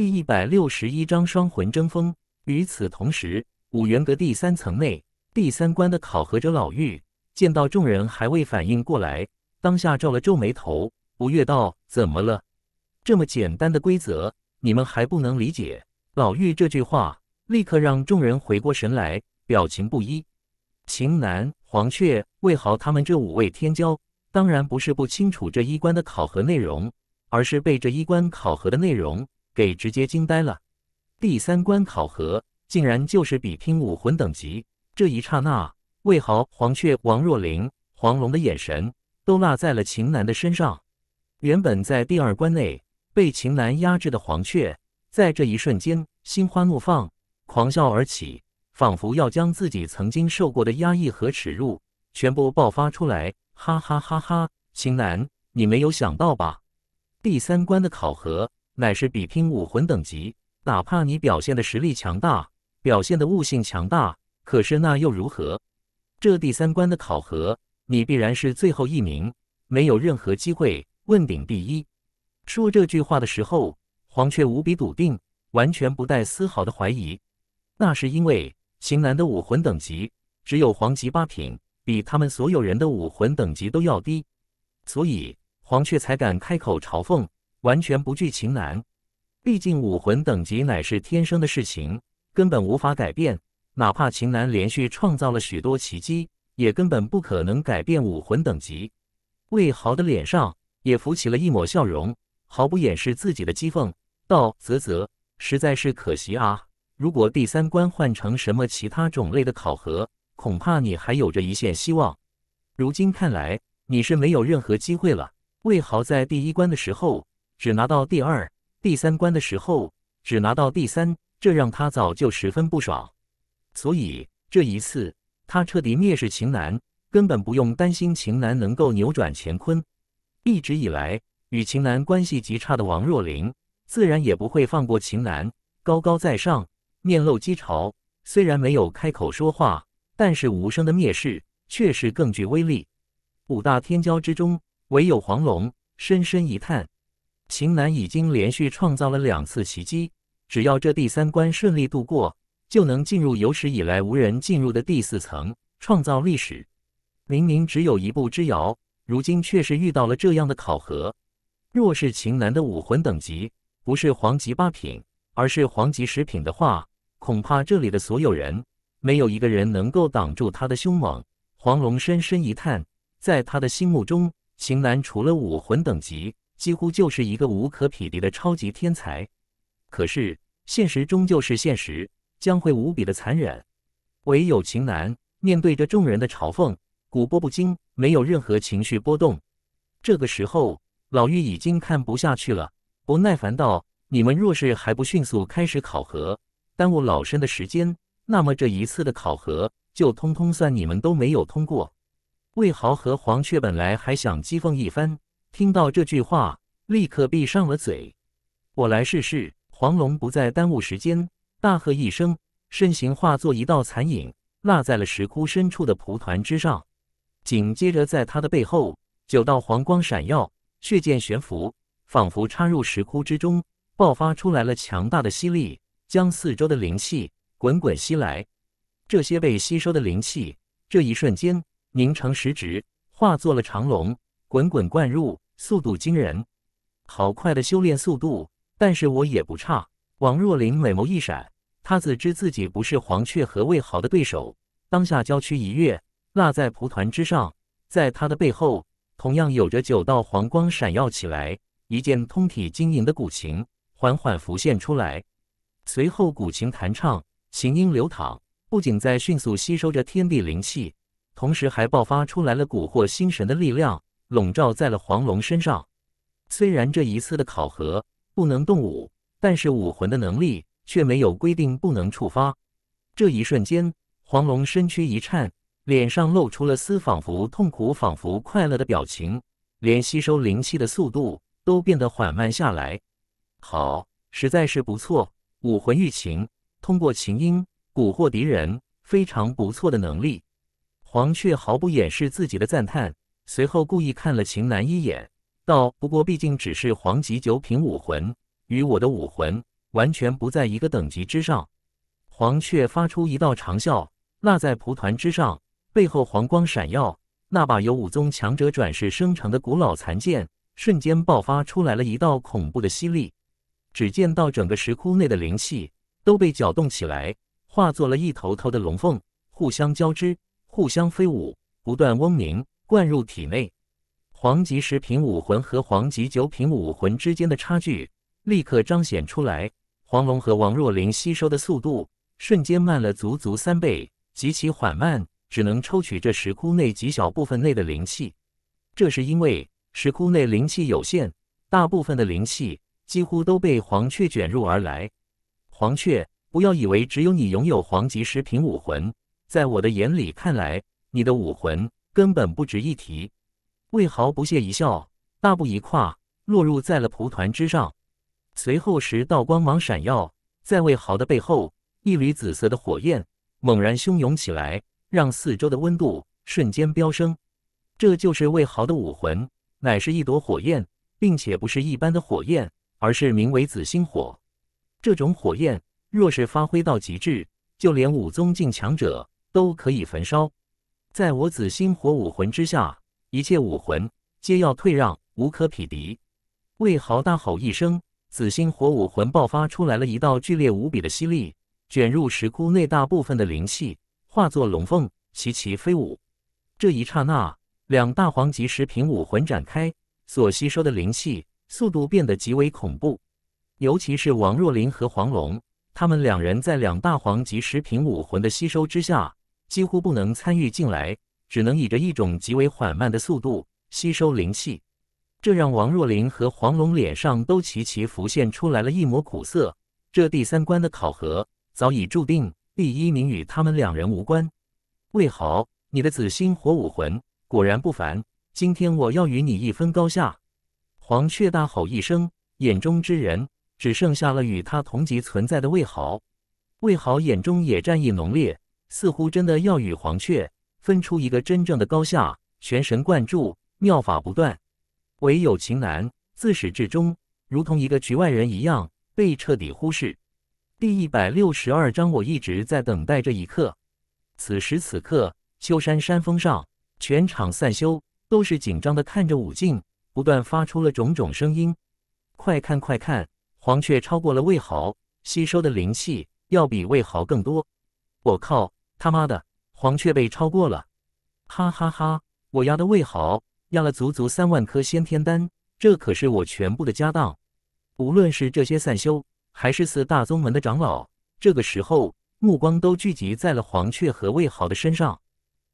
第一百六十一章双魂争锋。与此同时，五元阁第三层内第三关的考核者老玉见到众人还未反应过来，当下皱了皱眉头，不悦道：“怎么了？这么简单的规则，你们还不能理解？”老玉这句话立刻让众人回过神来，表情不一。秦南、黄雀、魏豪他们这五位天骄，当然不是不清楚这一关的考核内容，而是被这一关考核的内容。给直接惊呆了！第三关考核竟然就是比拼武魂等级。这一刹那，魏豪、黄雀、王若琳、黄龙的眼神都落在了秦南的身上。原本在第二关内被秦南压制的黄雀，在这一瞬间心花怒放，狂笑而起，仿佛要将自己曾经受过的压抑和耻辱全部爆发出来！哈哈哈哈！秦南，你没有想到吧？第三关的考核。乃是比拼武魂等级，哪怕你表现的实力强大，表现的悟性强大，可是那又如何？这第三关的考核，你必然是最后一名，没有任何机会问鼎第一。说这句话的时候，黄雀无比笃定，完全不带丝毫的怀疑。那是因为秦南的武魂等级只有黄级八品，比他们所有人的武魂等级都要低，所以黄雀才敢开口嘲讽。完全不惧秦楠，毕竟武魂等级乃是天生的事情，根本无法改变。哪怕秦南连续创造了许多奇迹，也根本不可能改变武魂等级。魏豪的脸上也浮起了一抹笑容，毫不掩饰自己的讥讽，道：“啧啧，实在是可惜啊！如果第三关换成什么其他种类的考核，恐怕你还有着一线希望。如今看来，你是没有任何机会了。”魏豪在第一关的时候。只拿到第二、第三关的时候，只拿到第三，这让他早就十分不爽。所以这一次，他彻底蔑视秦南，根本不用担心秦南能够扭转乾坤。一直以来与秦南关系极差的王若琳，自然也不会放过秦南。高高在上，面露讥嘲，虽然没有开口说话，但是无声的蔑视却是更具威力。五大天骄之中，唯有黄龙深深一叹。秦南已经连续创造了两次奇迹，只要这第三关顺利度过，就能进入有史以来无人进入的第四层，创造历史。明明只有一步之遥，如今却是遇到了这样的考核。若是秦南的武魂等级不是黄级八品，而是黄级十品的话，恐怕这里的所有人没有一个人能够挡住他的凶猛。黄龙深深一叹，在他的心目中，秦南除了武魂等级，几乎就是一个无可匹敌的超级天才，可是现实终究是现实，将会无比的残忍。唯有秦楠面对着众人的嘲讽，古波不惊，没有任何情绪波动。这个时候，老妪已经看不下去了，不耐烦道：“你们若是还不迅速开始考核，耽误老身的时间，那么这一次的考核就通通算你们都没有通过。”魏豪和黄雀本来还想讥讽一番。听到这句话，立刻闭上了嘴。我来试试。黄龙不再耽误时间，大喝一声，身形化作一道残影，落在了石窟深处的蒲团之上。紧接着，在他的背后，九道黄光闪耀，血剑悬浮，仿佛插入石窟之中，爆发出来了强大的吸力，将四周的灵气滚滚吸来。这些被吸收的灵气，这一瞬间凝成石质，化作了长龙。滚滚灌入，速度惊人，好快的修炼速度！但是我也不差。王若琳美眸一闪，她自知自己不是黄雀和魏豪的对手，当下娇躯一跃，落在蒲团之上。在他的背后，同样有着九道黄光闪耀起来。一件通体晶莹的古琴缓缓浮现出来，随后古琴弹唱，琴音流淌，不仅在迅速吸收着天地灵气，同时还爆发出来了蛊惑心神的力量。笼罩在了黄龙身上。虽然这一次的考核不能动武，但是武魂的能力却没有规定不能触发。这一瞬间，黄龙身躯一颤，脸上露出了丝仿佛痛苦、仿佛快乐的表情，连吸收灵气的速度都变得缓慢下来。好，实在是不错！武魂御琴，通过琴音蛊惑敌人，非常不错的能力。黄雀毫不掩饰自己的赞叹。随后故意看了秦南一眼，道：“不过毕竟只是黄级九品武魂，与我的武魂完全不在一个等级之上。”黄雀发出一道长啸，落在蒲团之上，背后黄光闪耀，那把由武宗强者转世生成的古老残剑，瞬间爆发出来了一道恐怖的吸力，只见到整个石窟内的灵气都被搅动起来，化作了一头头的龙凤，互相交织，互相飞舞，不断嗡鸣。灌入体内，黄级十品武魂和黄级九品武魂之间的差距立刻彰显出来。黄龙和王若琳吸收的速度瞬间慢了足足三倍，极其缓慢，只能抽取这石窟内极小部分内的灵气。这是因为石窟内灵气有限，大部分的灵气几乎都被黄雀卷入而来。黄雀，不要以为只有你拥有黄级十品武魂，在我的眼里看来，你的武魂。根本不值一提，魏豪不屑一笑，大步一跨，落入在了蒲团之上。随后，十道光芒闪耀在魏豪的背后，一缕紫色的火焰猛然汹涌起来，让四周的温度瞬间飙升。这就是魏豪的武魂，乃是一朵火焰，并且不是一般的火焰，而是名为紫星火。这种火焰若是发挥到极致，就连武宗境强者都可以焚烧。在我紫星火武魂之下，一切武魂皆要退让，无可匹敌。魏豪大吼一声，紫星火武魂爆发出来了一道剧烈无比的吸力，卷入石窟内大部分的灵气，化作龙凤齐齐飞舞。这一刹那，两大黄级十品武魂展开所吸收的灵气速度变得极为恐怖，尤其是王若琳和黄龙，他们两人在两大黄级十品武魂的吸收之下。几乎不能参与进来，只能以着一种极为缓慢的速度吸收灵气，这让王若琳和黄龙脸上都齐齐浮现出来了一抹苦涩。这第三关的考核早已注定，第一名与他们两人无关。魏豪，你的紫星火武魂果然不凡，今天我要与你一分高下！黄雀大吼一声，眼中之人只剩下了与他同级存在的魏豪。魏豪眼中也战意浓烈。似乎真的要与黄雀分出一个真正的高下，全神贯注，妙法不断，唯有秦岚自始至终如同一个局外人一样被彻底忽视。第一百六十二章，我一直在等待这一刻。此时此刻，秋山山峰上，全场散修都是紧张的看着武境，不断发出了种种声音：“快看快看，黄雀超过了魏豪，吸收的灵气要比魏豪更多。”我靠！他妈的，黄雀被超过了！哈哈哈！我压的魏豪，压了足足三万颗先天丹，这可是我全部的家当。无论是这些散修，还是四大宗门的长老，这个时候目光都聚集在了黄雀和魏豪的身上，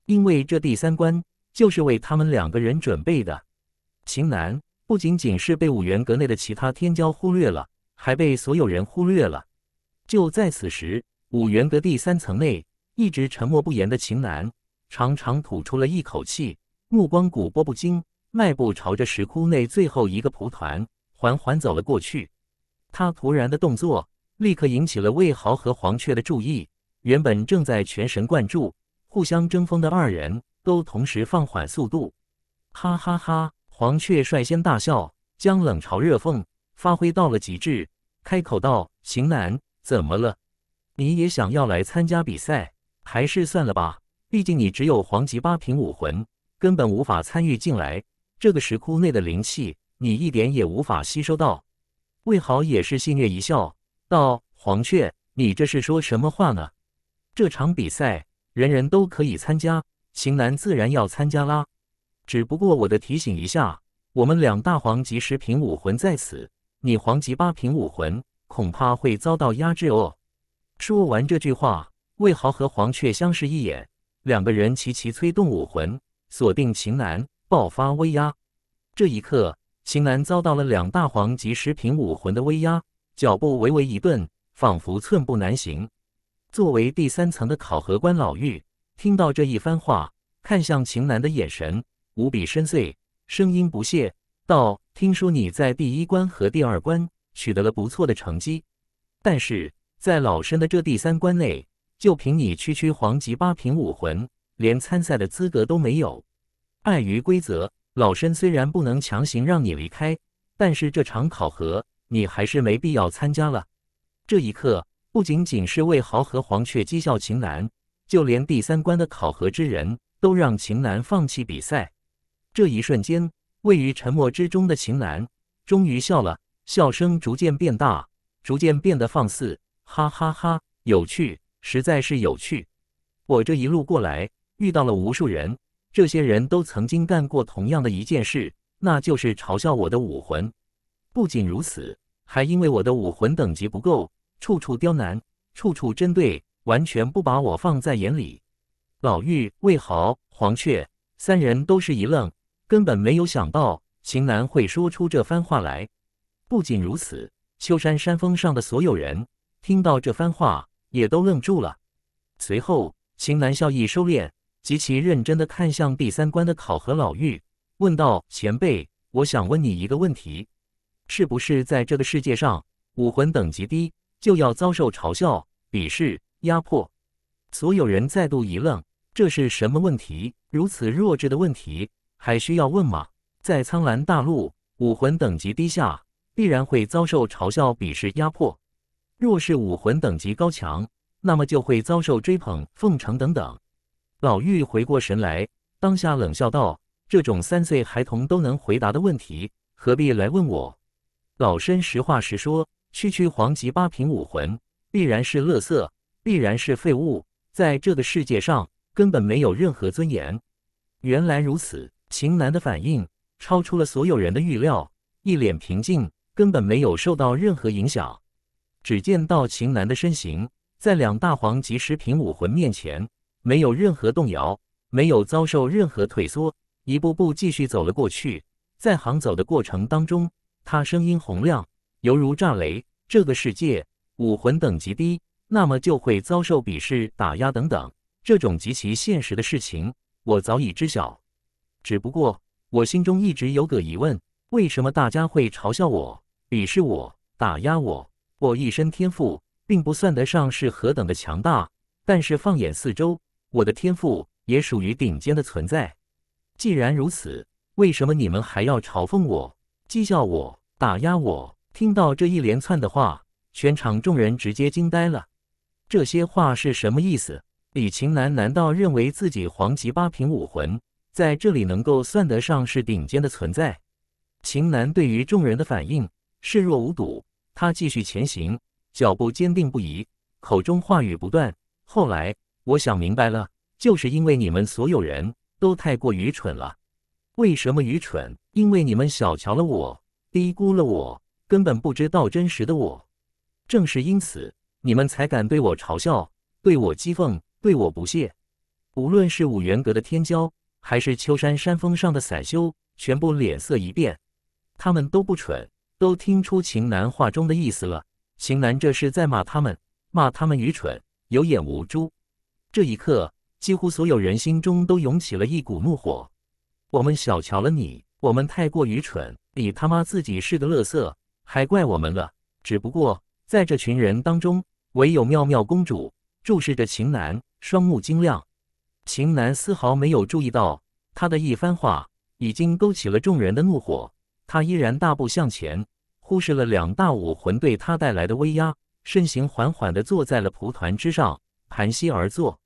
因为这第三关就是为他们两个人准备的。秦南不仅仅是被五元阁内的其他天骄忽略了，还被所有人忽略了。就在此时，五元阁第三层内。一直沉默不言的秦南，长长吐出了一口气，目光古波不惊，迈步朝着石窟内最后一个蒲团缓缓走了过去。他突然的动作，立刻引起了魏豪和黄雀的注意。原本正在全神贯注、互相争锋的二人，都同时放缓速度。哈哈哈！黄雀率先大笑，将冷嘲热讽发挥到了极致，开口道：“秦南，怎么了？你也想要来参加比赛？”还是算了吧，毕竟你只有黄级八品武魂，根本无法参与进来。这个石窟内的灵气，你一点也无法吸收到。魏豪也是戏谑一笑，道：“黄雀，你这是说什么话呢？这场比赛人人都可以参加，秦南自然要参加啦。只不过我得提醒一下，我们两大黄级十品武魂在此，你黄级八品武魂恐怕会遭到压制哦。”说完这句话。魏豪和黄雀相视一眼，两个人齐齐催动武魂，锁定秦岚，爆发威压。这一刻，秦岚遭到了两大黄及十品武魂的威压，脚步微微一顿，仿佛寸步难行。作为第三层的考核官，老妪听到这一番话，看向秦岚的眼神无比深邃，声音不屑道：“听说你在第一关和第二关取得了不错的成绩，但是在老身的这第三关内。”就凭你区区黄级八品武魂，连参赛的资格都没有。碍于规则，老身虽然不能强行让你离开，但是这场考核你还是没必要参加了。这一刻，不仅仅是为豪和黄雀讥笑秦岚，就连第三关的考核之人都让秦岚放弃比赛。这一瞬间，位于沉默之中的秦岚终于笑了，笑声逐渐变大，逐渐变得放肆，哈哈哈，有趣。实在是有趣，我这一路过来遇到了无数人，这些人都曾经干过同样的一件事，那就是嘲笑我的武魂。不仅如此，还因为我的武魂等级不够，处处刁难，处处针对，完全不把我放在眼里。老妪、魏豪、黄雀三人都是一愣，根本没有想到秦楠会说出这番话来。不仅如此，秋山山峰上的所有人听到这番话。也都愣住了，随后秦岚笑意收敛，极其认真地看向第三关的考核老妪，问道：“前辈，我想问你一个问题，是不是在这个世界上，武魂等级低就要遭受嘲笑、鄙视、压迫？”所有人再度一愣，这是什么问题？如此弱智的问题，还需要问吗？在苍澜大陆，武魂等级低下必然会遭受嘲笑、鄙视、压迫。若是武魂等级高强，那么就会遭受追捧、奉承等等。老妪回过神来，当下冷笑道：“这种三岁孩童都能回答的问题，何必来问我？老身实话实说，区区黄级八品武魂，必然是垃色，必然是废物，在这个世界上根本没有任何尊严。”原来如此，秦岚的反应超出了所有人的预料，一脸平静，根本没有受到任何影响。只见到秦南的身形在两大黄级十品武魂面前没有任何动摇，没有遭受任何退缩，一步步继续走了过去。在行走的过程当中，他声音洪亮，犹如炸雷。这个世界武魂等级低，那么就会遭受鄙视、打压等等这种极其现实的事情，我早已知晓。只不过我心中一直有个疑问：为什么大家会嘲笑我、鄙视我、打压我？我一身天赋，并不算得上是何等的强大，但是放眼四周，我的天赋也属于顶尖的存在。既然如此，为什么你们还要嘲讽我、讥笑我、打压我？听到这一连串的话，全场众人直接惊呆了。这些话是什么意思？李晴楠难道认为自己黄级八品武魂在这里能够算得上是顶尖的存在？晴楠对于众人的反应视若无睹。他继续前行，脚步坚定不移，口中话语不断。后来我想明白了，就是因为你们所有人都太过愚蠢了。为什么愚蠢？因为你们小瞧了我，低估了我，根本不知道真实的我。正是因此，你们才敢对我嘲笑，对我讥讽，对我不屑。无论是五元阁的天骄，还是秋山山峰上的散修，全部脸色一变。他们都不蠢。都听出秦楠话中的意思了。秦楠这是在骂他们，骂他们愚蠢，有眼无珠。这一刻，几乎所有人心中都涌起了一股怒火。我们小瞧了你，我们太过愚蠢，你他妈自己是个乐色，还怪我们了。只不过在这群人当中，唯有妙妙公主注视着秦楠，双目晶亮。秦楠丝毫没有注意到，他的一番话已经勾起了众人的怒火。他依然大步向前，忽视了两大武魂对他带来的威压，身形缓缓地坐在了蒲团之上，盘膝而坐。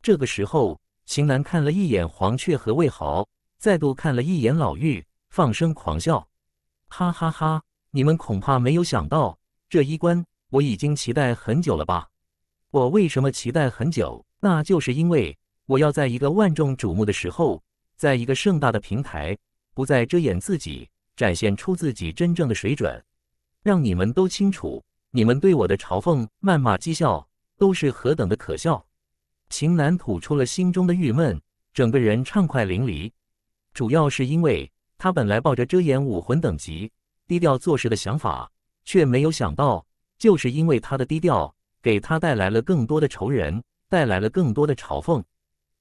这个时候，秦岚看了一眼黄雀和魏豪，再度看了一眼老妪，放声狂笑：“哈哈哈！你们恐怕没有想到，这一关我已经期待很久了吧？我为什么期待很久？那就是因为我要在一个万众瞩目的时候，在一个盛大的平台，不再遮掩自己。”展现出自己真正的水准，让你们都清楚，你们对我的嘲讽、谩骂、讥笑都是何等的可笑。秦楠吐出了心中的郁闷，整个人畅快淋漓。主要是因为他本来抱着遮掩武魂等级、低调做事的想法，却没有想到，就是因为他的低调，给他带来了更多的仇人，带来了更多的嘲讽。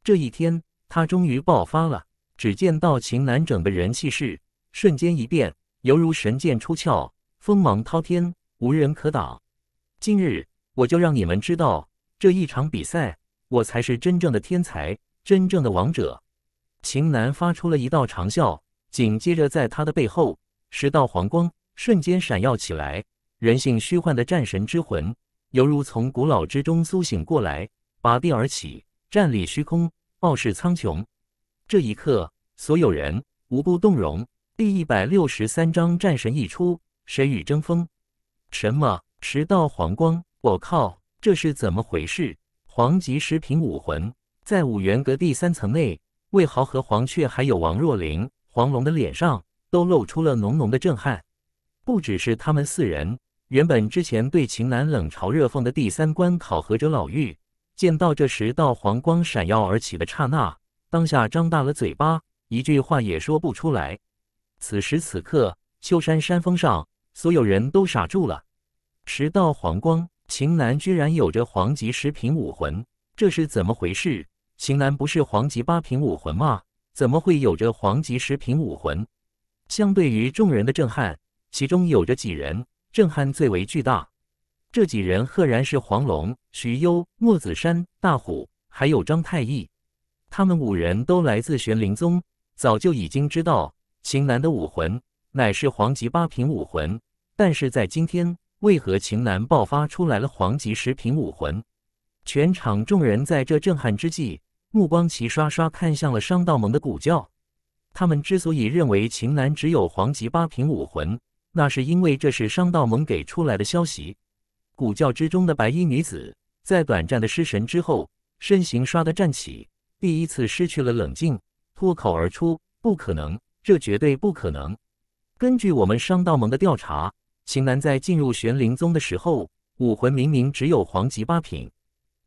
这一天，他终于爆发了。只见到秦楠整个人气势。瞬间一变，犹如神剑出鞘，锋芒滔天，无人可挡。今日我就让你们知道，这一场比赛，我才是真正的天才，真正的王者。秦楠发出了一道长啸，紧接着在他的背后，十道黄光瞬间闪耀起来。人性虚幻的战神之魂，犹如从古老之中苏醒过来，拔地而起，站立虚空，傲视苍穹。这一刻，所有人无不动容。第一百六十三章，战神一出，谁与争锋？什么十道黄光？我靠，这是怎么回事？黄级十品武魂，在五元阁第三层内，魏豪和黄雀还有王若琳、黄龙的脸上都露出了浓浓的震撼。不只是他们四人，原本之前对秦南冷嘲热讽的第三关考核者老妪，见到这十道黄光闪耀而起的刹那，当下张大了嘴巴，一句话也说不出来。此时此刻，秋山山峰上所有人都傻住了。十道黄光，秦南居然有着黄级十品武魂，这是怎么回事？秦南不是黄级八品武魂吗？怎么会有着黄级十品武魂？相对于众人的震撼，其中有着几人震撼最为巨大。这几人赫然是黄龙、徐幽、莫子山、大虎，还有张太义。他们五人都来自玄灵宗，早就已经知道。秦楠的武魂乃是黄级八品武魂，但是在今天，为何秦楠爆发出来了黄级十品武魂？全场众人在这震撼之际，目光齐刷刷看向了商道盟的古教。他们之所以认为秦楠只有黄级八品武魂，那是因为这是商道盟给出来的消息。古教之中的白衣女子在短暂的失神之后，身形刷的站起，第一次失去了冷静，脱口而出：“不可能！”这绝对不可能！根据我们商道盟的调查，秦南在进入玄灵宗的时候，武魂明明只有黄级八品，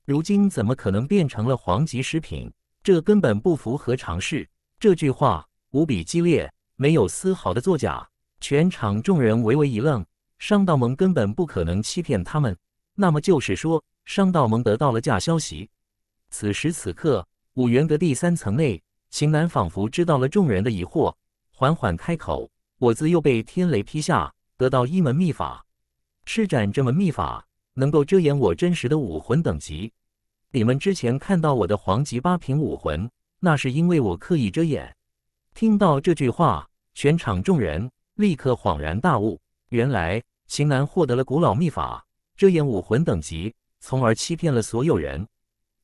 如今怎么可能变成了黄级十品？这根本不符合常识。这句话无比激烈，没有丝毫的作假。全场众人微微一愣，商道盟根本不可能欺骗他们。那么就是说，商道盟得到了假消息。此时此刻，五元阁第三层内，秦南仿佛知道了众人的疑惑。缓缓开口：“我自又被天雷劈下，得到一门秘法，施展这门秘法能够遮掩我真实的武魂等级。你们之前看到我的黄级八品武魂，那是因为我刻意遮掩。”听到这句话，全场众人立刻恍然大悟：原来秦南获得了古老秘法，遮掩武魂等级，从而欺骗了所有人。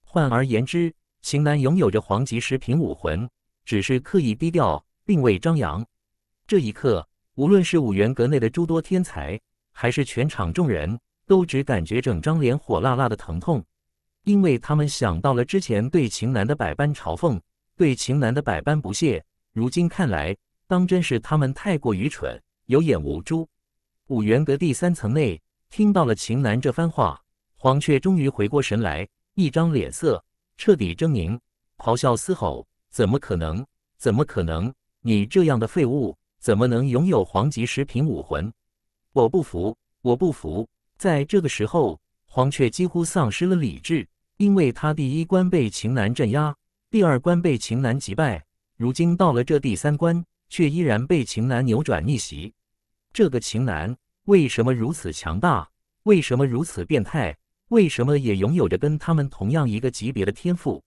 换而言之，秦南拥有着黄级十品武魂，只是刻意低调。并未张扬。这一刻，无论是五元阁内的诸多天才，还是全场众人，都只感觉整张脸火辣辣的疼痛，因为他们想到了之前对秦南的百般嘲讽，对秦南的百般不屑。如今看来，当真是他们太过愚蠢，有眼无珠。五元阁第三层内，听到了秦南这番话，黄雀终于回过神来，一张脸色彻底狰狞，咆哮嘶吼：“怎么可能？怎么可能？”你这样的废物怎么能拥有黄级十品武魂？我不服，我不服！在这个时候，黄雀几乎丧失了理智，因为他第一关被秦男镇压，第二关被秦男击败，如今到了这第三关，却依然被秦男扭转逆袭。这个秦男为什么如此强大？为什么如此变态？为什么也拥有着跟他们同样一个级别的天赋？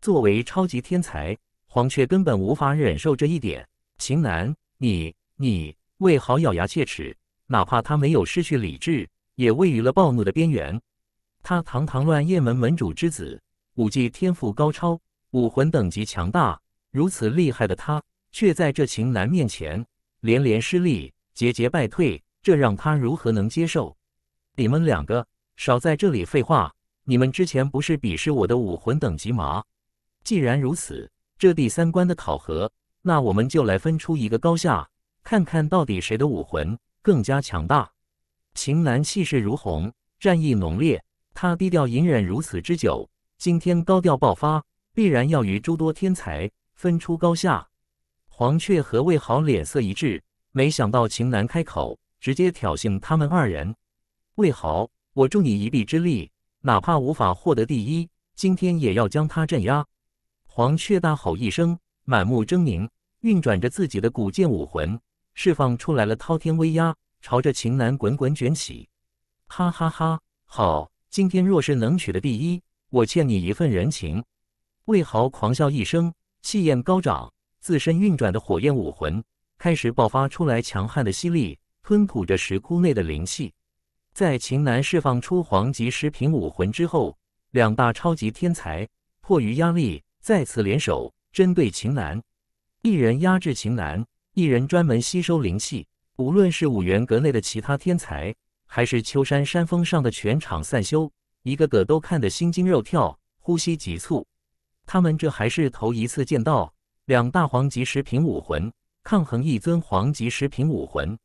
作为超级天才。黄雀根本无法忍受这一点，秦楠，你你魏豪咬牙切齿，哪怕他没有失去理智，也位于了暴怒的边缘。他堂堂乱叶门门主之子，武技天赋高超，武魂等级强大，如此厉害的他，却在这秦楠面前连连失利，节节败退，这让他如何能接受？你们两个少在这里废话！你们之前不是鄙视我的武魂等级吗？既然如此。这第三关的考核，那我们就来分出一个高下，看看到底谁的武魂更加强大。秦岚气势如虹，战意浓烈，他低调隐忍如此之久，今天高调爆发，必然要与诸多天才分出高下。黄雀和魏豪脸色一滞，没想到秦岚开口直接挑衅他们二人。魏豪，我助你一臂之力，哪怕无法获得第一，今天也要将他镇压。黄雀大吼一声，满目狰狞，运转着自己的古剑武魂，释放出来了滔天威压，朝着秦南滚滚卷起。哈哈哈！好，今天若是能取得第一，我欠你一份人情。魏豪狂笑一声，气焰高涨，自身运转的火焰武魂开始爆发出来强悍的吸力，吞吐着石窟内的灵气。在秦南释放出黄级十品武魂之后，两大超级天才迫于压力。再次联手，针对秦岚，一人压制秦岚，一人专门吸收灵气。无论是五元阁内的其他天才，还是秋山山峰上的全场散修，一个个都看得心惊肉跳，呼吸急促。他们这还是头一次见到两大黄级十品武魂抗衡一尊黄级十品武魂。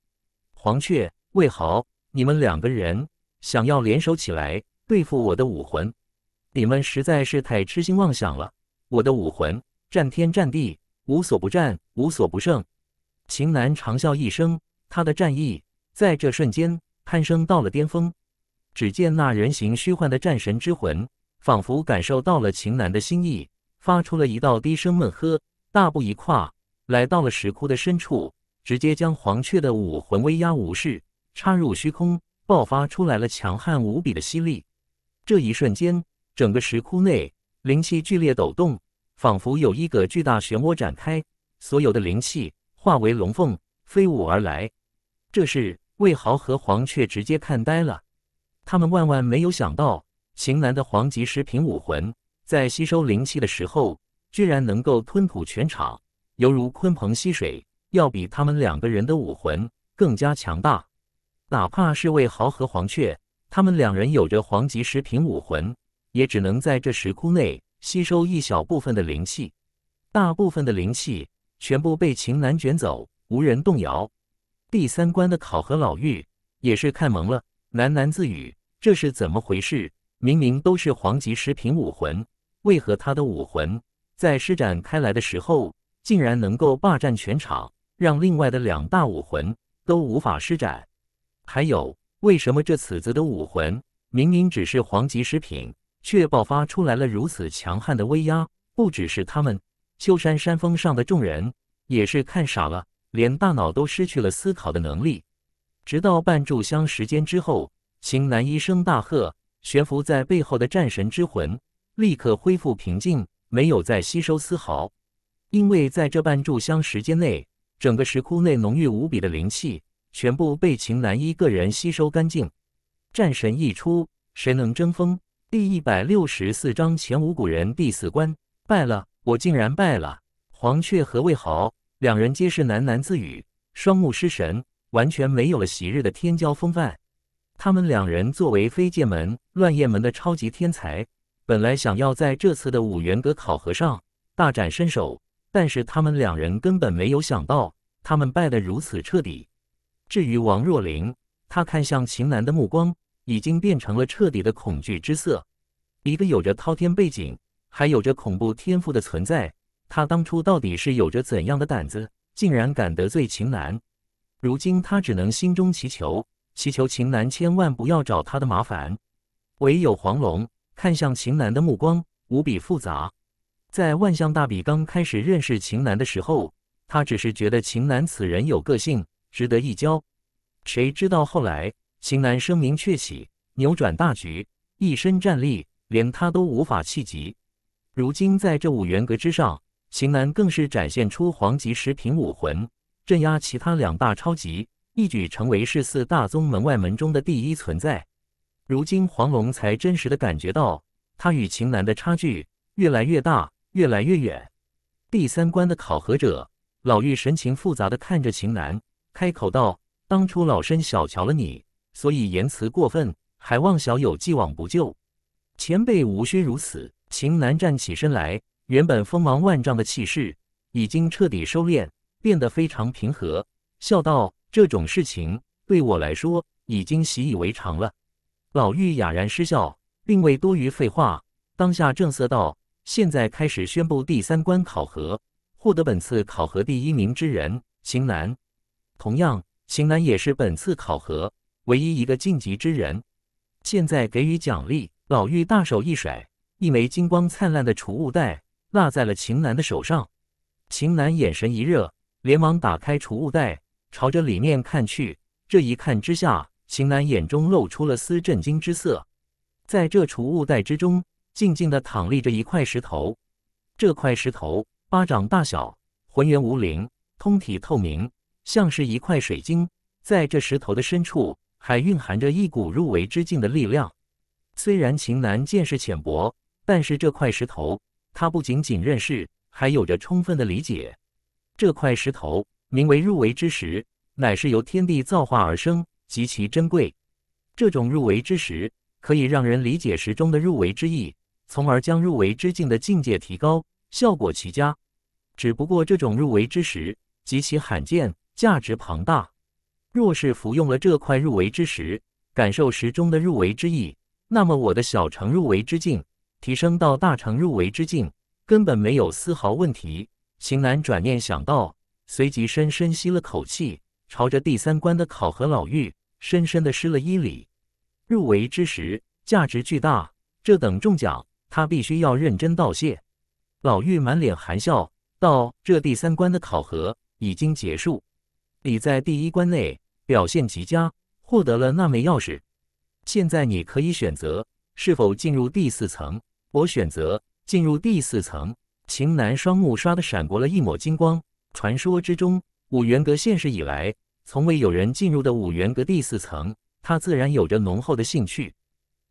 黄雀、魏豪，你们两个人想要联手起来对付我的武魂，你们实在是太痴心妄想了。我的武魂战天战地无所不战无所不胜，秦南长啸一声，他的战意在这瞬间攀升到了巅峰。只见那人形虚幻的战神之魂，仿佛感受到了秦南的心意，发出了一道低声闷喝，大步一跨，来到了石窟的深处，直接将黄雀的武魂威压武士插入虚空，爆发出来了强悍无比的吸力。这一瞬间，整个石窟内。灵气剧烈抖动，仿佛有一个巨大漩涡展开，所有的灵气化为龙凤飞舞而来。这是魏豪和黄雀直接看呆了，他们万万没有想到，秦岚的黄级十品武魂在吸收灵气的时候，居然能够吞吐全场，犹如鲲鹏吸水，要比他们两个人的武魂更加强大。哪怕是魏豪和黄雀，他们两人有着黄级十品武魂。也只能在这石窟内吸收一小部分的灵气，大部分的灵气全部被秦南卷走，无人动摇。第三关的考核，老妪也是看懵了，喃喃自语：“这是怎么回事？明明都是黄级十品武魂，为何他的武魂在施展开来的时候，竟然能够霸占全场，让另外的两大武魂都无法施展？还有，为什么这此子的武魂明明只是黄级十品？”却爆发出来了如此强悍的威压，不只是他们，秋山山峰上的众人也是看傻了，连大脑都失去了思考的能力。直到半炷香时间之后，秦岚一声大喝，悬浮在背后的战神之魂立刻恢复平静，没有再吸收丝毫。因为在这半炷香时间内，整个石窟内浓郁无比的灵气全部被秦南一个人吸收干净。战神一出，谁能争锋？第一百六十四章前无古人第四关败了，我竟然败了！黄雀和魏豪两人皆是喃喃自语，双目失神，完全没有了昔日的天骄风范。他们两人作为飞剑门、乱焰门的超级天才，本来想要在这次的五元阁考核上大展身手，但是他们两人根本没有想到，他们败得如此彻底。至于王若琳，她看向秦南的目光。已经变成了彻底的恐惧之色。一个有着滔天背景，还有着恐怖天赋的存在，他当初到底是有着怎样的胆子，竟然敢得罪秦南？如今他只能心中祈求，祈求秦南千万不要找他的麻烦。唯有黄龙看向秦南的目光无比复杂。在万象大比刚开始认识秦南的时候，他只是觉得秦南此人有个性，值得一交。谁知道后来？秦南声名鹊起，扭转大局，一身战力连他都无法企及。如今在这五元阁之上，秦南更是展现出黄级十品武魂，镇压其他两大超级，一举成为世四大宗门外门中的第一存在。如今黄龙才真实的感觉到，他与秦南的差距越来越大，越来越远。第三关的考核者老妪神情复杂的看着秦南，开口道：“当初老身小瞧了你。”所以言辞过分，还望小友既往不咎。前辈无需如此。秦南站起身来，原本锋芒万丈的气势已经彻底收敛，变得非常平和，笑道：“这种事情对我来说已经习以为常了。”老妪哑然失笑，并未多余废话。当下正色道：“现在开始宣布第三关考核，获得本次考核第一名之人，秦南。同样，秦南也是本次考核。”唯一一个晋级之人，现在给予奖励。老妪大手一甩，一枚金光灿烂的储物袋落在了秦楠的手上。秦楠眼神一热，连忙打开储物袋，朝着里面看去。这一看之下，秦楠眼中露出了丝震惊之色。在这储物袋之中，静静的躺立着一块石头。这块石头巴掌大小，浑圆无棱，通体透明，像是一块水晶。在这石头的深处，还蕴含着一股入围之境的力量。虽然秦南见识浅薄，但是这块石头，他不仅仅认识，还有着充分的理解。这块石头名为入围之石，乃是由天地造化而生，极其珍贵。这种入围之石可以让人理解石中的入围之意，从而将入围之境的境界提高，效果奇佳。只不过这种入围之石极其罕见，价值庞大。若是服用了这块入围之石，感受石中的入围之意，那么我的小成入围之境提升到大成入围之境，根本没有丝毫问题。邢楠转念想到，随即深深吸了口气，朝着第三关的考核老妪深深的施了一礼。入围之时，价值巨大，这等中奖，他必须要认真道谢。老妪满脸含笑道：“这第三关的考核已经结束，你在第一关内。”表现极佳，获得了那枚钥匙。现在你可以选择是否进入第四层。我选择进入第四层。秦南双目刷的闪过了一抹金光。传说之中，五元阁现世以来，从未有人进入的五元阁第四层，他自然有着浓厚的兴趣。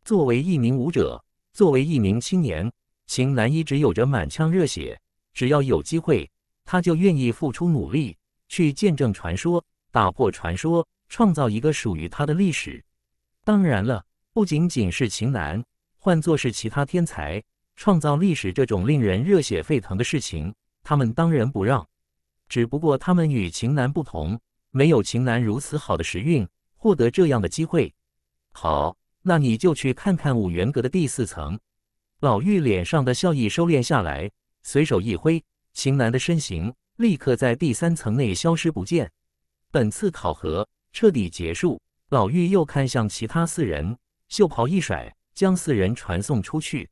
作为一名舞者，作为一名青年，秦南一直有着满腔热血。只要有机会，他就愿意付出努力去见证传说。打破传说，创造一个属于他的历史。当然了，不仅仅是秦南，换作是其他天才，创造历史这种令人热血沸腾的事情，他们当仁不让。只不过他们与秦南不同，没有秦南如此好的时运，获得这样的机会。好，那你就去看看五元阁的第四层。老妪脸上的笑意收敛下来，随手一挥，秦楠的身形立刻在第三层内消失不见。本次考核彻底结束，老妪又看向其他四人，袖袍一甩，将四人传送出去。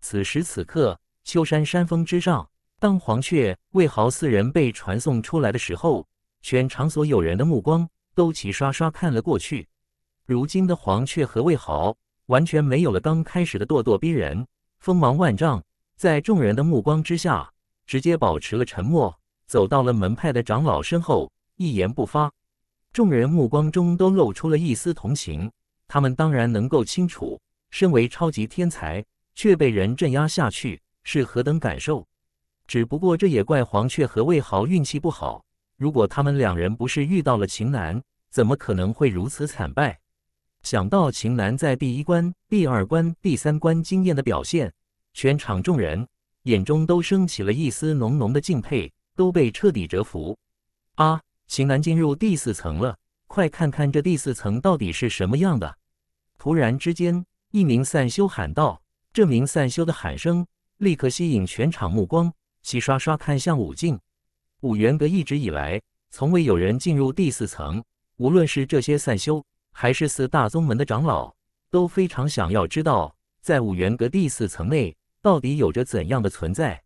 此时此刻，秋山山峰之上，当黄雀、魏豪四人被传送出来的时候，全场所有人的目光都齐刷刷看了过去。如今的黄雀和魏豪完全没有了刚开始的咄咄逼人，锋芒万丈，在众人的目光之下，直接保持了沉默，走到了门派的长老身后。一言不发，众人目光中都露出了一丝同情。他们当然能够清楚，身为超级天才却被人镇压下去是何等感受。只不过这也怪黄雀和魏豪运气不好。如果他们两人不是遇到了秦楠，怎么可能会如此惨败？想到秦楠在第一关、第二关、第三关惊艳的表现，全场众人眼中都升起了一丝浓浓的敬佩，都被彻底折服。啊！行男进入第四层了，快看看这第四层到底是什么样的！突然之间，一名散修喊道。这名散修的喊声立刻吸引全场目光，齐刷刷看向武境。五元阁一直以来从未有人进入第四层，无论是这些散修，还是四大宗门的长老，都非常想要知道，在五元阁第四层内到底有着怎样的存在。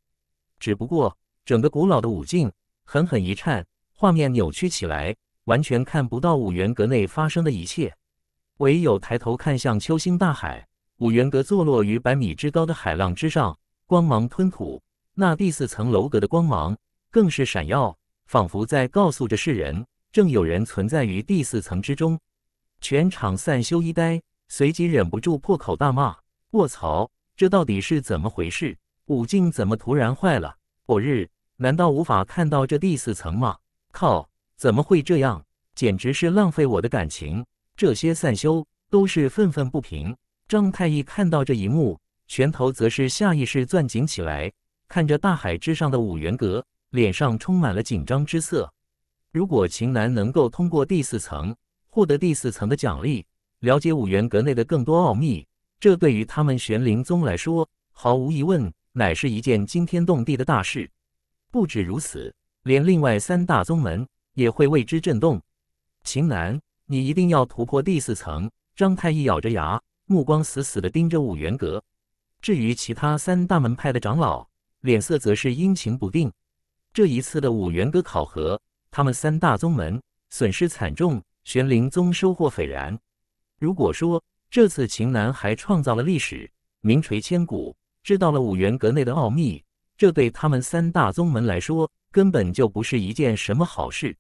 只不过，整个古老的武境狠狠一颤。画面扭曲起来，完全看不到五元阁内发生的一切。唯有抬头看向秋星大海，五元阁坐落于百米之高的海浪之上，光芒吞吐。那第四层楼阁的光芒更是闪耀，仿佛在告诉着世人，正有人存在于第四层之中。全场散修一呆，随即忍不住破口大骂：“卧槽！这到底是怎么回事？武境怎么突然坏了？我日！难道无法看到这第四层吗？”靠！怎么会这样？简直是浪费我的感情！这些散修都是愤愤不平。张太医看到这一幕，拳头则是下意识攥紧起来，看着大海之上的五元阁，脸上充满了紧张之色。如果秦南能够通过第四层，获得第四层的奖励，了解五元阁内的更多奥秘，这对于他们玄灵宗来说，毫无疑问乃是一件惊天动地的大事。不止如此。连另外三大宗门也会为之震动。秦南，你一定要突破第四层！张太医咬着牙，目光死死地盯着五元阁。至于其他三大门派的长老，脸色则是阴晴不定。这一次的五元阁考核，他们三大宗门损失惨重，玄灵宗收获斐然。如果说这次秦南还创造了历史，名垂千古，知道了五元阁内的奥秘。这对他们三大宗门来说，根本就不是一件什么好事。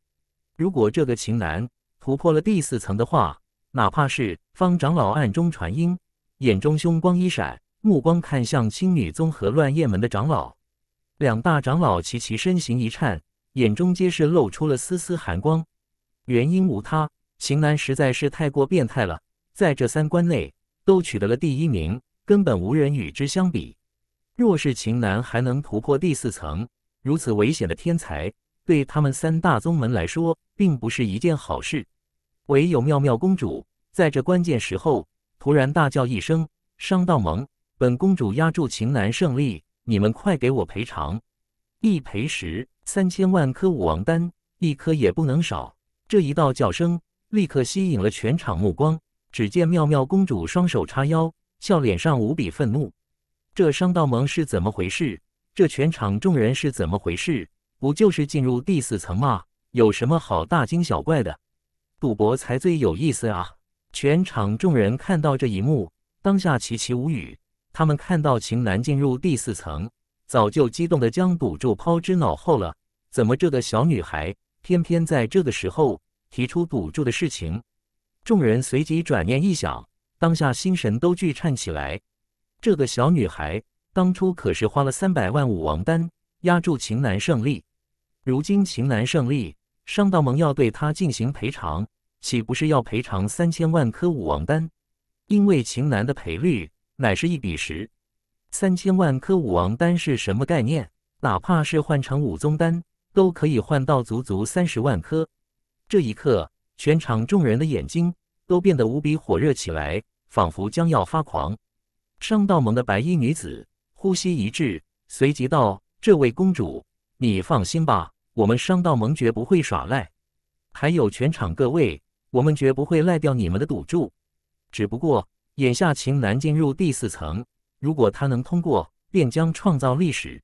如果这个秦岚突破了第四层的话，哪怕是方长老暗中传音，眼中凶光一闪，目光看向青女宗和乱叶门的长老，两大长老齐齐身形一颤，眼中皆是露出了丝丝寒光。原因无他，秦岚实在是太过变态了，在这三关内都取得了第一名，根本无人与之相比。若是秦南还能突破第四层，如此危险的天才，对他们三大宗门来说，并不是一件好事。唯有妙妙公主在这关键时候突然大叫一声：“商道盟，本公主压住秦南胜利，你们快给我赔偿！一赔十，三千万颗武王丹，一颗也不能少！”这一道叫声立刻吸引了全场目光。只见妙妙公主双手叉腰，笑脸上无比愤怒。这商道盟是怎么回事？这全场众人是怎么回事？不就是进入第四层吗？有什么好大惊小怪的？赌博才最有意思啊！全场众人看到这一幕，当下齐齐无语。他们看到秦南进入第四层，早就激动的将赌注抛之脑后了。怎么这个小女孩偏偏在这个时候提出赌注的事情？众人随即转念一想，当下心神都剧颤起来。这个小女孩当初可是花了三百万武王丹压住秦南胜利，如今秦南胜利，商道盟要对她进行赔偿，岂不是要赔偿三千万颗武王丹？因为秦南的赔率乃是一比十，三千万颗武王丹是什么概念？哪怕是换成武宗丹，都可以换到足足三十万颗。这一刻，全场众人的眼睛都变得无比火热起来，仿佛将要发狂。商道盟的白衣女子呼吸一滞，随即道：“这位公主，你放心吧，我们商道盟绝不会耍赖。还有全场各位，我们绝不会赖掉你们的赌注。只不过眼下秦南进入第四层，如果他能通过，便将创造历史。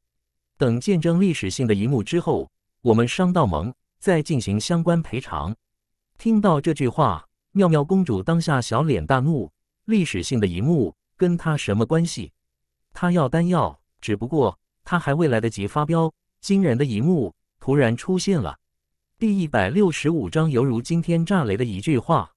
等见证历史性的一幕之后，我们商道盟再进行相关赔偿。”听到这句话，妙妙公主当下小脸大怒：“历史性的一幕！”跟他什么关系？他要丹药，只不过他还未来得及发飙，惊人的一幕突然出现了。第一百六十五章，犹如惊天炸雷的一句话。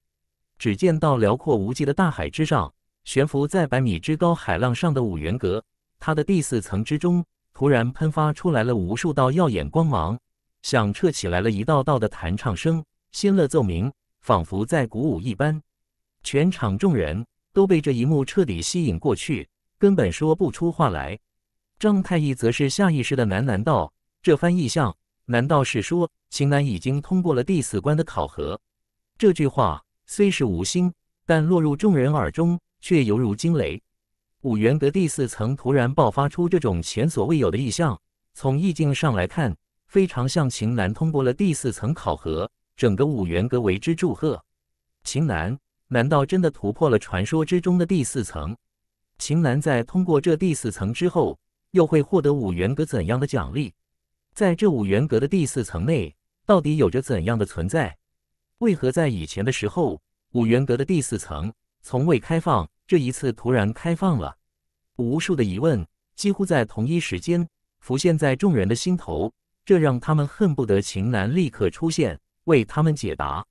只见到辽阔无际的大海之上，悬浮在百米之高海浪上的五元阁，它的第四层之中，突然喷发出来了无数道耀眼光芒，响彻起来了一道道的弹唱声、仙乐奏鸣，仿佛在鼓舞一般。全场众人。都被这一幕彻底吸引过去，根本说不出话来。张太医则是下意识的喃喃道：“这番意象，难道是说秦南已经通过了第四关的考核？”这句话虽是无心，但落入众人耳中，却犹如惊雷。五元阁第四层突然爆发出这种前所未有的意象，从意境上来看，非常像秦南通过了第四层考核，整个五元阁为之祝贺。秦南。难道真的突破了传说之中的第四层？秦岚在通过这第四层之后，又会获得五元阁怎样的奖励？在这五元阁的第四层内，到底有着怎样的存在？为何在以前的时候，五元阁的第四层从未开放？这一次突然开放了，无数的疑问几乎在同一时间浮现在众人的心头，这让他们恨不得秦岚立刻出现，为他们解答。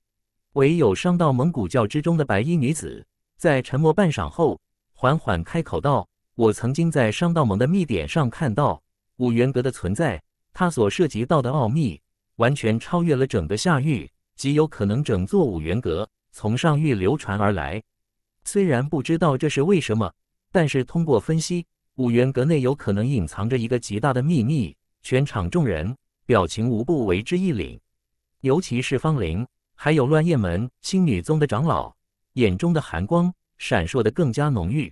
唯有商道蒙古教之中的白衣女子，在沉默半晌后，缓缓开口道：“我曾经在商道盟的密典上看到五元阁的存在，它所涉及到的奥秘，完全超越了整个下域，极有可能整座五元阁从上域流传而来。虽然不知道这是为什么，但是通过分析，五元阁内有可能隐藏着一个极大的秘密。”全场众人表情无不为之一凛，尤其是方玲。还有乱雁门青女宗的长老眼中的寒光闪烁得更加浓郁。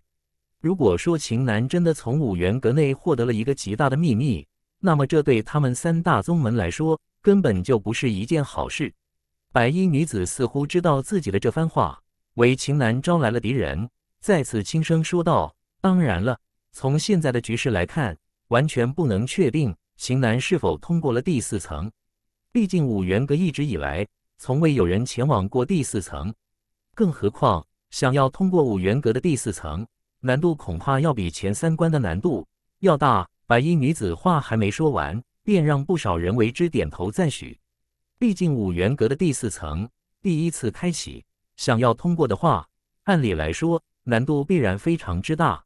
如果说秦南真的从五元阁内获得了一个极大的秘密，那么这对他们三大宗门来说根本就不是一件好事。白衣女子似乎知道自己的这番话为秦南招来了敌人，再次轻声说道：“当然了，从现在的局势来看，完全不能确定秦南是否通过了第四层。毕竟五元阁一直以来……”从未有人前往过第四层，更何况想要通过五元阁的第四层，难度恐怕要比前三关的难度要大。白衣女子话还没说完，便让不少人为之点头赞许。毕竟五元阁的第四层第一次开启，想要通过的话，按理来说难度必然非常之大。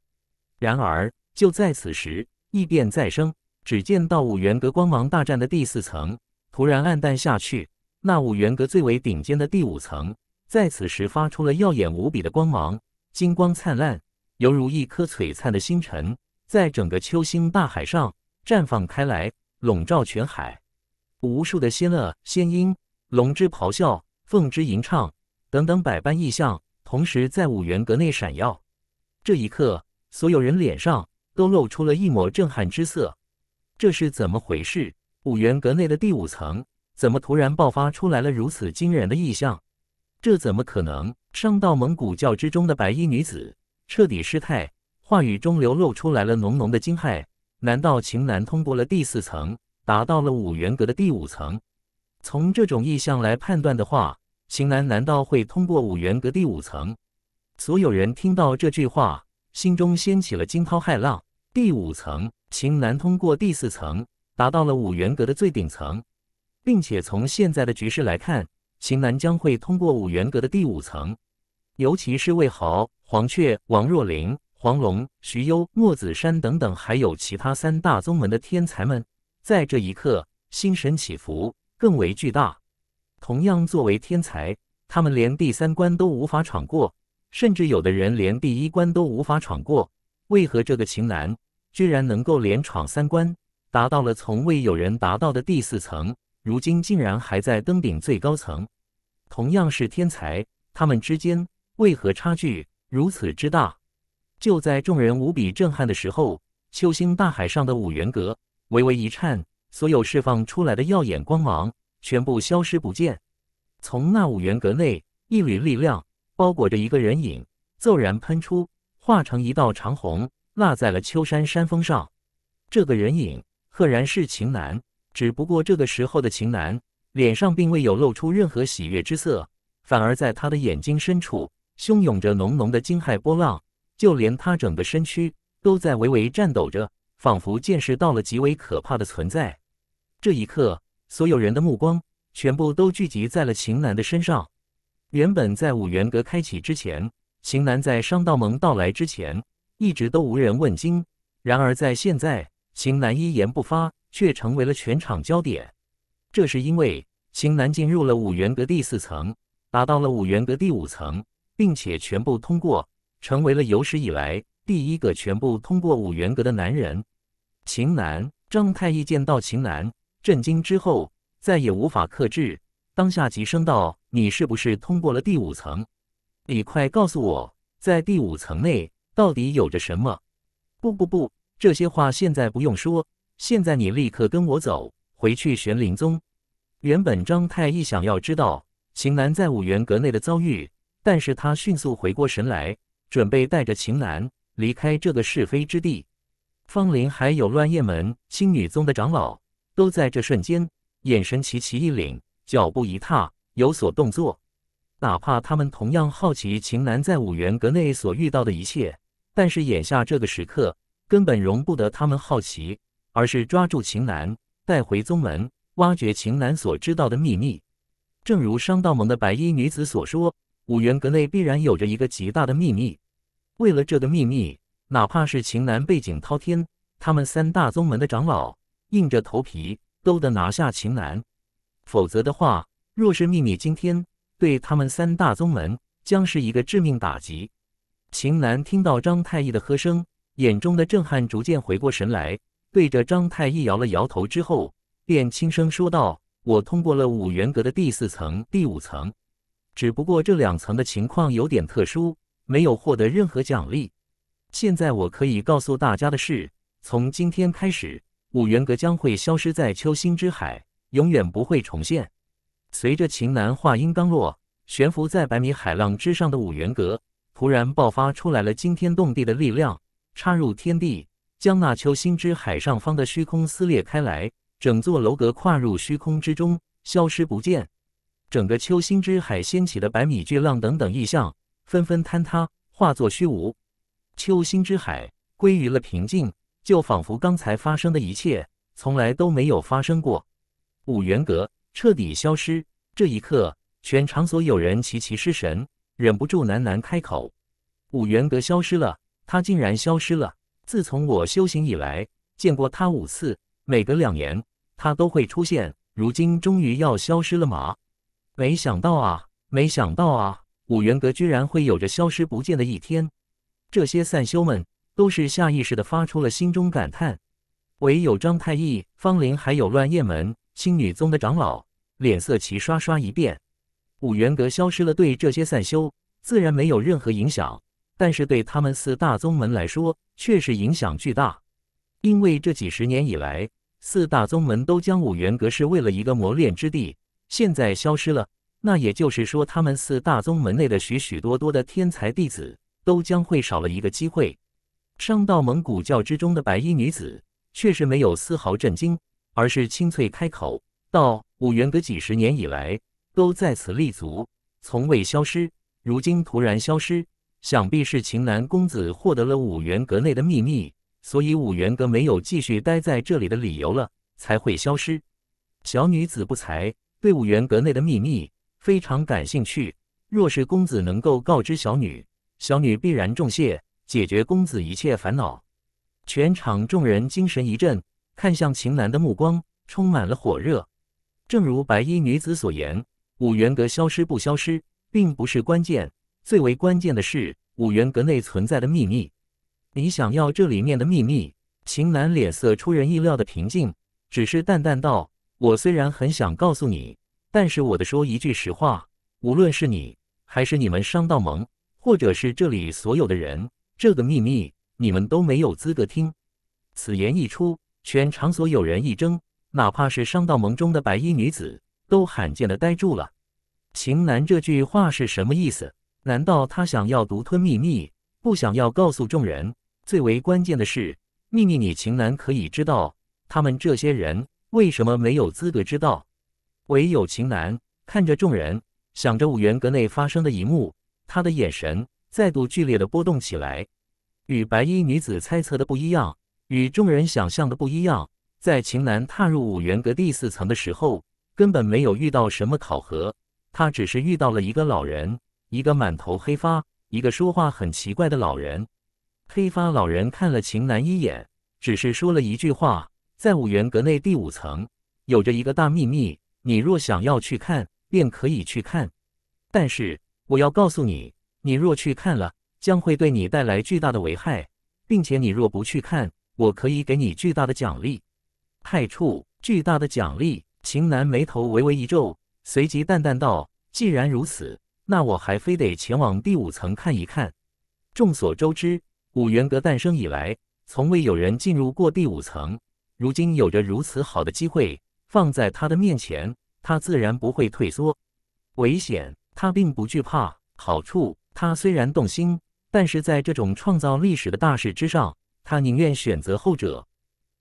然而就在此时，异变再生，只见到五元阁光芒大战的第四层突然暗淡下去。那五元阁最为顶尖的第五层，在此时发出了耀眼无比的光芒，金光灿烂，犹如一颗璀璨的星辰，在整个秋星大海上绽放开来，笼罩全海。无数的仙乐、仙音、龙之咆哮、凤之吟唱等等百般异象，同时在五元阁内闪耀。这一刻，所有人脸上都露出了一抹震撼之色。这是怎么回事？五元阁内的第五层？怎么突然爆发出来了如此惊人的异象？这怎么可能？上到蒙古教之中的白衣女子彻底失态，话语中流露出来了浓浓的惊骇。难道秦南通过了第四层，达到了五元阁的第五层？从这种异象来判断的话，秦南难道会通过五元阁第五层？所有人听到这句话，心中掀起了惊涛骇浪。第五层，秦南通过第四层，达到了五元阁的最顶层。并且从现在的局势来看，秦楠将会通过五元阁的第五层，尤其是魏豪、黄雀、王若琳、黄龙、徐攸、莫子山等等，还有其他三大宗门的天才们，在这一刻心神起伏更为巨大。同样作为天才，他们连第三关都无法闯过，甚至有的人连第一关都无法闯过。为何这个秦南居然能够连闯三关，达到了从未有人达到的第四层？如今竟然还在登顶最高层，同样是天才，他们之间为何差距如此之大？就在众人无比震撼的时候，秋星大海上的五元阁微微一颤，所有释放出来的耀眼光芒全部消失不见。从那五元阁内，一缕力量包裹着一个人影，骤然喷出，化成一道长虹，落在了秋山山峰上。这个人影赫然是秦楠。只不过这个时候的秦楠脸上并未有露出任何喜悦之色，反而在他的眼睛深处汹涌着浓浓的惊骇波浪，就连他整个身躯都在微微颤抖着，仿佛见识到了极为可怕的存在。这一刻，所有人的目光全部都聚集在了秦楠的身上。原本在五元阁开启之前，秦楠在商道盟到来之前一直都无人问津，然而在现在，秦楠一言不发。却成为了全场焦点，这是因为秦楠进入了五元阁第四层，达到了五元阁第五层，并且全部通过，成为了有史以来第一个全部通过五元阁的男人。秦楠，张太医见到秦楠，震惊之后，再也无法克制，当下急声道：“你是不是通过了第五层？你快告诉我，在第五层内到底有着什么？”“不不不，这些话现在不用说。”现在你立刻跟我走，回去玄灵宗。原本张太一想要知道秦岚在五元阁内的遭遇，但是他迅速回过神来，准备带着秦岚离开这个是非之地。方林还有乱叶门、青女宗的长老，都在这瞬间眼神齐齐一凛，脚步一踏，有所动作。哪怕他们同样好奇秦岚在五元阁内所遇到的一切，但是眼下这个时刻根本容不得他们好奇。而是抓住秦楠带回宗门，挖掘秦楠所知道的秘密。正如商道盟的白衣女子所说，五元阁内必然有着一个极大的秘密。为了这个秘密，哪怕是秦楠背景滔天，他们三大宗门的长老硬着头皮都得拿下秦楠，否则的话，若是秘密今天对他们三大宗门将是一个致命打击。秦楠听到张太医的喝声，眼中的震撼逐渐回过神来。对着张太一摇了摇头之后，便轻声说道：“我通过了五元阁的第四层、第五层，只不过这两层的情况有点特殊，没有获得任何奖励。现在我可以告诉大家的是，从今天开始，五元阁将会消失在秋星之海，永远不会重现。”随着秦南话音刚落，悬浮在百米海浪之上的五元阁突然爆发出来了惊天动地的力量，插入天地。将那秋心之海上方的虚空撕裂开来，整座楼阁跨入虚空之中，消失不见。整个秋心之海掀起的百米巨浪等等异象纷纷坍塌，化作虚无。秋心之海归于了平静，就仿佛刚才发生的一切从来都没有发生过。五元阁彻底消失。这一刻，全场所有人齐齐失神，忍不住喃喃开口：“五元阁消失了，它竟然消失了。”自从我修行以来，见过他五次，每隔两年他都会出现。如今终于要消失了吗？没想到啊，没想到啊，五元阁居然会有着消失不见的一天。这些散修们都是下意识的发出了心中感叹。唯有张太义、方林还有乱叶门、青女宗的长老，脸色齐刷刷一变。五元阁消失了，对这些散修自然没有任何影响，但是对他们四大宗门来说，确实影响巨大，因为这几十年以来，四大宗门都将五元阁是为了一个磨练之地。现在消失了，那也就是说，他们四大宗门内的许许多多的天才弟子都将会少了一个机会。上到蒙古教之中的白衣女子，确实没有丝毫震惊，而是清脆开口道：“五元阁几十年以来都在此立足，从未消失，如今突然消失。”想必是秦南公子获得了五元阁内的秘密，所以五元阁没有继续待在这里的理由了，才会消失。小女子不才，对五元阁内的秘密非常感兴趣。若是公子能够告知小女，小女必然重谢，解决公子一切烦恼。全场众人精神一振，看向秦南的目光充满了火热。正如白衣女子所言，五元阁消失不消失，并不是关键。最为关键的是五元阁内存在的秘密，你想要这里面的秘密？秦南脸色出人意料的平静，只是淡淡道：“我虽然很想告诉你，但是我的说一句实话，无论是你，还是你们商道盟，或者是这里所有的人，这个秘密你们都没有资格听。”此言一出，全场所有人一怔，哪怕是商道盟中的白衣女子，都罕见的呆住了。秦南这句话是什么意思？难道他想要独吞秘密，不想要告诉众人？最为关键的是，秘密你秦南可以知道，他们这些人为什么没有资格知道？唯有秦南看着众人，想着五元阁内发生的一幕，他的眼神再度剧烈的波动起来。与白衣女子猜测的不一样，与众人想象的不一样，在秦南踏入五元阁第四层的时候，根本没有遇到什么考核，他只是遇到了一个老人。一个满头黑发，一个说话很奇怪的老人。黑发老人看了秦南一眼，只是说了一句话：“在五元阁内第五层，有着一个大秘密。你若想要去看，便可以去看。但是，我要告诉你，你若去看了，将会对你带来巨大的危害。并且，你若不去看，我可以给你巨大的奖励。害处，巨大的奖励。”秦南眉头微微一皱，随即淡淡道：“既然如此。”那我还非得前往第五层看一看。众所周知，五元阁诞生以来，从未有人进入过第五层。如今有着如此好的机会放在他的面前，他自然不会退缩。危险，他并不惧怕；好处，他虽然动心，但是在这种创造历史的大事之上，他宁愿选择后者。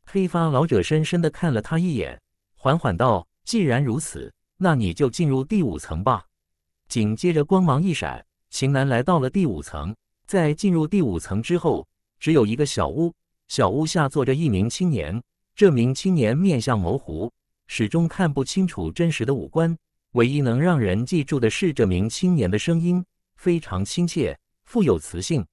黑发老者深深的看了他一眼，缓缓道：“既然如此，那你就进入第五层吧。”紧接着，光芒一闪，秦岚来到了第五层。在进入第五层之后，只有一个小屋，小屋下坐着一名青年。这名青年面相模糊，始终看不清楚真实的五官。唯一能让人记住的是，这名青年的声音非常亲切，富有磁性。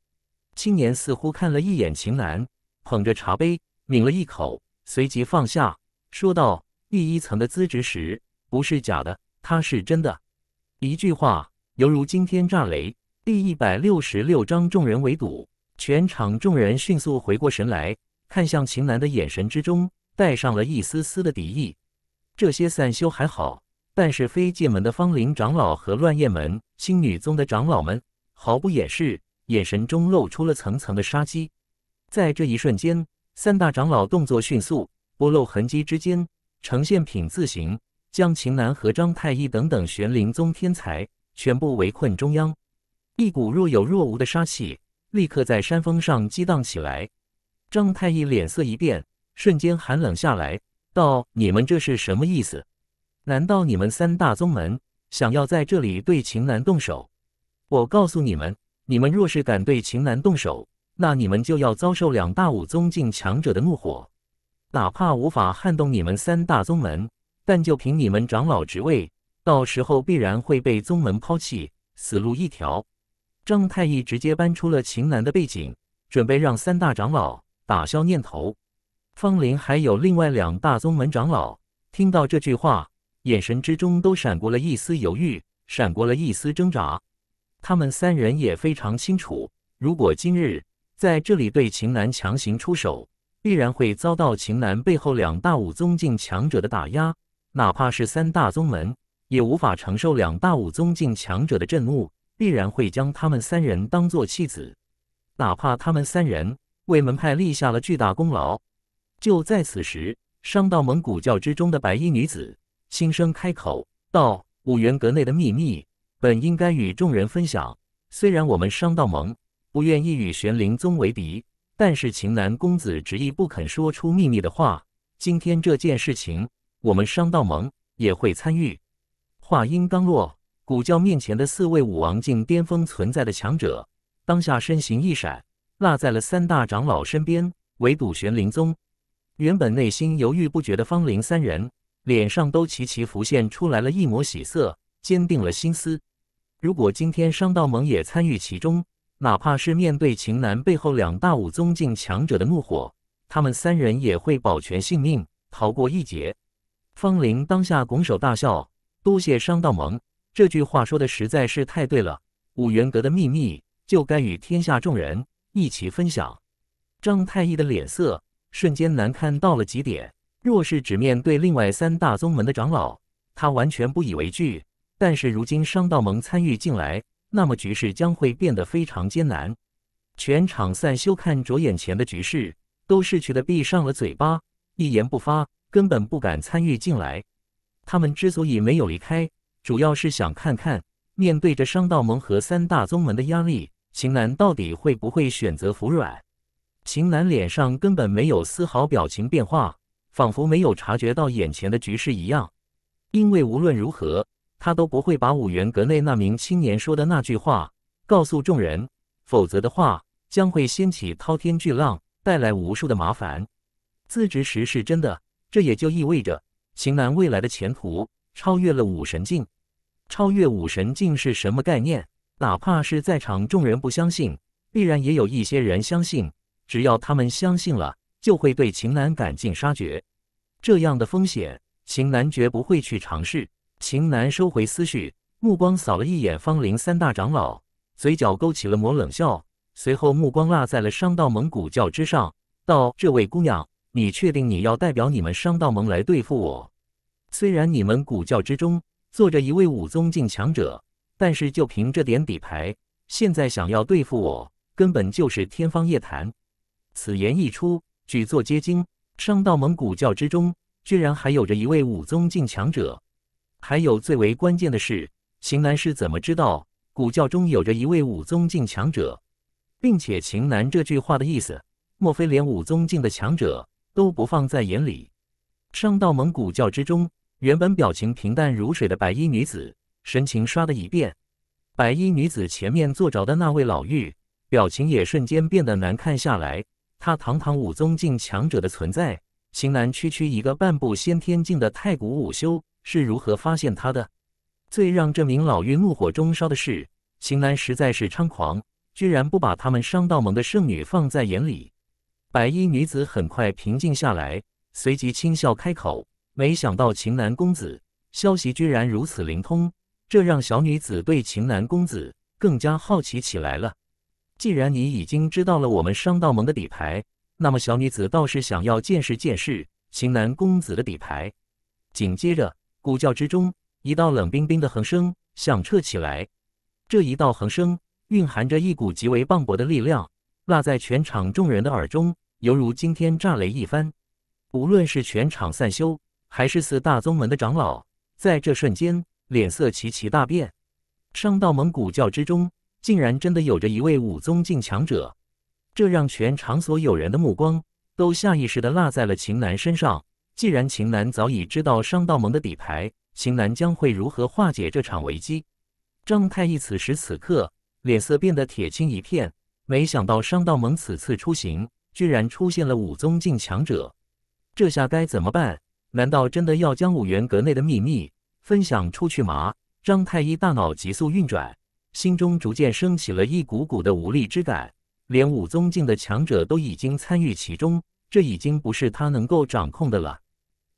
青年似乎看了一眼秦岚，捧着茶杯抿了一口，随即放下，说道：“第一层的资质石不是假的，它是真的。”一句话犹如惊天炸雷。第一百六十六章，众人围堵，全场众人迅速回过神来，看向秦岚的眼神之中带上了一丝丝的敌意。这些散修还好，但是飞剑门的方龄长老和乱焰门、星女宗的长老们毫不掩饰，眼神中露出了层层的杀机。在这一瞬间，三大长老动作迅速，不露痕迹之间呈现品字形。将秦南和张太一等等玄灵宗天才全部围困中央，一股若有若无的杀气立刻在山峰上激荡起来。张太一脸色一变，瞬间寒冷下来，道：“你们这是什么意思？难道你们三大宗门想要在这里对秦南动手？我告诉你们，你们若是敢对秦南动手，那你们就要遭受两大武宗境强者的怒火，哪怕无法撼动你们三大宗门。”但就凭你们长老职位，到时候必然会被宗门抛弃，死路一条。张太医直接搬出了秦南的背景，准备让三大长老打消念头。方林还有另外两大宗门长老听到这句话，眼神之中都闪过了一丝犹豫，闪过了一丝挣扎。他们三人也非常清楚，如果今日在这里对秦南强行出手，必然会遭到秦南背后两大武宗境强者的打压。哪怕是三大宗门，也无法承受两大武宗境强者的震怒，必然会将他们三人当做弃子。哪怕他们三人为门派立下了巨大功劳。就在此时，商道蒙古教之中的白衣女子轻声开口道：“五元阁内的秘密本应该与众人分享，虽然我们商道盟不愿意与玄灵宗为敌，但是秦南公子执意不肯说出秘密的话，今天这件事情。”我们商道盟也会参与。话音刚落，古教面前的四位武王境巅峰存在的强者，当下身形一闪，落在了三大长老身边，围堵玄灵宗。原本内心犹豫不决的方林三人，脸上都齐齐浮现出来了一抹喜色，坚定了心思。如果今天商道盟也参与其中，哪怕是面对秦南背后两大武宗境强者的怒火，他们三人也会保全性命，逃过一劫。方凌当下拱手大笑：“多谢商道盟，这句话说的实在是太对了。五元阁的秘密就该与天下众人一起分享。”张太医的脸色瞬间难看到了极点。若是只面对另外三大宗门的长老，他完全不以为惧；但是如今商道盟参与进来，那么局势将会变得非常艰难。全场散修看着眼前的局势，都识趣的闭上了嘴巴，一言不发。根本不敢参与进来。他们之所以没有离开，主要是想看看，面对着商道盟和三大宗门的压力，秦南到底会不会选择服软。秦南脸上根本没有丝毫表情变化，仿佛没有察觉到眼前的局势一样。因为无论如何，他都不会把五元阁内那名青年说的那句话告诉众人，否则的话，将会掀起滔天巨浪，带来无数的麻烦。自知时是真的。这也就意味着，秦楠未来的前途超越了武神境。超越武神境是什么概念？哪怕是在场众人不相信，必然也有一些人相信。只要他们相信了，就会对秦南赶尽杀绝。这样的风险，秦南绝不会去尝试。秦南收回思绪，目光扫了一眼方林三大长老，嘴角勾起了抹冷笑，随后目光落在了商道蒙古教之上，道：“这位姑娘。”你确定你要代表你们商道盟来对付我？虽然你们古教之中坐着一位武宗境强者，但是就凭这点底牌，现在想要对付我，根本就是天方夜谭。此言一出，举座皆惊。商道盟古教之中，居然还有着一位武宗境强者。还有最为关键的是，秦南是怎么知道古教中有着一位武宗境强者？并且秦南这句话的意思，莫非连武宗境的强者？都不放在眼里。上道蒙古教之中，原本表情平淡如水的白衣女子神情刷的一变。白衣女子前面坐着的那位老妪，表情也瞬间变得难看下来。她堂堂武宗境强者的存在，秦男区区一个半步先天境的太古武修是如何发现她的？最让这名老妪怒火中烧的是，秦男实在是猖狂，居然不把他们商道盟的圣女放在眼里。白衣女子很快平静下来，随即轻笑开口：“没想到秦南公子消息居然如此灵通，这让小女子对秦南公子更加好奇起来了。既然你已经知道了我们商道盟的底牌，那么小女子倒是想要见识见识秦南公子的底牌。”紧接着，鼓叫之中一道冷冰冰的横声响彻起来。这一道横声蕴含着一股极为磅礴的力量，落在全场众人的耳中。犹如惊天炸雷一般，无论是全场散修，还是四大宗门的长老，在这瞬间脸色齐齐大变。商道盟古教之中，竟然真的有着一位武宗境强者，这让全场所有人的目光都下意识的落在了秦南身上。既然秦南早已知道商道盟的底牌，秦南将会如何化解这场危机？张太一此时此刻脸色变得铁青一片，没想到商道盟此次出行。居然出现了武宗境强者，这下该怎么办？难道真的要将五元阁内的秘密分享出去吗？张太医大脑急速运转，心中逐渐升起了一股股的无力之感。连武宗境的强者都已经参与其中，这已经不是他能够掌控的了。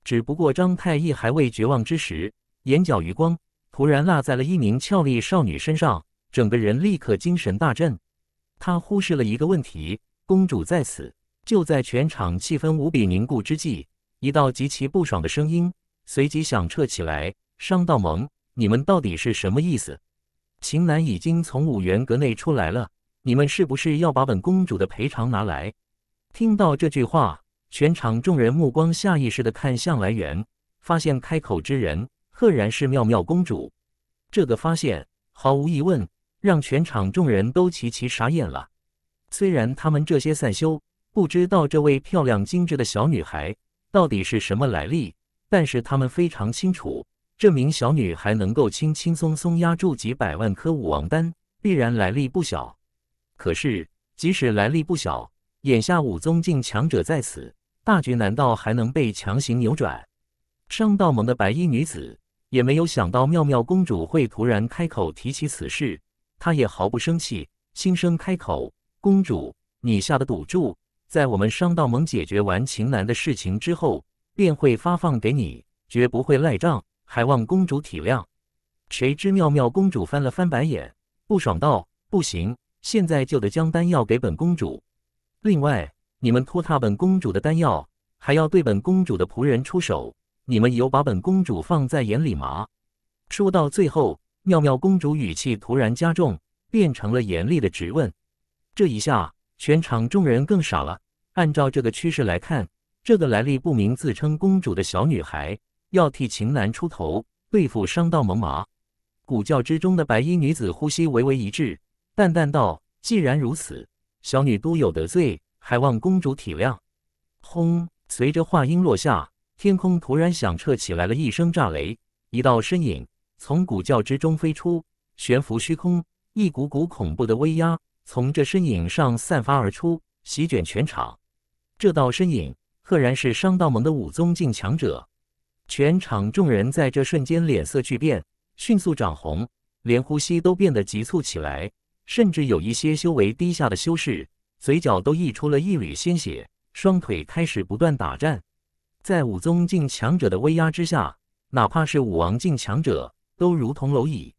只不过张太医还未绝望之时，眼角余光突然落在了一名俏丽少女身上，整个人立刻精神大振。他忽视了一个问题。公主在此！就在全场气氛无比凝固之际，一道极其不爽的声音随即响彻起来：“商道盟，你们到底是什么意思？”秦楠已经从五元阁内出来了，你们是不是要把本公主的赔偿拿来？”听到这句话，全场众人目光下意识的看向来源，发现开口之人赫然是妙妙公主。这个发现毫无疑问，让全场众人都齐齐傻眼了。虽然他们这些散修不知道这位漂亮精致的小女孩到底是什么来历，但是他们非常清楚，这名小女孩能够轻轻松松压住几百万颗武王丹，必然来历不小。可是，即使来历不小，眼下武宗境强者在此，大局难道还能被强行扭转？上道盟的白衣女子也没有想到妙妙公主会突然开口提起此事，她也毫不生气，轻声开口。公主，你下的赌注，在我们商道盟解决完秦南的事情之后，便会发放给你，绝不会赖账，还望公主体谅。谁知妙妙公主翻了翻白眼，不爽道：“不行，现在就得将丹药给本公主。另外，你们拖沓本公主的丹药，还要对本公主的仆人出手，你们有把本公主放在眼里吗？”说到最后，妙妙公主语气突然加重，变成了严厉的质问。这一下，全场众人更傻了。按照这个趋势来看，这个来历不明、自称公主的小女孩要替秦岚出头，对付商道猛娃。古教之中的白衣女子呼吸微微一滞，淡淡道：“既然如此，小女多有得罪，还望公主体谅。”轰！随着话音落下，天空突然响彻起来了一声炸雷，一道身影从古教之中飞出，悬浮虚空，一股股恐怖的威压。从这身影上散发而出，席卷全场。这道身影赫然是商道盟的武宗境强者。全场众人在这瞬间脸色巨变，迅速涨红，连呼吸都变得急促起来，甚至有一些修为低下的修士嘴角都溢出了一缕鲜血，双腿开始不断打颤。在武宗境强者的威压之下，哪怕是武王境强者都如同蝼蚁。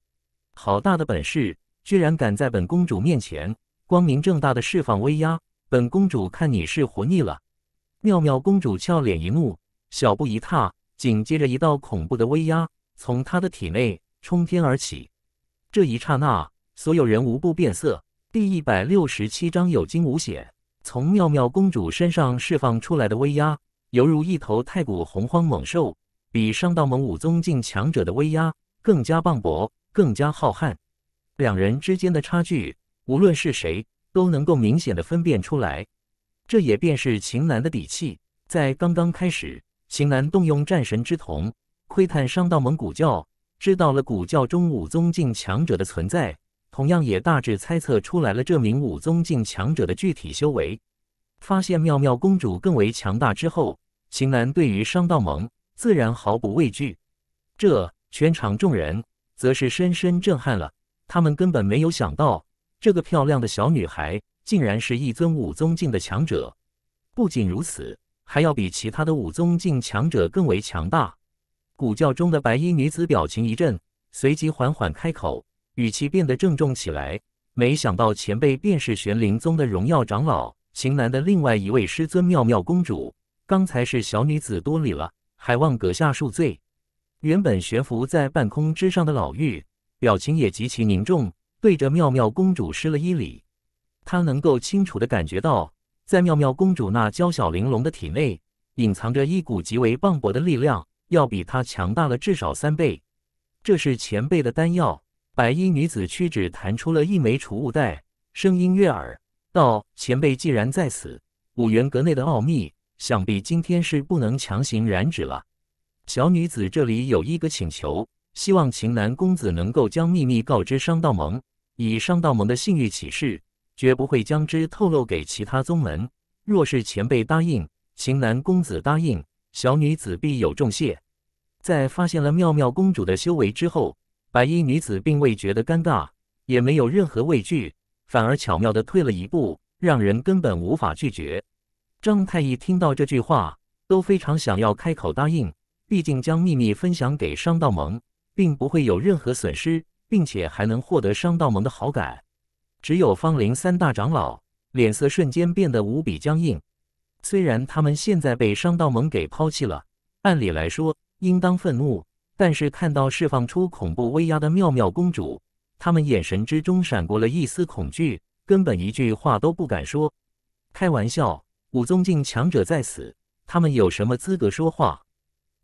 好大的本事！居然敢在本公主面前光明正大的释放威压！本公主看你是活腻了！妙妙公主俏脸一怒，小步一踏，紧接着一道恐怖的威压从她的体内冲天而起。这一刹那，所有人无不变色。第一百六十七章有惊无险。从妙妙公主身上释放出来的威压，犹如一头太古洪荒猛兽，比商道盟武宗境强者的威压更加磅礴，更加浩瀚。两人之间的差距，无论是谁都能够明显的分辨出来，这也便是秦岚的底气。在刚刚开始，秦岚动用战神之瞳窥探商道盟古教，知道了古教中武宗境强者的存在，同样也大致猜测出来了这名武宗境强者的具体修为。发现妙妙公主更为强大之后，秦岚对于商道盟自然毫不畏惧，这全场众人则是深深震撼了。他们根本没有想到，这个漂亮的小女孩竟然是一尊武宗境的强者。不仅如此，还要比其他的武宗境强者更为强大。古教中的白衣女子表情一震，随即缓缓开口，语气变得郑重起来。没想到前辈便是玄灵宗的荣耀长老，秦南的另外一位师尊妙妙公主。刚才是小女子多礼了，还望阁下恕罪。原本悬浮在半空之上的老妪。表情也极其凝重，对着妙妙公主施了一礼。他能够清楚的感觉到，在妙妙公主那娇小玲珑的体内，隐藏着一股极为磅礴的力量，要比他强大了至少三倍。这是前辈的丹药。白衣女子屈指弹出了一枚储物袋，声音悦耳道：“前辈既然在此，五元阁内的奥秘，想必今天是不能强行染指了。小女子这里有一个请求。”希望秦南公子能够将秘密告知商道盟，以商道盟的信誉起誓，绝不会将之透露给其他宗门。若是前辈答应，秦南公子答应，小女子必有重谢。在发现了妙妙公主的修为之后，白衣女子并未觉得尴尬，也没有任何畏惧，反而巧妙地退了一步，让人根本无法拒绝。张太医听到这句话，都非常想要开口答应，毕竟将秘密分享给商道盟。并不会有任何损失，并且还能获得商道盟的好感。只有方林三大长老脸色瞬间变得无比僵硬。虽然他们现在被商道盟给抛弃了，按理来说应当愤怒，但是看到释放出恐怖威压的妙妙公主，他们眼神之中闪过了一丝恐惧，根本一句话都不敢说。开玩笑，武宗境强者在此，他们有什么资格说话？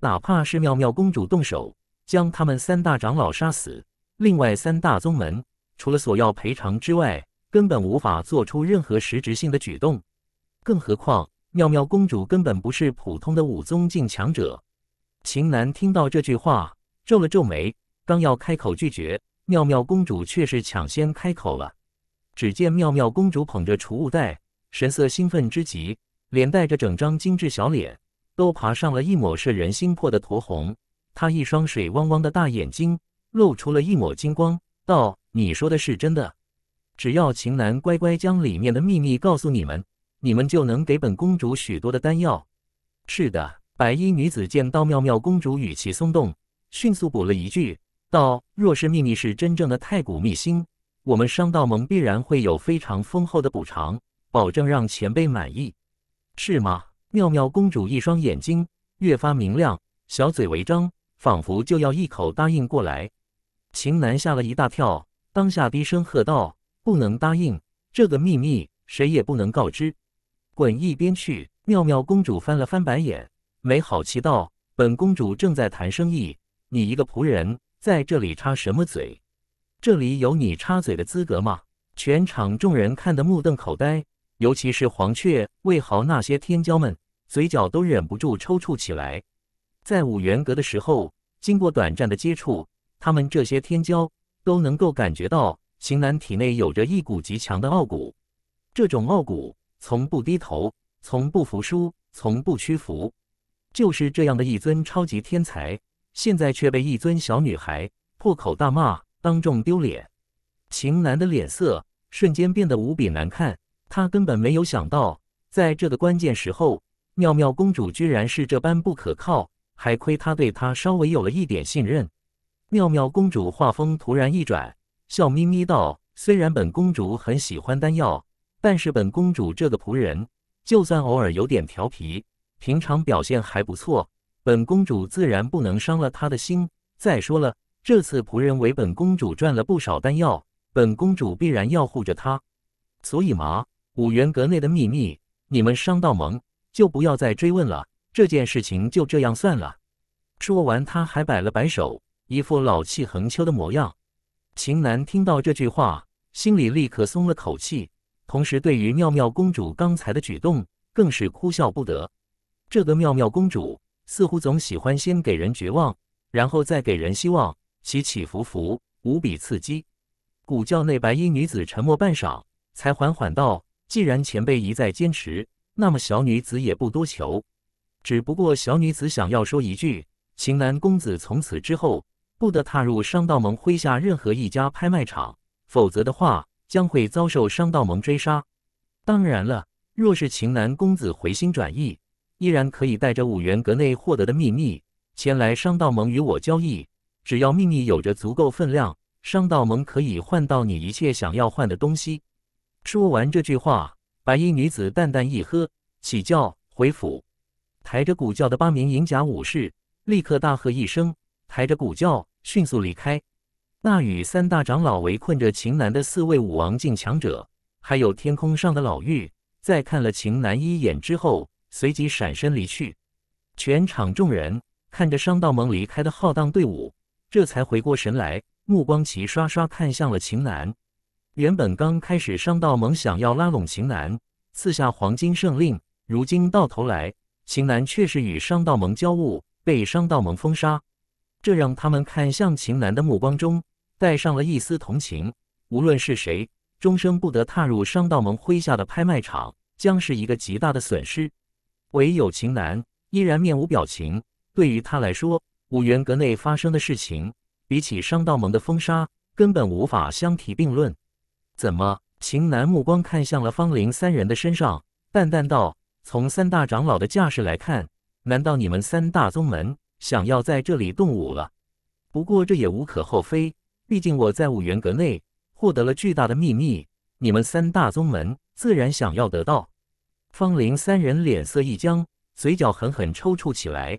哪怕是妙妙公主动手。将他们三大长老杀死，另外三大宗门除了索要赔偿之外，根本无法做出任何实质性的举动。更何况，妙妙公主根本不是普通的武宗境强者。秦南听到这句话，皱了皱眉，刚要开口拒绝，妙妙公主却是抢先开口了。只见妙妙公主捧着储物袋，神色兴奋之极，连带着整张精致小脸都爬上了一抹摄人心魄的酡红。她一双水汪汪的大眼睛露出了一抹金光，道：“你说的是真的？只要秦南乖乖将里面的秘密告诉你们，你们就能给本公主许多的丹药。”是的，白衣女子见到妙妙公主语气松动，迅速补了一句，道：“若是秘密是真正的太古秘辛，我们商道盟必然会有非常丰厚的补偿，保证让前辈满意。”是吗？妙妙公主一双眼睛越发明亮，小嘴微张。仿佛就要一口答应过来，秦楠吓了一大跳，当下低声喝道：“不能答应，这个秘密谁也不能告知，滚一边去！”妙妙公主翻了翻白眼，没好气道：“本公主正在谈生意，你一个仆人在这里插什么嘴？这里有你插嘴的资格吗？”全场众人看得目瞪口呆，尤其是黄雀、魏豪那些天骄们，嘴角都忍不住抽搐起来。在五元阁的时候，经过短暂的接触，他们这些天骄都能够感觉到秦楠体内有着一股极强的傲骨。这种傲骨从不低头，从不服输，从不屈服。就是这样的一尊超级天才，现在却被一尊小女孩破口大骂，当众丢脸。秦楠的脸色瞬间变得无比难看。他根本没有想到，在这个关键时候，妙妙公主居然是这般不可靠。还亏他对他稍微有了一点信任。妙妙公主画风突然一转，笑眯眯道：“虽然本公主很喜欢丹药，但是本公主这个仆人，就算偶尔有点调皮，平常表现还不错。本公主自然不能伤了他的心。再说了，这次仆人为本公主赚了不少丹药，本公主必然要护着他。所以嘛，五元阁内的秘密，你们商道盟就不要再追问了。”这件事情就这样算了。说完，他还摆了摆手，一副老气横秋的模样。秦楠听到这句话，心里立刻松了口气，同时对于妙妙公主刚才的举动更是哭笑不得。这个妙妙公主似乎总喜欢先给人绝望，然后再给人希望，起起伏伏，无比刺激。古教内白衣女子沉默半晌，才缓缓道：“既然前辈一再坚持，那么小女子也不多求。”只不过，小女子想要说一句：秦南公子从此之后不得踏入商道盟麾下任何一家拍卖场，否则的话将会遭受商道盟追杀。当然了，若是秦南公子回心转意，依然可以带着五元阁内获得的秘密前来商道盟与我交易，只要秘密有着足够分量，商道盟可以换到你一切想要换的东西。说完这句话，白衣女子淡淡一喝：“起轿回府。”抬着骨轿的八名银甲武士立刻大喝一声，抬着骨轿迅速离开。那与三大长老围困着秦南的四位武王境强者，还有天空上的老妪，在看了秦南一眼之后，随即闪身离去。全场众人看着商道盟离开的浩荡队伍，这才回过神来，目光齐刷刷看向了秦南。原本刚开始商道盟想要拉拢秦南，赐下黄金圣令，如今到头来。秦南确实与商道盟交恶，被商道盟封杀，这让他们看向秦南的目光中带上了一丝同情。无论是谁，终生不得踏入商道盟麾下的拍卖场，将是一个极大的损失。唯有秦南依然面无表情。对于他来说，五元阁内发生的事情，比起商道盟的封杀，根本无法相提并论。怎么？秦南目光看向了方林三人的身上，淡淡道。从三大长老的架势来看，难道你们三大宗门想要在这里动武了？不过这也无可厚非，毕竟我在五元阁内获得了巨大的秘密，你们三大宗门自然想要得到。方林三人脸色一僵，嘴角狠狠抽搐起来。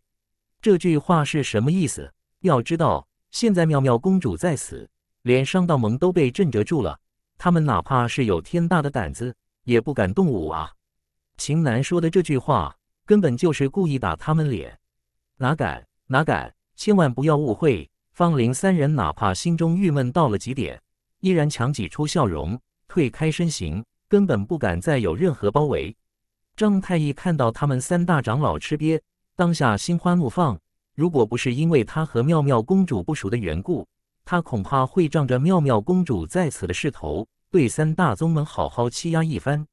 这句话是什么意思？要知道，现在妙妙公主在死，连商道盟都被震慑住了，他们哪怕是有天大的胆子，也不敢动武啊。秦楠说的这句话，根本就是故意打他们脸，哪敢哪敢！千万不要误会，方林三人哪怕心中郁闷到了极点，依然强挤出笑容，退开身形，根本不敢再有任何包围。张太医看到他们三大长老吃瘪，当下心花怒放。如果不是因为他和妙妙公主不熟的缘故，他恐怕会仗着妙妙公主在此的势头，对三大宗门好好欺压一番。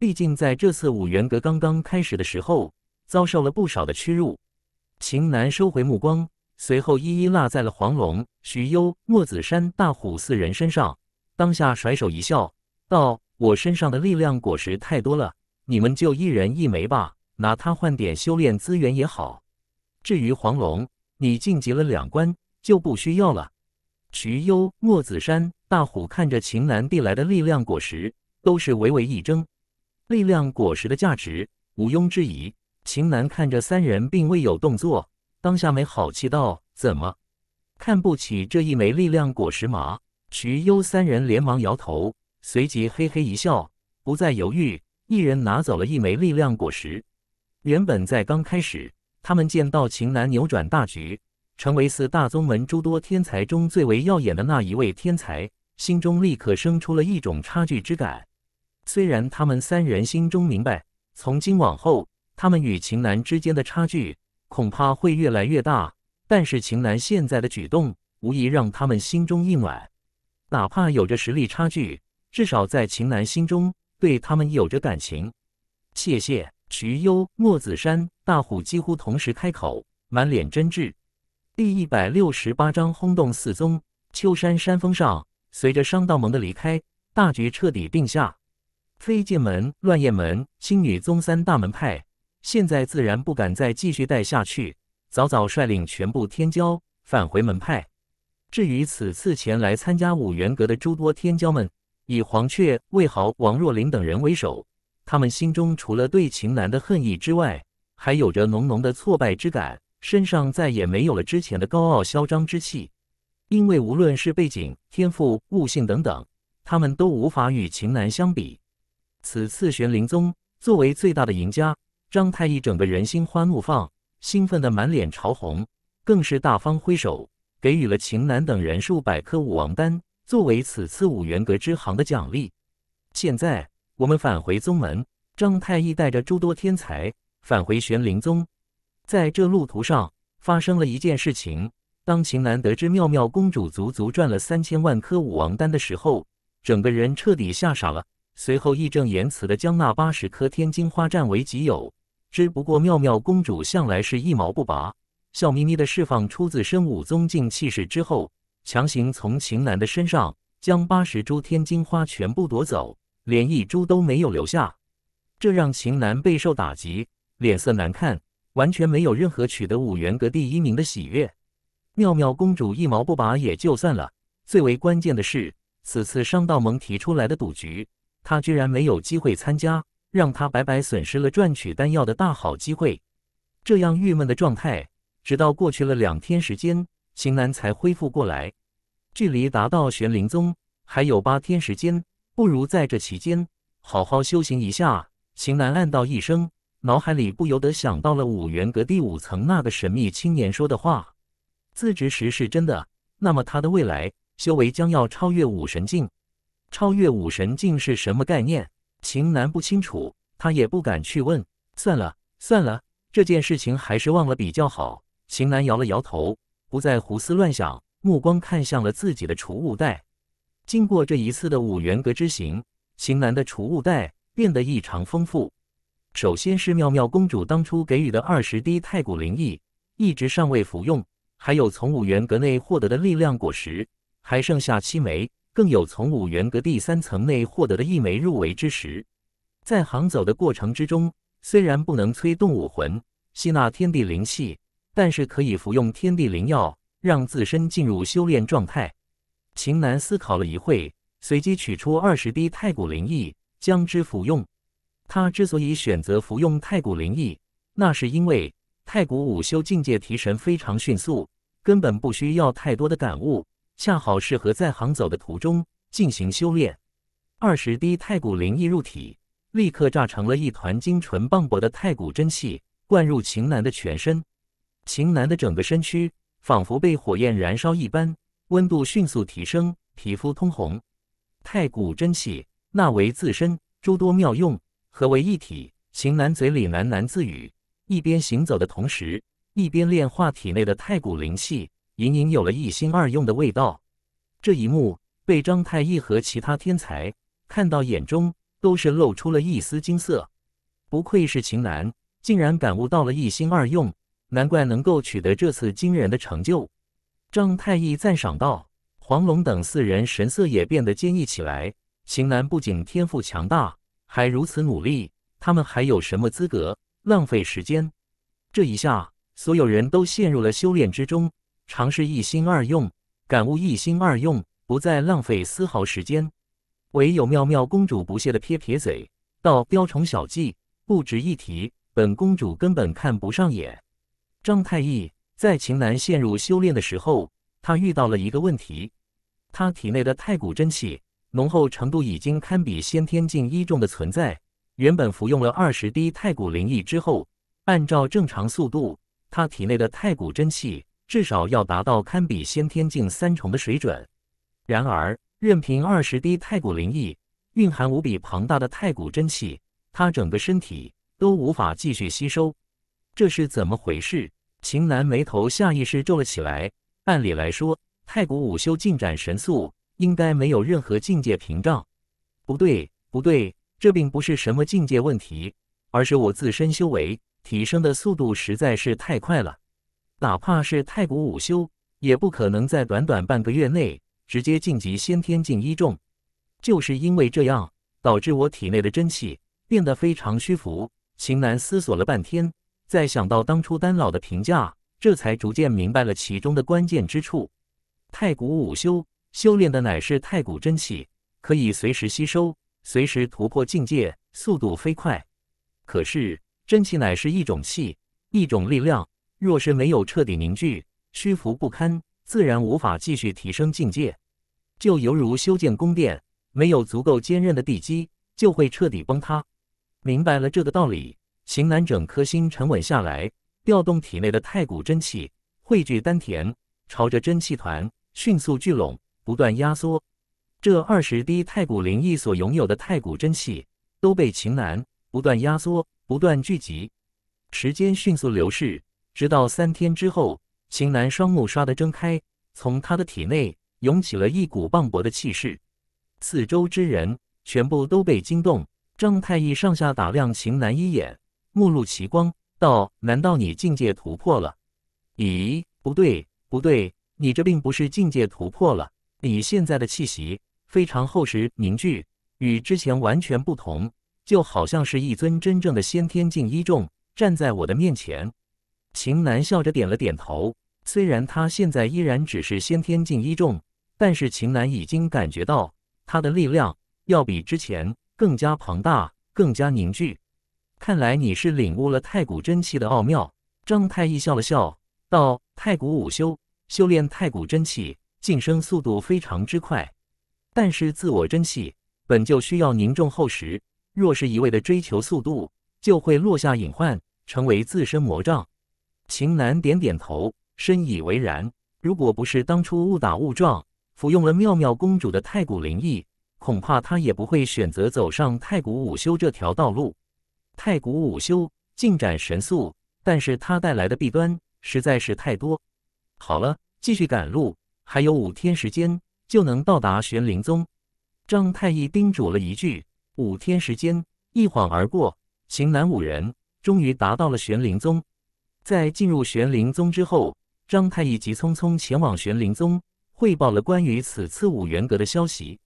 毕竟在这次五元阁刚刚开始的时候，遭受了不少的屈辱。秦楠收回目光，随后一一落在了黄龙、徐攸、莫子山、大虎四人身上，当下甩手一笑，道：“我身上的力量果实太多了，你们就一人一枚吧，拿它换点修炼资源也好。至于黄龙，你晋级了两关就不需要了。”徐攸、莫子山、大虎看着秦楠递来的力量果实，都是微微一怔。力量果实的价值毋庸置疑。秦南看着三人并未有动作，当下没好气道：“怎么，看不起这一枚力量果实吗？”徐优三人连忙摇头，随即嘿嘿一笑，不再犹豫，一人拿走了一枚力量果实。原本在刚开始，他们见到秦南扭转大局，成为四大宗门诸多天才中最为耀眼的那一位天才，心中立刻生出了一种差距之感。虽然他们三人心中明白，从今往后他们与秦南之间的差距恐怕会越来越大，但是秦南现在的举动无疑让他们心中一暖，哪怕有着实力差距，至少在秦南心中对他们有着感情。谢谢瞿优、莫子山、大虎几乎同时开口，满脸真挚。第一百六十八章轰动四宗。秋山山峰上，随着商道盟的离开，大局彻底定下。飞剑门、乱焰门、青女宗三大门派，现在自然不敢再继续待下去，早早率领全部天骄返回门派。至于此次前来参加五元阁的诸多天骄们，以黄雀、魏豪、王若琳等人为首，他们心中除了对秦南的恨意之外，还有着浓浓的挫败之感，身上再也没有了之前的高傲嚣张之气，因为无论是背景、天赋、悟性等等，他们都无法与秦南相比。此次玄灵宗作为最大的赢家，张太一整个人心花怒放，兴奋得满脸潮红，更是大方挥手，给予了秦南等人数百颗武王丹作为此次五元阁之行的奖励。现在我们返回宗门，张太一带着诸多天才返回玄灵宗，在这路途上发生了一件事情。当秦南得知妙妙公主足足赚了三千万颗武王丹的时候，整个人彻底吓傻了。随后义正言辞的将那八十颗天津花占为己有，只不过妙妙公主向来是一毛不拔，笑眯眯的释放出自身武宗境气势之后，强行从秦南的身上将八十株天津花全部夺走，连一株都没有留下，这让秦南备受打击，脸色难看，完全没有任何取得五元阁第一名的喜悦。妙妙公主一毛不拔也就算了，最为关键的是此次商道盟提出来的赌局。他居然没有机会参加，让他白白损失了赚取丹药的大好机会。这样郁闷的状态，直到过去了两天时间，秦南才恢复过来。距离达到玄灵宗还有八天时间，不如在这期间好好修行一下。秦南暗道一声，脑海里不由得想到了五元阁第五层那个神秘青年说的话：“自知时是真的，那么他的未来修为将要超越武神境。”超越武神境是什么概念？秦南不清楚，他也不敢去问。算了，算了，这件事情还是忘了比较好。秦南摇了摇头，不再胡思乱想，目光看向了自己的储物袋。经过这一次的五元阁之行，秦南的储物袋变得异常丰富。首先是妙妙公主当初给予的二十滴太古灵液，一直尚未服用；还有从五元阁内获得的力量果实，还剩下七枚。更有从五元阁第三层内获得的一枚入围之石，在行走的过程之中，虽然不能催动武魂，吸纳天地灵气，但是可以服用天地灵药，让自身进入修炼状态。秦南思考了一会，随即取出二十滴太古灵液，将之服用。他之所以选择服用太古灵液，那是因为太古武修境界提神非常迅速，根本不需要太多的感悟。恰好适合在行走的途中进行修炼。二十滴太古灵液入体，立刻炸成了一团精纯磅礴的太古真气，灌入秦南的全身。秦南的整个身躯仿佛被火焰燃烧一般，温度迅速提升，皮肤通红。太古真气纳为自身诸多妙用，合为一体。秦南嘴里喃喃自语，一边行走的同时，一边炼化体内的太古灵气。隐隐有了一心二用的味道，这一幕被张太一和其他天才看到，眼中都是露出了一丝金色。不愧是秦南，竟然感悟到了一心二用，难怪能够取得这次惊人的成就。张太一赞赏道。黄龙等四人神色也变得坚毅起来。秦南不仅天赋强大，还如此努力，他们还有什么资格浪费时间？这一下，所有人都陷入了修炼之中。尝试一心二用，感悟一心二用，不再浪费丝毫时间。唯有妙妙公主不屑的撇撇嘴，道：“雕虫小技，不值一提，本公主根本看不上眼。”张太医在秦南陷入修炼的时候，他遇到了一个问题：他体内的太古真气浓厚程度已经堪比先天境一重的存在。原本服用了二十滴太古灵液之后，按照正常速度，他体内的太古真气。至少要达到堪比先天境三重的水准。然而，任凭二十滴太古灵液蕴含无比庞大的太古真气，他整个身体都无法继续吸收。这是怎么回事？秦南眉头下意识皱了起来。按理来说，太古武修进展神速，应该没有任何境界屏障。不对，不对，这并不是什么境界问题，而是我自身修为提升的速度实在是太快了。哪怕是太古武修，也不可能在短短半个月内直接晋级先天境一重，就是因为这样导致我体内的真气变得非常虚浮。秦南思索了半天，再想到当初丹老的评价，这才逐渐明白了其中的关键之处。太古武修修炼的乃是太古真气，可以随时吸收，随时突破境界，速度飞快。可是真气乃是一种气，一种力量。若是没有彻底凝聚，虚浮不堪，自然无法继续提升境界。就犹如修建宫殿，没有足够坚韧的地基，就会彻底崩塌。明白了这个道理，秦男整颗心沉稳下来，调动体内的太古真气，汇聚丹田，朝着真气团迅速聚拢，不断压缩。这二十滴太古灵异所拥有的太古真气，都被秦南不断压缩、不断聚集。时间迅速流逝。直到三天之后，秦南双目唰的睁开，从他的体内涌起了一股磅礴的气势，四周之人全部都被惊动。张太医上下打量秦南一眼，目露奇光，道：“难道你境界突破了？咦，不对，不对，你这并不是境界突破了。你现在的气息非常厚实凝聚，与之前完全不同，就好像是一尊真正的先天境一重站在我的面前。”秦南笑着点了点头。虽然他现在依然只是先天境一重，但是秦南已经感觉到他的力量要比之前更加庞大，更加凝聚。看来你是领悟了太古真气的奥妙。张太医笑了笑，道：“太古武修修炼太古真气，晋升速度非常之快，但是自我真气本就需要凝重厚实，若是一味的追求速度，就会落下隐患，成为自身魔障。”秦楠点点头，深以为然。如果不是当初误打误撞服用了妙妙公主的太古灵异，恐怕他也不会选择走上太古武修这条道路。太古武修进展神速，但是它带来的弊端实在是太多。好了，继续赶路，还有五天时间就能到达玄灵宗。张太医叮嘱了一句：“五天时间一晃而过，秦南五人终于达到了玄灵宗。”在进入玄灵宗之后，张太乙急匆匆前往玄灵宗，汇报了关于此次五元阁的消息。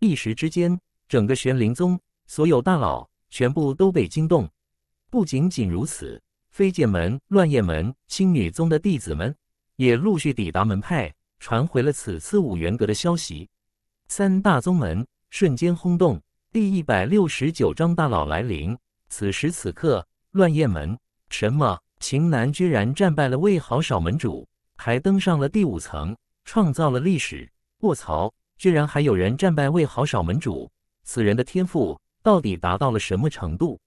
一时之间，整个玄灵宗所有大佬全部都被惊动。不仅仅如此，飞剑门、乱叶门、青女宗的弟子们也陆续抵达门派，传回了此次五元阁的消息。三大宗门瞬间轰动。第一百六十九章大佬来临。此时此刻，乱叶门什么？秦南居然战败了魏豪少门主，还登上了第五层，创造了历史。卧槽！居然还有人战败魏豪少门主，此人的天赋到底达到了什么程度？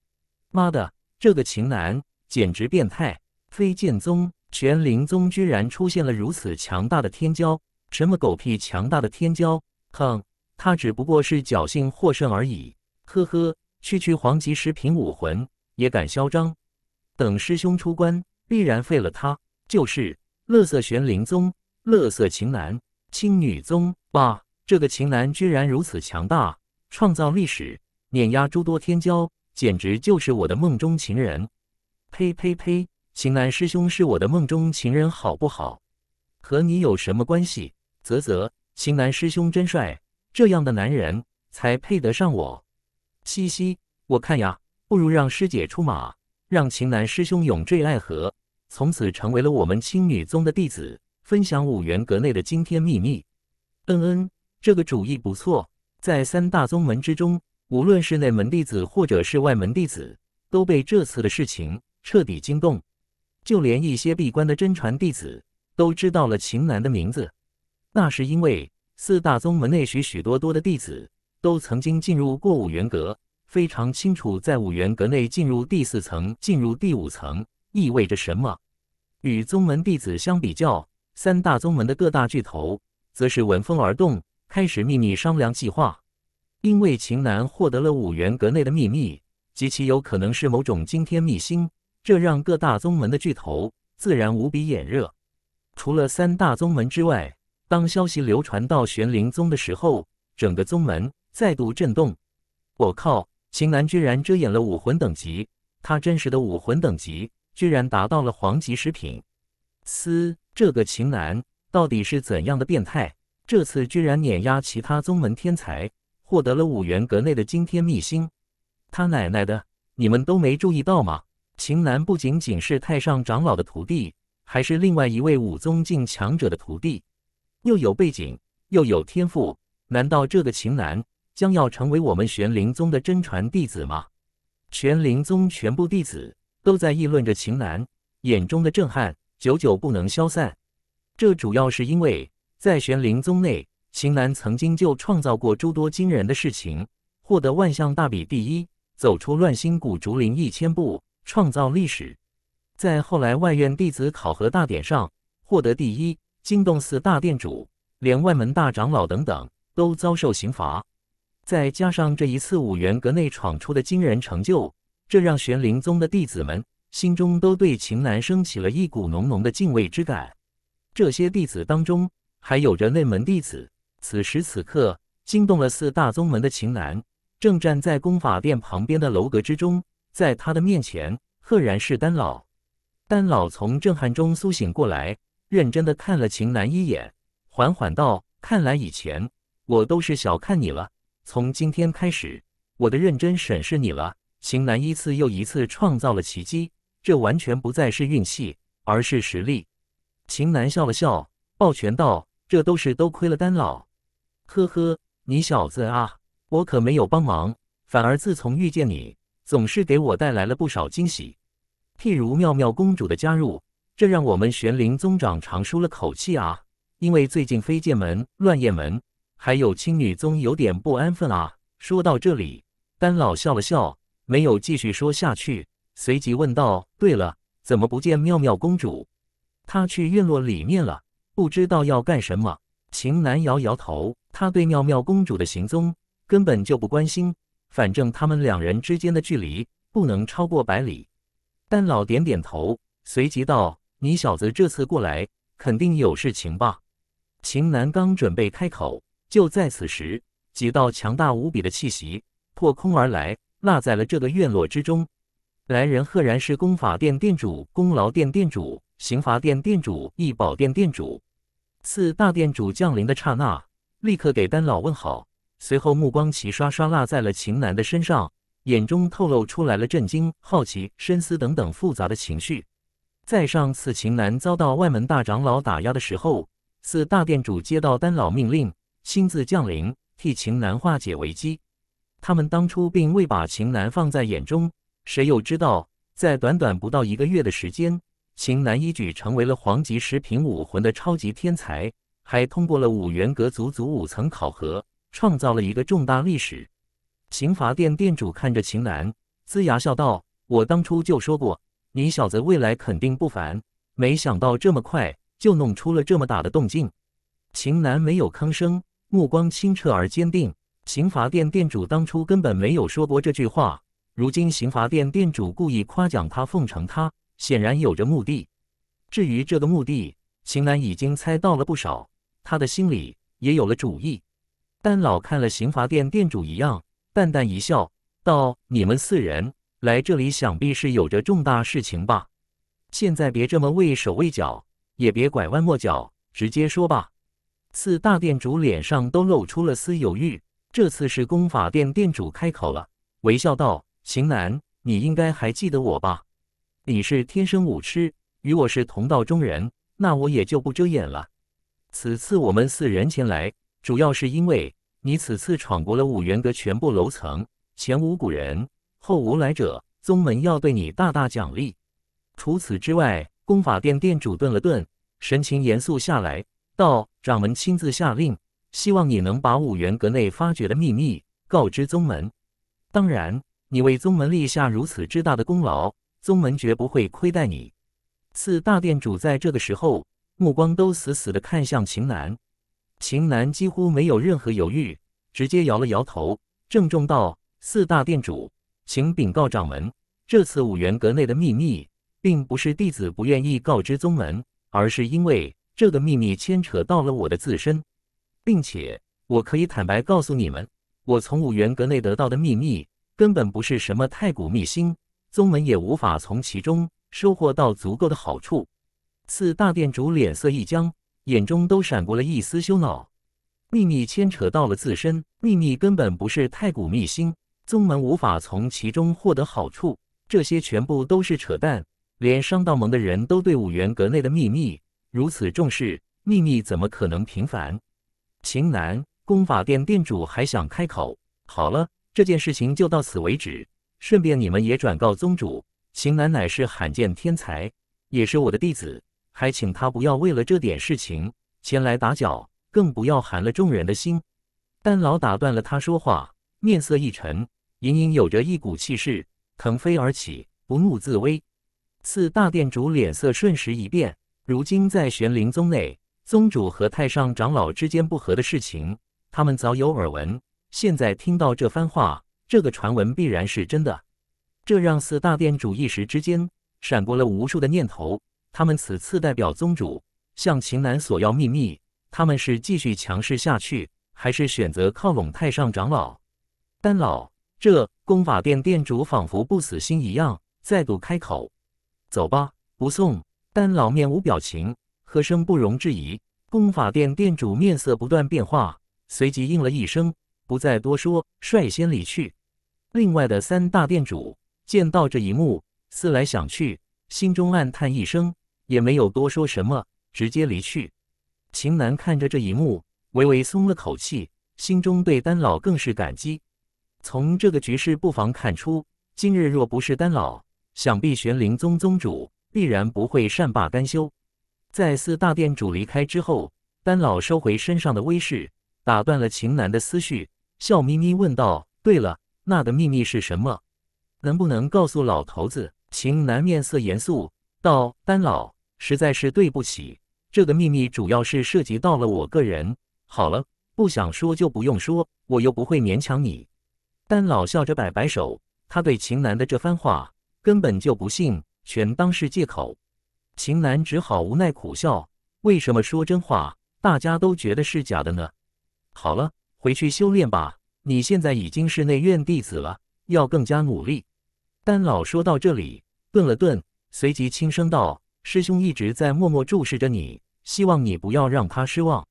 妈的，这个秦南简直变态！飞剑宗、玄灵宗居然出现了如此强大的天骄，什么狗屁强大的天骄？哼，他只不过是侥幸获胜而已。呵呵，区区黄级十品武魂也敢嚣张？等师兄出关，必然废了他。就是乐色玄灵宗，乐色情男、青女宗。哇，这个情男居然如此强大，创造历史，碾压诸多天骄，简直就是我的梦中情人。呸呸呸，情男师兄是我的梦中情人，好不好？和你有什么关系？啧啧，情男师兄真帅，这样的男人才配得上我。嘻嘻，我看呀，不如让师姐出马。让秦南师兄永坠爱河，从此成为了我们青女宗的弟子，分享五元阁内的惊天秘密。嗯嗯，这个主意不错。在三大宗门之中，无论是内门弟子或者是外门弟子，都被这次的事情彻底惊动。就连一些闭关的真传弟子，都知道了秦南的名字。那是因为四大宗门内许许多多的弟子，都曾经进入过五元阁。非常清楚，在五元阁内进入第四层、进入第五层意味着什么。与宗门弟子相比较，三大宗门的各大巨头则是闻风而动，开始秘密商量计划。因为秦南获得了五元阁内的秘密，极其有可能是某种惊天秘辛，这让各大宗门的巨头自然无比眼热。除了三大宗门之外，当消息流传到玄灵宗的时候，整个宗门再度震动。我靠！秦楠居然遮掩了武魂等级，他真实的武魂等级居然达到了黄级十品。嘶，这个秦楠到底是怎样的变态？这次居然碾压其他宗门天才，获得了五元阁内的惊天秘星。他奶奶的，你们都没注意到吗？秦楠不仅仅是太上长老的徒弟，还是另外一位武宗境强者的徒弟，又有背景，又有天赋，难道这个秦南？将要成为我们玄灵宗的真传弟子吗？玄灵宗全部弟子都在议论着，秦南眼中的震撼久久不能消散。这主要是因为，在玄灵宗内，秦南曾经就创造过诸多惊人的事情，获得万象大比第一，走出乱心谷竹林一千步，创造历史。在后来外院弟子考核大典上获得第一，惊动四大殿主，连外门大长老等等都遭受刑罚。再加上这一次五元阁内闯出的惊人成就，这让玄灵宗的弟子们心中都对秦南升起了一股浓浓的敬畏之感。这些弟子当中还有着内门弟子，此时此刻惊动了四大宗门的秦南，正站在功法殿旁边的楼阁之中，在他的面前赫然是丹老。丹老从震撼中苏醒过来，认真的看了秦南一眼，缓缓道：“看来以前我都是小看你了。”从今天开始，我的认真审视你了。秦南一次又一次创造了奇迹，这完全不再是运气，而是实力。秦南笑了笑，抱拳道：“这都是都亏了丹老。”“呵呵，你小子啊，我可没有帮忙，反而自从遇见你，总是给我带来了不少惊喜。譬如妙妙公主的加入，这让我们玄灵宗长长舒了口气啊，因为最近飞剑门乱焰门。”还有青女宗有点不安分啊。说到这里，丹老笑了笑，没有继续说下去，随即问道：“对了，怎么不见妙妙公主？她去院落里面了，不知道要干什么。”秦南摇摇头，他对妙妙公主的行踪根本就不关心，反正他们两人之间的距离不能超过百里。丹老点点头，随即道：“你小子这次过来，肯定有事情吧？”秦南刚准备开口。就在此时，几道强大无比的气息破空而来，落在了这个院落之中。来人赫然是功法殿殿主、功劳殿殿主、刑罚殿殿主、易宝殿殿主四大殿主降临的刹那，立刻给丹老问好，随后目光齐刷刷落在了秦楠的身上，眼中透露出来了震惊、好奇、深思等等复杂的情绪。在上次秦楠遭到外门大长老打压的时候，四大殿主接到丹老命令。亲自降临，替秦南化解危机。他们当初并未把秦南放在眼中，谁又知道，在短短不到一个月的时间，秦南一举成为了黄级十品武魂的超级天才，还通过了五元阁足足五层考核，创造了一个重大历史。刑罚殿殿主看着秦南，呲牙笑道：“我当初就说过，你小子未来肯定不凡，没想到这么快就弄出了这么大的动静。”秦南没有吭声。目光清澈而坚定。刑罚店店主当初根本没有说过这句话，如今刑罚店店主故意夸奖他、奉承他，显然有着目的。至于这个目的，秦岚已经猜到了不少，他的心里也有了主意。但老看了刑罚店店主一样，淡淡一笑，道：“你们四人来这里，想必是有着重大事情吧？现在别这么畏手畏脚，也别拐弯抹角，直接说吧。”四大店主脸上都露出了丝犹豫。这次是功法殿店主开口了，微笑道：“秦南，你应该还记得我吧？你是天生武痴，与我是同道中人，那我也就不遮掩了。此次我们四人前来，主要是因为你此次闯过了五元阁全部楼层，前无古人，后无来者，宗门要对你大大奖励。除此之外，功法殿店主顿了顿，神情严肃下来，道。”掌门亲自下令，希望你能把五元阁内发掘的秘密告知宗门。当然，你为宗门立下如此之大的功劳，宗门绝不会亏待你。四大殿主在这个时候，目光都死死的看向秦南。秦南几乎没有任何犹豫，直接摇了摇头，郑重道：“四大殿主，请禀告掌门，这次五元阁内的秘密，并不是弟子不愿意告知宗门，而是因为……”这个秘密牵扯到了我的自身，并且我可以坦白告诉你们，我从五元阁内得到的秘密根本不是什么太古秘心，宗门也无法从其中收获到足够的好处。四大殿主脸色一僵，眼中都闪过了一丝羞恼。秘密牵扯到了自身，秘密根本不是太古秘心，宗门无法从其中获得好处，这些全部都是扯淡。连商道盟的人都对五元阁内的秘密。如此重视秘密，怎么可能平凡？秦南，功法店店主还想开口。好了，这件事情就到此为止。顺便你们也转告宗主，秦南乃是罕见天才，也是我的弟子，还请他不要为了这点事情前来打搅，更不要寒了众人的心。丹老打断了他说话，面色一沉，隐隐有着一股气势腾飞而起，不怒自威。四大店主脸色瞬时一变。如今在玄灵宗内，宗主和太上长老之间不和的事情，他们早有耳闻。现在听到这番话，这个传闻必然是真的。这让四大殿主一时之间闪过了无数的念头。他们此次代表宗主向秦南索要秘密，他们是继续强势下去，还是选择靠拢太上长老？丹老，这功法殿殿主仿佛不死心一样，再度开口：“走吧，不送。”丹老面无表情，和声不容置疑。功法殿殿主面色不断变化，随即应了一声，不再多说，率先离去。另外的三大殿主见到这一幕，思来想去，心中暗叹一声，也没有多说什么，直接离去。秦南看着这一幕，微微松了口气，心中对丹老更是感激。从这个局势不妨看出，今日若不是丹老，想必玄灵宗宗主。必然不会善罢甘休。在四大店主离开之后，丹老收回身上的威势，打断了秦南的思绪，笑眯眯问道：“对了，那个秘密是什么？能不能告诉老头子？”秦南面色严肃道：“丹老，实在是对不起，这个秘密主要是涉及到了我个人。好了，不想说就不用说，我又不会勉强你。”丹老笑着摆摆手，他对秦南的这番话根本就不信。全当是借口，秦楠只好无奈苦笑。为什么说真话，大家都觉得是假的呢？好了，回去修炼吧。你现在已经是内院弟子了，要更加努力。丹老说到这里，顿了顿，随即轻声道：“师兄一直在默默注视着你，希望你不要让他失望。”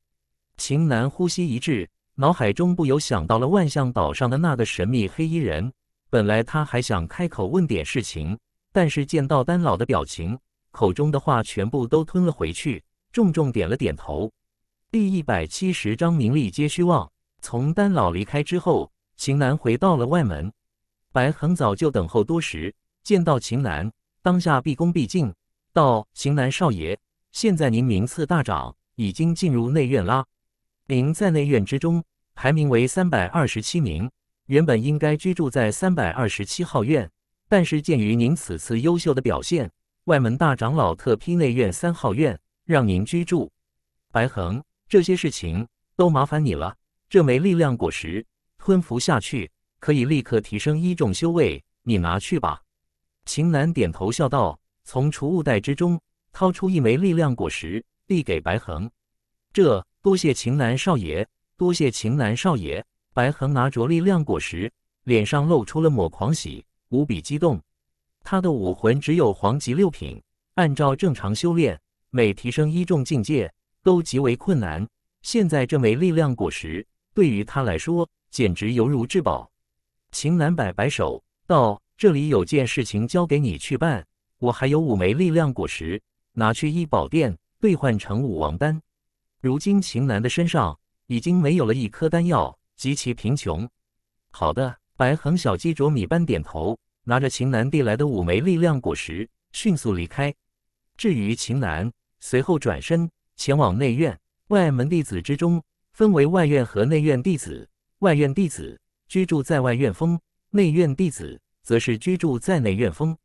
秦楠呼吸一滞，脑海中不由想到了万象岛上的那个神秘黑衣人。本来他还想开口问点事情。但是见到丹老的表情，口中的话全部都吞了回去，重重点了点头。第一百七十章名利皆虚妄。从丹老离开之后，秦南回到了外门，白恒早就等候多时。见到秦南，当下毕恭毕敬，道：“秦南少爷，现在您名次大涨，已经进入内院啦。您在内院之中排名为三百二十七名，原本应该居住在三百二十七号院。”但是，鉴于您此次优秀的表现，外门大长老特批内院三号院让您居住。白恒，这些事情都麻烦你了。这枚力量果实吞服下去，可以立刻提升一重修为，你拿去吧。秦南点头笑道，从储物袋之中掏出一枚力量果实，递给白恒。这多谢秦南少爷，多谢秦南少爷。白恒拿着力量果实，脸上露出了抹狂喜。无比激动，他的武魂只有黄级六品，按照正常修炼，每提升一重境界都极为困难。现在这枚力量果实对于他来说简直犹如至宝。秦南摆摆手道：“这里有件事情交给你去办，我还有五枚力量果实，拿去医宝殿兑换成武王丹。如今秦南的身上已经没有了一颗丹药，极其贫穷。”“好的。”白恒小鸡啄米般点头，拿着秦南递来的五枚力量果实，迅速离开。至于秦南，随后转身前往内院。外门弟子之中，分为外院和内院弟子。外院弟子居住在外院峰，内院弟子则是居住在内院峰。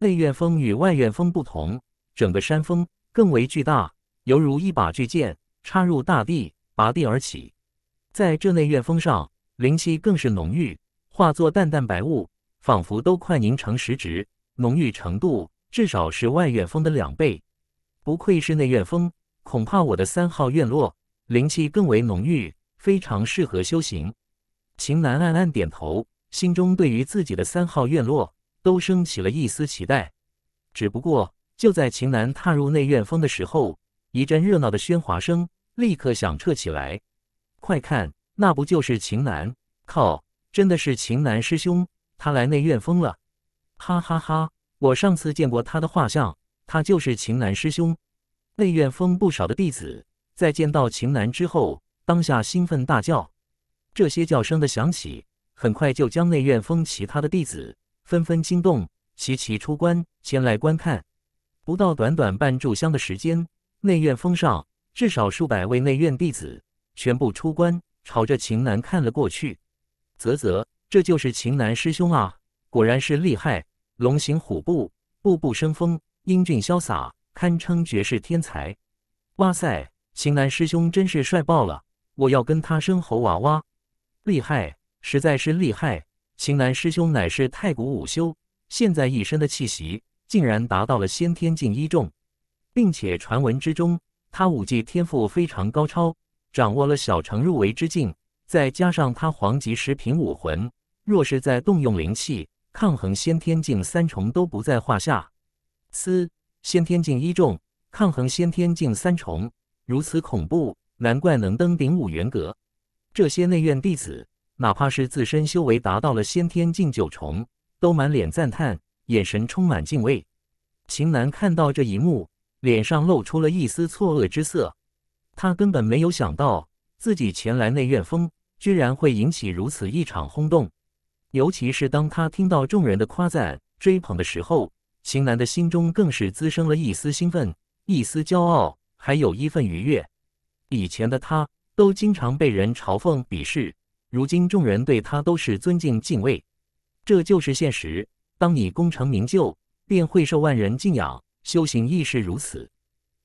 内院峰与外院峰不同，整个山峰更为巨大，犹如一把巨剑插入大地，拔地而起。在这内院峰上，灵气更是浓郁。化作淡淡白雾，仿佛都快凝成实质，浓郁程度至少是外院风的两倍。不愧是内院风，恐怕我的三号院落灵气更为浓郁，非常适合修行。秦南暗暗点头，心中对于自己的三号院落都升起了一丝期待。只不过就在秦南踏入内院风的时候，一阵热闹的喧哗声立刻响彻起来。快看，那不就是秦南？靠！真的是秦南师兄，他来内院封了，哈哈哈！我上次见过他的画像，他就是秦南师兄。内院封不少的弟子，在见到秦南之后，当下兴奋大叫。这些叫声的响起，很快就将内院封其他的弟子纷纷惊动，齐齐出关前来观看。不到短短半炷香的时间，内院封上至少数百位内院弟子全部出关，朝着秦南看了过去。啧啧，这就是秦南师兄啊，果然是厉害，龙行虎步，步步生风，英俊潇洒，堪称绝世天才。哇塞，秦南师兄真是帅爆了，我要跟他生猴娃娃。厉害，实在是厉害，秦南师兄乃是太古武修，现在一身的气息竟然达到了先天境一重，并且传闻之中，他武技天赋非常高超，掌握了小城入围之境。再加上他黄级十品武魂，若是再动用灵气，抗衡先天境三重都不在话下。嘶，先天境一重抗衡先天境三重，如此恐怖，难怪能登顶五元阁。这些内院弟子，哪怕是自身修为达到了先天境九重，都满脸赞叹，眼神充满敬畏。秦南看到这一幕，脸上露出了一丝错愕之色，他根本没有想到。自己前来内院风，居然会引起如此一场轰动。尤其是当他听到众人的夸赞、追捧的时候，秦楠的心中更是滋生了一丝兴奋、一丝骄傲，还有一份愉悦。以前的他都经常被人嘲讽、鄙视，如今众人对他都是尊敬、敬畏。这就是现实。当你功成名就，便会受万人敬仰。修行亦是如此。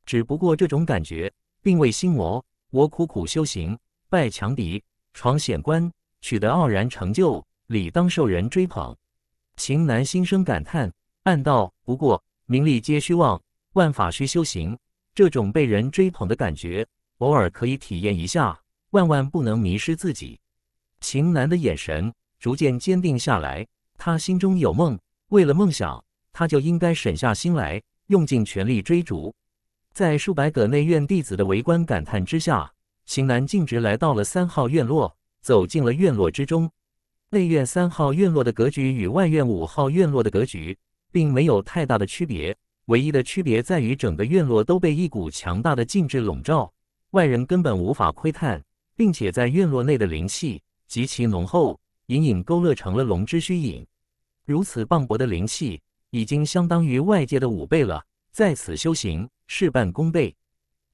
只不过这种感觉并未心魔。我苦苦修行，败强敌，闯险关，取得傲然成就，理当受人追捧。秦南心生感叹，暗道：不过名利皆虚妄，万法需修行。这种被人追捧的感觉，偶尔可以体验一下，万万不能迷失自己。秦南的眼神逐渐坚定下来，他心中有梦，为了梦想，他就应该省下心来，用尽全力追逐。在数百个内院弟子的围观感叹之下，秦南径直来到了三号院落，走进了院落之中。内院三号院落的格局与外院五号院落的格局并没有太大的区别，唯一的区别在于整个院落都被一股强大的禁制笼罩，外人根本无法窥探，并且在院落内的灵气极其浓厚，隐隐勾勒成了龙之虚影。如此磅礴的灵气，已经相当于外界的五倍了，在此修行。事半功倍，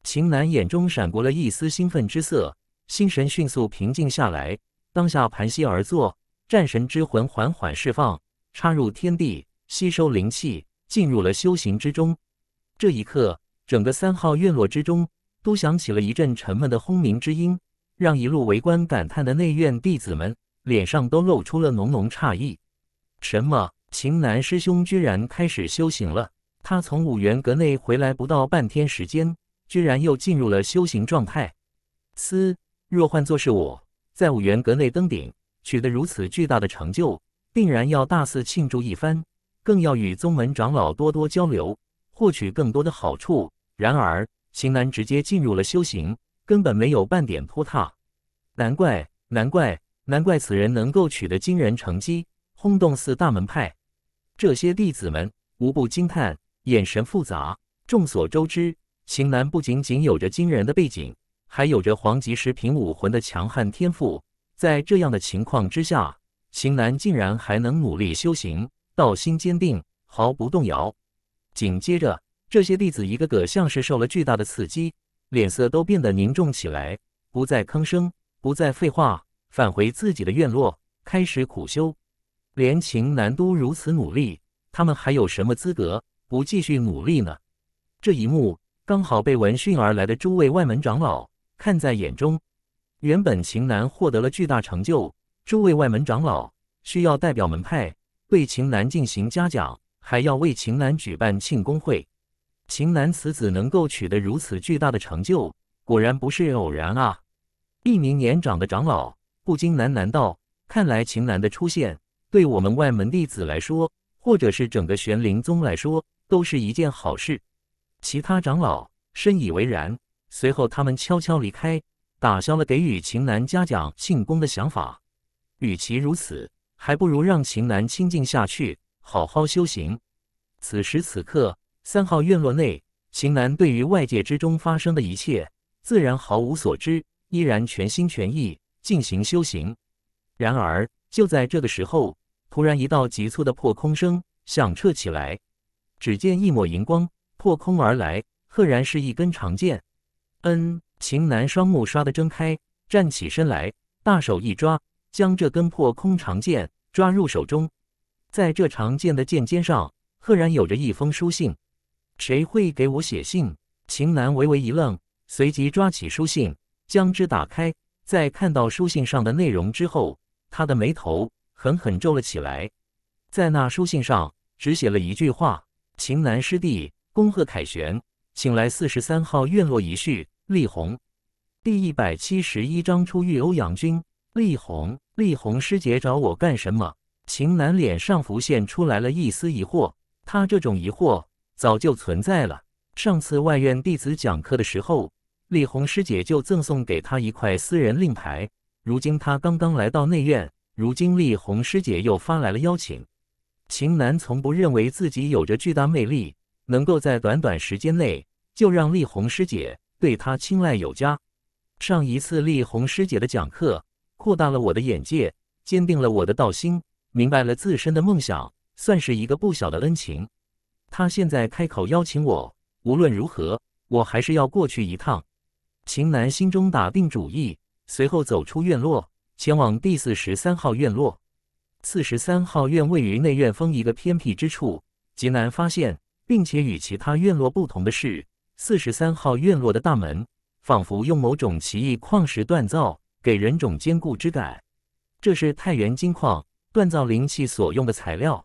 秦楠眼中闪过了一丝兴奋之色，心神迅速平静下来，当下盘膝而坐，战神之魂缓缓释放，插入天地，吸收灵气，进入了修行之中。这一刻，整个三号院落之中都响起了一阵沉闷的轰鸣之音，让一路围观感叹的内院弟子们脸上都露出了浓浓诧异：什么？秦南师兄居然开始修行了？他从五元阁内回来不到半天时间，居然又进入了修行状态。嘶！若换做是我，在五元阁内登顶，取得如此巨大的成就，定然要大肆庆祝一番，更要与宗门长老多多交流，获取更多的好处。然而，秦南直接进入了修行，根本没有半点拖沓。难怪，难怪，难怪此人能够取得惊人成绩，轰动四大门派。这些弟子们无不惊叹。眼神复杂。众所周知，秦南不仅仅有着惊人的背景，还有着黄级十品武魂的强悍天赋。在这样的情况之下，秦南竟然还能努力修行，道心坚定，毫不动摇。紧接着，这些弟子一个个像是受了巨大的刺激，脸色都变得凝重起来，不再吭声，不再废话，返回自己的院落，开始苦修。连秦南都如此努力，他们还有什么资格？不继续努力呢？这一幕刚好被闻讯而来的诸位外门长老看在眼中。原本秦南获得了巨大成就，诸位外门长老需要代表门派对秦南进行嘉奖，还要为秦南举办庆功会。秦南此子能够取得如此巨大的成就，果然不是偶然啊！一名年长的长老不禁喃喃道：“看来秦南的出现，对我们外门弟子来说，或者是整个玄灵宗来说。”都是一件好事，其他长老深以为然。随后，他们悄悄离开，打消了给予秦南嘉奖庆功的想法。与其如此，还不如让秦南清静下去，好好修行。此时此刻，三号院落内，秦南对于外界之中发生的一切自然毫无所知，依然全心全意进行修行。然而，就在这个时候，突然一道急促的破空声响彻起来。只见一抹银光破空而来，赫然是一根长剑。嗯，秦南双目刷的睁开，站起身来，大手一抓，将这根破空长剑抓入手中。在这长剑的剑尖上，赫然有着一封书信。谁会给我写信？秦南微微一愣，随即抓起书信，将之打开。在看到书信上的内容之后，他的眉头狠狠皱了起来。在那书信上，只写了一句话。秦南师弟，恭贺凯旋，请来四十三号院落一叙。立红，第一百七十一章出狱。欧阳军，立红，立红师姐找我干什么？秦南脸上浮现出来了一丝疑惑。他这种疑惑早就存在了。上次外院弟子讲课的时候，立红师姐就赠送给他一块私人令牌。如今他刚刚来到内院，如今立红师姐又发来了邀请。秦楠从不认为自己有着巨大魅力，能够在短短时间内就让丽红师姐对他青睐有加。上一次丽红师姐的讲课，扩大了我的眼界，坚定了我的道心，明白了自身的梦想，算是一个不小的恩情。他现在开口邀请我，无论如何，我还是要过去一趟。秦楠心中打定主意，随后走出院落，前往第四十三号院落。四十三号院位于内院峰一个偏僻之处，极难发现，并且与其他院落不同的是，四十三号院落的大门仿佛用某种奇异矿石锻造，给人种坚固之感。这是太原金矿锻造灵气所用的材料。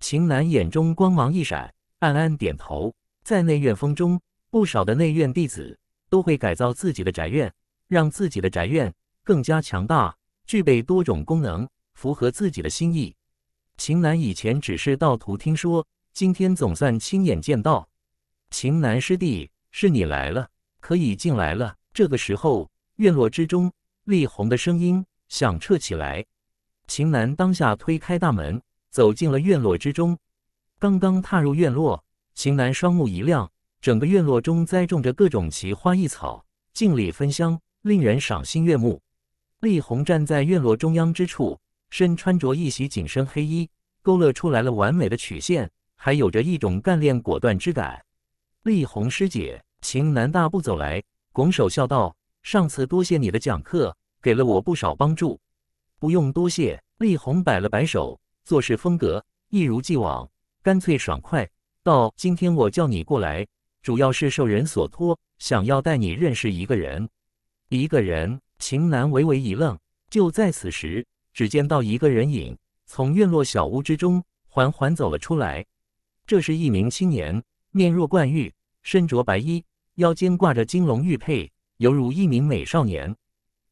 秦南眼中光芒一闪，暗暗点头。在内院峰中，不少的内院弟子都会改造自己的宅院，让自己的宅院更加强大，具备多种功能。符合自己的心意。秦南以前只是盗途听说今天总算亲眼见到。秦南师弟，是你来了，可以进来了。这个时候，院落之中，丽红的声音响彻起来。秦南当下推开大门，走进了院落之中。刚刚踏入院落，秦南双目一亮，整个院落中栽种着各种奇花异草，静里芬香，令人赏心悦目。丽红站在院落中央之处。身穿着一袭紧身黑衣，勾勒出来了完美的曲线，还有着一种干练果断之感。丽红师姐，秦南大步走来，拱手笑道：“上次多谢你的讲课，给了我不少帮助。”“不用多谢。”丽红摆了摆手，做事风格一如既往，干脆爽快。道：“今天我叫你过来，主要是受人所托，想要带你认识一个人。”一个人，秦南微微一愣。就在此时。只见到一个人影从院落小屋之中缓缓走了出来，这是一名青年，面若冠玉，身着白衣，腰间挂着金龙玉佩，犹如一名美少年。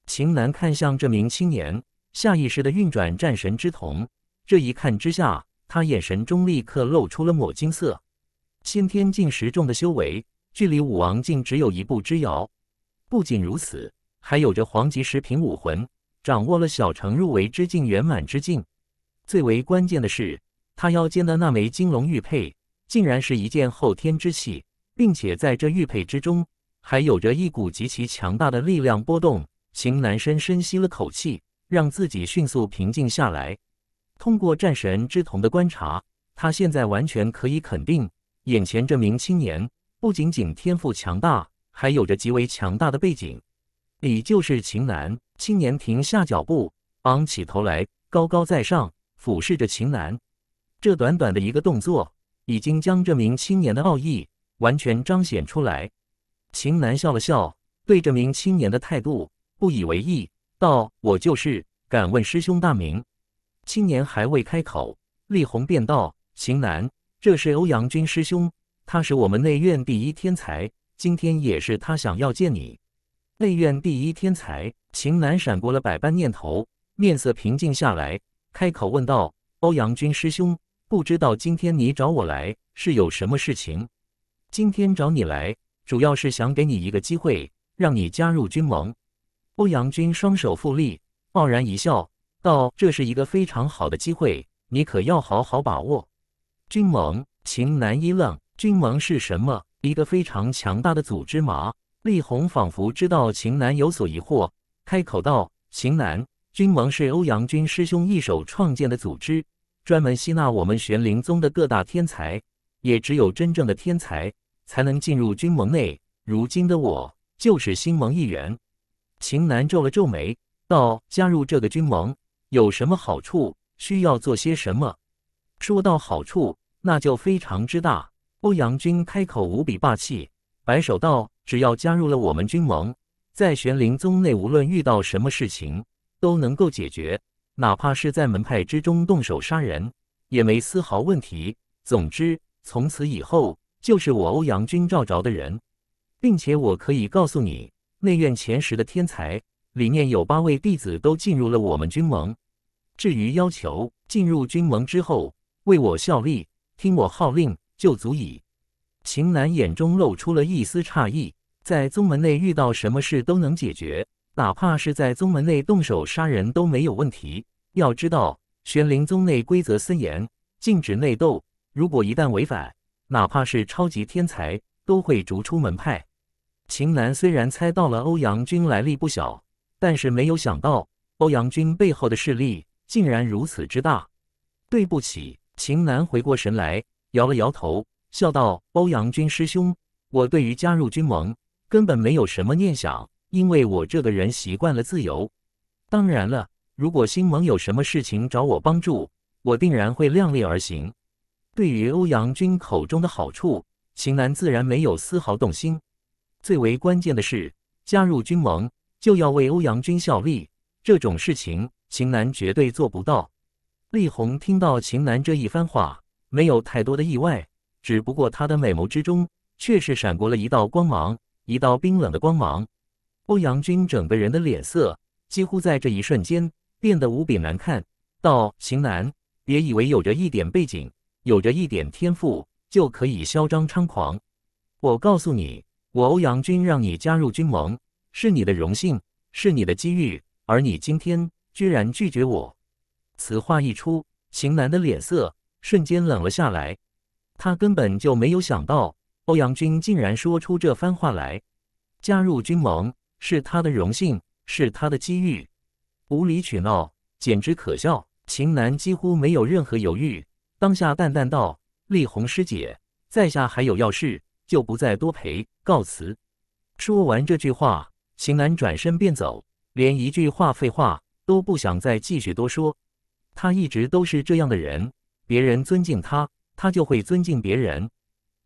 秦南看向这名青年，下意识的运转战神之瞳，这一看之下，他眼神中立刻露出了抹金色，先天境十重的修为，距离武王境只有一步之遥。不仅如此，还有着黄级十品武魂。掌握了小城入围之境圆满之境，最为关键的是，他腰间的那枚金龙玉佩竟然是一件后天之器，并且在这玉佩之中还有着一股极其强大的力量波动。秦南深深吸了口气，让自己迅速平静下来。通过战神之瞳的观察，他现在完全可以肯定，眼前这名青年不仅仅天赋强大，还有着极为强大的背景。你就是秦南青年，停下脚步，昂起头来，高高在上，俯视着秦南。这短短的一个动作，已经将这名青年的傲意完全彰显出来。秦南笑了笑，对这名青年的态度不以为意，道：“我就是。敢问师兄大名？”青年还未开口，力宏便道：“秦南，这是欧阳军师兄，他是我们内院第一天才，今天也是他想要见你。”内院第一天才秦南闪过了百般念头，面色平静下来，开口问道：“欧阳军师兄，不知道今天你找我来是有什么事情？今天找你来，主要是想给你一个机会，让你加入军盟。”欧阳军双手负立，傲然一笑，道：“这是一个非常好的机会，你可要好好把握。”军盟，秦南一愣：“军盟是什么？一个非常强大的组织吗？”丽红仿佛知道秦南有所疑惑，开口道：“秦南，君盟是欧阳军师兄一手创建的组织，专门吸纳我们玄灵宗的各大天才。也只有真正的天才，才能进入君盟内。如今的我，就是新盟一员。”秦南皱了皱眉，道：“加入这个君盟有什么好处？需要做些什么？”说到好处，那就非常之大。欧阳军开口无比霸气，摆手道。只要加入了我们军盟，在玄灵宗内无论遇到什么事情都能够解决，哪怕是在门派之中动手杀人也没丝毫问题。总之，从此以后就是我欧阳军罩着的人，并且我可以告诉你，内院前十的天才里面有八位弟子都进入了我们军盟。至于要求进入军盟之后为我效力、听我号令就足以。秦楠眼中露出了一丝诧异，在宗门内遇到什么事都能解决，哪怕是在宗门内动手杀人都没有问题。要知道，玄灵宗内规则森严，禁止内斗，如果一旦违反，哪怕是超级天才都会逐出门派。秦楠虽然猜到了欧阳军来历不小，但是没有想到欧阳军背后的势力竟然如此之大。对不起，秦楠回过神来，摇了摇头。笑道：“欧阳军师兄，我对于加入军盟根本没有什么念想，因为我这个人习惯了自由。当然了，如果新盟有什么事情找我帮助，我定然会量力而行。对于欧阳军口中的好处，秦南自然没有丝毫动心。最为关键的是，加入军盟就要为欧阳军效力，这种事情秦南绝对做不到。”丽红听到秦南这一番话，没有太多的意外。只不过他的美眸之中却是闪过了一道光芒，一道冰冷的光芒。欧阳军整个人的脸色几乎在这一瞬间变得无比难看。道：“邢南，别以为有着一点背景，有着一点天赋就可以嚣张猖狂。我告诉你，我欧阳军让你加入军盟，是你的荣幸，是你的机遇，而你今天居然拒绝我。”此话一出，邢南的脸色瞬间冷了下来。他根本就没有想到欧阳军竟然说出这番话来。加入军盟是他的荣幸，是他的机遇。无理取闹，简直可笑。秦楠几乎没有任何犹豫，当下淡淡道：“丽红师姐，在下还有要事，就不再多陪，告辞。”说完这句话，秦楠转身便走，连一句话废话都不想再继续多说。他一直都是这样的人，别人尊敬他。他就会尊敬别人，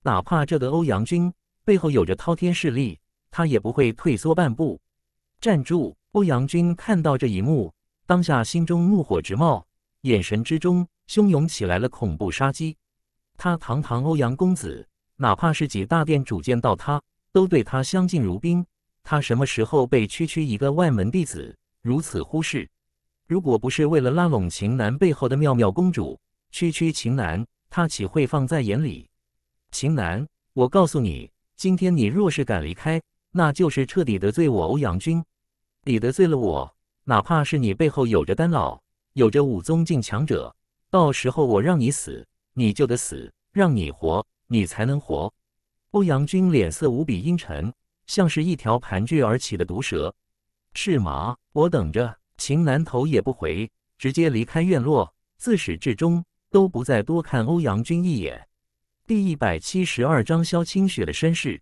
哪怕这个欧阳军背后有着滔天势力，他也不会退缩半步。站住！欧阳军看到这一幕，当下心中怒火直冒，眼神之中汹涌起来了恐怖杀机。他堂堂欧阳公子，哪怕是几大殿主见到他，都对他相敬如宾。他什么时候被区区一个外门弟子如此忽视？如果不是为了拉拢秦南背后的妙妙公主，区区秦南。他岂会放在眼里？秦南，我告诉你，今天你若是敢离开，那就是彻底得罪我欧阳军。你得罪了我，哪怕是你背后有着丹老，有着武宗境强者，到时候我让你死，你就得死；让你活，你才能活。欧阳军脸色无比阴沉，像是一条盘踞而起的毒蛇。是吗？我等着。秦南头也不回，直接离开院落。自始至终。都不再多看欧阳军一眼。第一百七十二章：萧清雪的身世。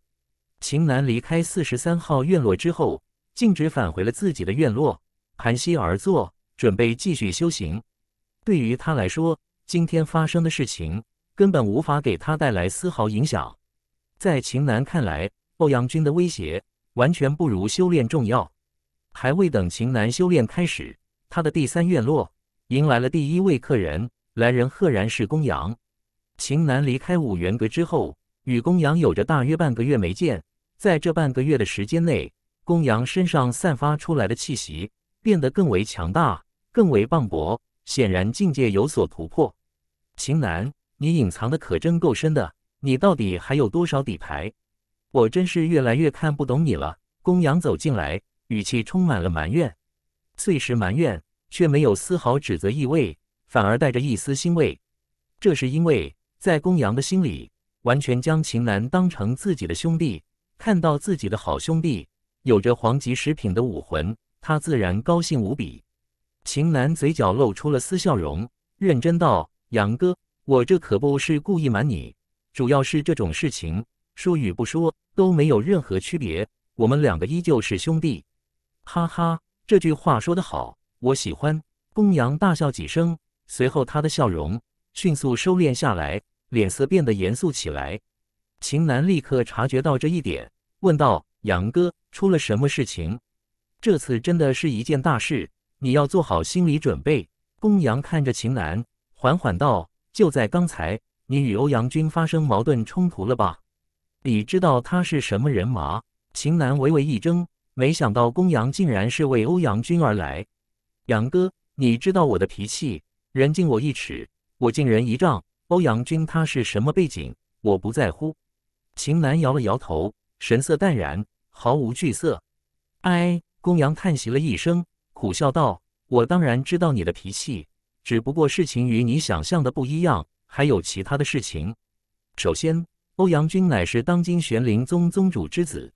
秦岚离开四十三号院落之后，径直返回了自己的院落，盘膝而坐，准备继续修行。对于他来说，今天发生的事情根本无法给他带来丝毫影响。在秦南看来，欧阳军的威胁完全不如修炼重要。还未等秦南修炼开始，他的第三院落迎来了第一位客人。来人赫然是公羊，秦南离开五元阁之后，与公羊有着大约半个月没见。在这半个月的时间内，公羊身上散发出来的气息变得更为强大，更为磅礴，显然境界有所突破。秦南，你隐藏的可真够深的，你到底还有多少底牌？我真是越来越看不懂你了。公羊走进来，语气充满了埋怨，碎石埋怨，却没有丝毫指责意味。反而带着一丝欣慰，这是因为，在公羊的心里，完全将秦南当成自己的兄弟。看到自己的好兄弟有着黄级食品的武魂，他自然高兴无比。秦南嘴角露出了丝笑容，认真道：“杨哥，我这可不是故意瞒你，主要是这种事情说与不说都没有任何区别，我们两个依旧是兄弟。”哈哈，这句话说得好，我喜欢。公羊大笑几声。随后，他的笑容迅速收敛下来，脸色变得严肃起来。秦楠立刻察觉到这一点，问道：“杨哥，出了什么事情？这次真的是一件大事，你要做好心理准备。”公羊看着秦楠，缓缓道：“就在刚才，你与欧阳军发生矛盾冲突了吧？你知道他是什么人吗？”秦楠微微一怔，没想到公羊竟然是为欧阳军而来。杨哥，你知道我的脾气。人敬我一尺，我敬人一丈。欧阳军他是什么背景？我不在乎。秦南摇了摇头，神色淡然，毫无惧色。哎，公羊叹息了一声，苦笑道：“我当然知道你的脾气，只不过事情与你想象的不一样，还有其他的事情。首先，欧阳军乃是当今玄灵宗宗主之子。”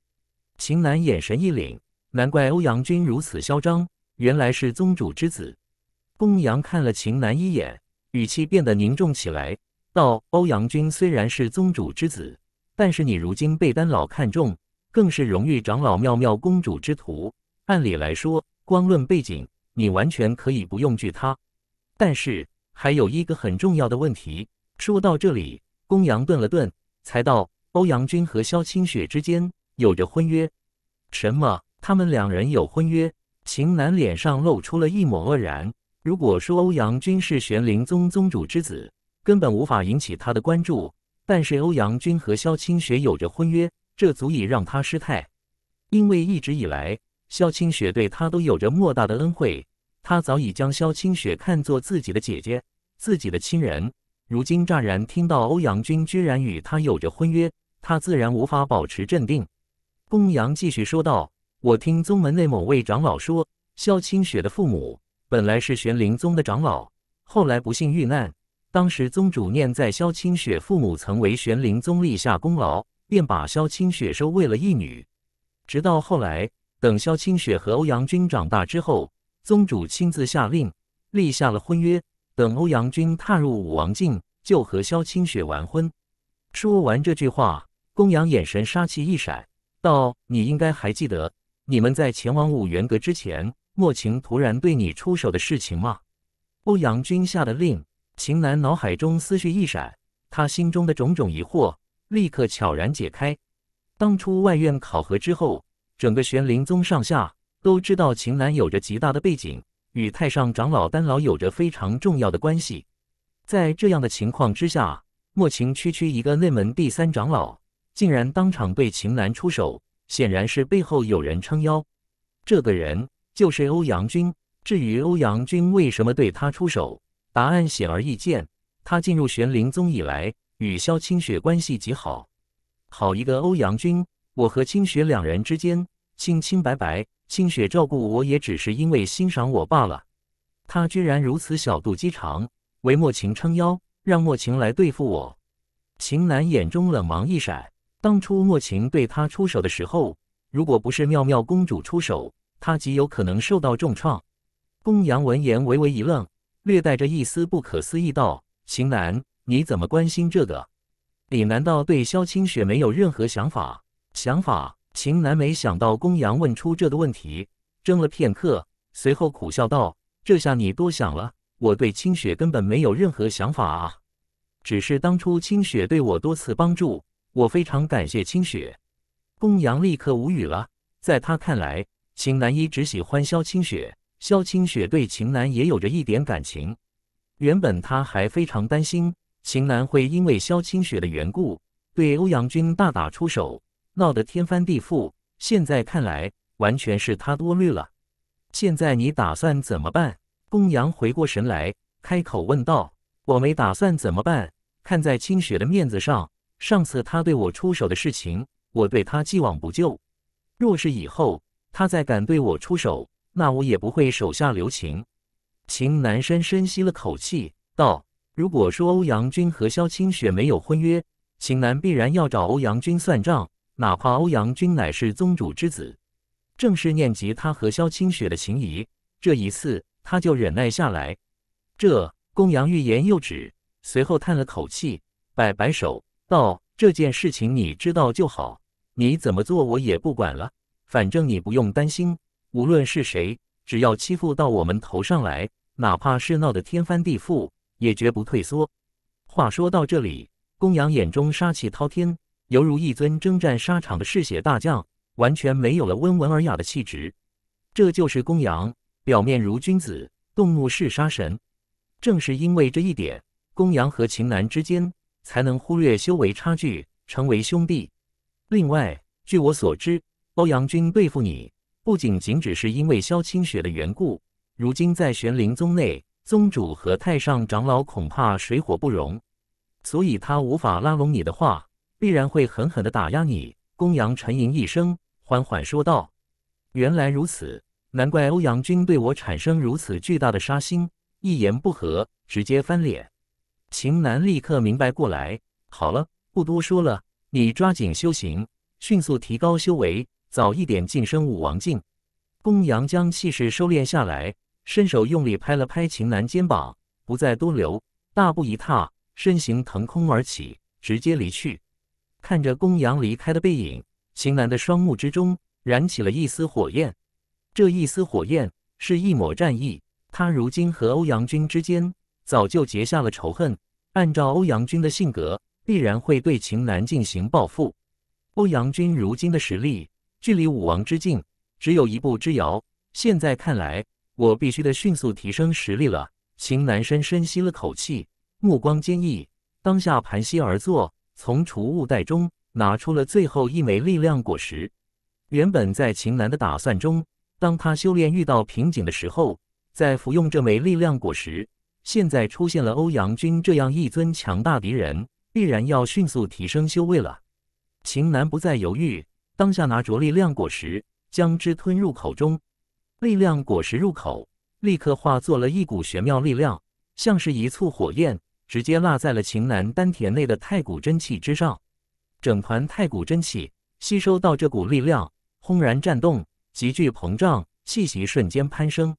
秦南眼神一凛，难怪欧阳军如此嚣张，原来是宗主之子。公羊看了秦南一眼，语气变得凝重起来，道：“欧阳君虽然是宗主之子，但是你如今被丹老看中，更是荣誉长老妙妙公主之徒。按理来说，光论背景，你完全可以不用惧他。但是还有一个很重要的问题。”说到这里，公羊顿了顿，才道：“欧阳君和萧清雪之间有着婚约。”“什么？他们两人有婚约？”秦南脸上露出了一抹愕然。如果说欧阳军是玄灵宗宗主之子，根本无法引起他的关注。但是欧阳军和萧清雪有着婚约，这足以让他失态。因为一直以来，萧清雪对他都有着莫大的恩惠，他早已将萧清雪看作自己的姐姐、自己的亲人。如今乍然听到欧阳军居然与他有着婚约，他自然无法保持镇定。公羊继续说道：“我听宗门内某位长老说，萧清雪的父母……”本来是玄灵宗的长老，后来不幸遇难。当时宗主念在萧清雪父母曾为玄灵宗立下功劳，便把萧清雪收为了义女。直到后来，等萧清雪和欧阳军长大之后，宗主亲自下令立下了婚约，等欧阳军踏入武王境，就和萧清雪完婚。说完这句话，公羊眼神杀气一闪，道：“你应该还记得，你们在前往五元阁之前。”莫晴突然对你出手的事情吗？欧阳军下的令，秦楠脑海中思绪一闪，他心中的种种疑惑立刻悄然解开。当初外院考核之后，整个玄灵宗上下都知道秦楠有着极大的背景，与太上长老丹老有着非常重要的关系。在这样的情况之下，莫晴区区一个内门第三长老，竟然当场对秦岚出手，显然是背后有人撑腰。这个人。就是欧阳军。至于欧阳军为什么对他出手，答案显而易见。他进入玄灵宗以来，与萧清雪关系极好。好一个欧阳军！我和清雪两人之间清清白白，清雪照顾我也只是因为欣赏我罢了。他居然如此小肚鸡肠，为莫晴撑腰，让莫晴来对付我。秦楠眼中冷芒一闪。当初莫晴对他出手的时候，如果不是妙妙公主出手。他极有可能受到重创。公羊闻言微微一愣，略带着一丝不可思议道：“秦南，你怎么关心这个？你难道对萧清雪没有任何想法？”想法？秦南没想到公羊问出这个问题，怔了片刻，随后苦笑道：“这下你多想了，我对清雪根本没有任何想法啊。只是当初清雪对我多次帮助，我非常感谢清雪。”公羊立刻无语了，在他看来。秦楠一直喜欢萧清雪，萧清雪对秦楠也有着一点感情。原本他还非常担心秦楠会因为萧清雪的缘故对欧阳军大打出手，闹得天翻地覆。现在看来，完全是他多虑了。现在你打算怎么办？公羊回过神来，开口问道：“我没打算怎么办？看在清雪的面子上，上次他对我出手的事情，我对他既往不咎。若是以后……”他再敢对我出手，那我也不会手下留情。秦南深深吸了口气，道：“如果说欧阳军和萧清雪没有婚约，秦南必然要找欧阳军算账，哪怕欧阳军乃是宗主之子。正是念及他和萧清雪的情谊，这一次他就忍耐下来。”这公羊欲言又止，随后叹了口气，摆摆手道：“这件事情你知道就好，你怎么做我也不管了。”反正你不用担心，无论是谁，只要欺负到我们头上来，哪怕是闹得天翻地覆，也绝不退缩。话说到这里，公羊眼中杀气滔天，犹如一尊征战沙场的嗜血大将，完全没有了温文尔雅的气质。这就是公羊，表面如君子，动怒是杀神。正是因为这一点，公羊和秦南之间才能忽略修为差距，成为兄弟。另外，据我所知。欧阳军对付你，不仅仅只是因为萧清雪的缘故。如今在玄灵宗内，宗主和太上长老恐怕水火不容，所以他无法拉拢你的话，必然会狠狠地打压你。公羊沉吟一声，缓缓说道：“原来如此，难怪欧阳军对我产生如此巨大的杀心，一言不合直接翻脸。”秦南立刻明白过来。好了，不多说了，你抓紧修行，迅速提高修为。早一点晋升武王境，公羊将气势收敛下来，伸手用力拍了拍秦南肩膀，不再多留，大步一踏，身形腾空而起，直接离去。看着公羊离开的背影，秦南的双目之中燃起了一丝火焰。这一丝火焰是一抹战意。他如今和欧阳军之间早就结下了仇恨，按照欧阳军的性格，必然会对秦南进行报复。欧阳军如今的实力。距离武王之境只有一步之遥，现在看来，我必须得迅速提升实力了。秦南深深吸了口气，目光坚毅，当下盘膝而坐，从储物袋中拿出了最后一枚力量果实。原本在秦南的打算中，当他修炼遇到瓶颈的时候，在服用这枚力量果实。现在出现了欧阳军这样一尊强大敌人，必然要迅速提升修为了。秦南不再犹豫。当下拿着力量果实，将之吞入口中。力量果实入口，立刻化作了一股玄妙力量，像是一簇火焰，直接落在了秦南丹田内的太古真气之上。整团太古真气吸收到这股力量，轰然颤动，急剧膨胀，气息瞬间攀升。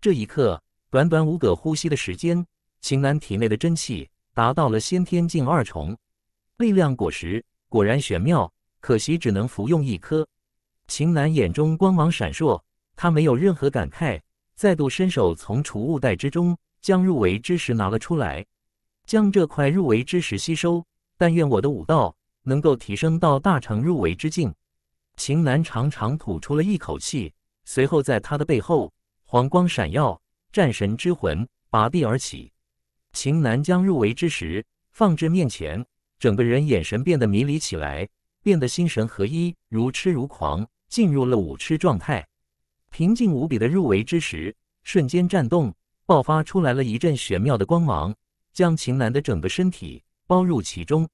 这一刻，短短五个呼吸的时间，秦南体内的真气达到了先天境二重。力量果实果然玄妙。可惜只能服用一颗。秦楠眼中光芒闪烁，他没有任何感慨，再度伸手从储物袋之中将入围之石拿了出来，将这块入围之石吸收。但愿我的武道能够提升到大成入围之境。秦楠长长吐出了一口气，随后在他的背后黄光闪耀，战神之魂拔地而起。秦楠将入围之石放置面前，整个人眼神变得迷离起来。变得心神合一，如痴如狂，进入了舞痴状态。平静无比的入围之时，瞬间颤动，爆发出来了一阵玄妙的光芒，将秦岚的整个身体包入其中。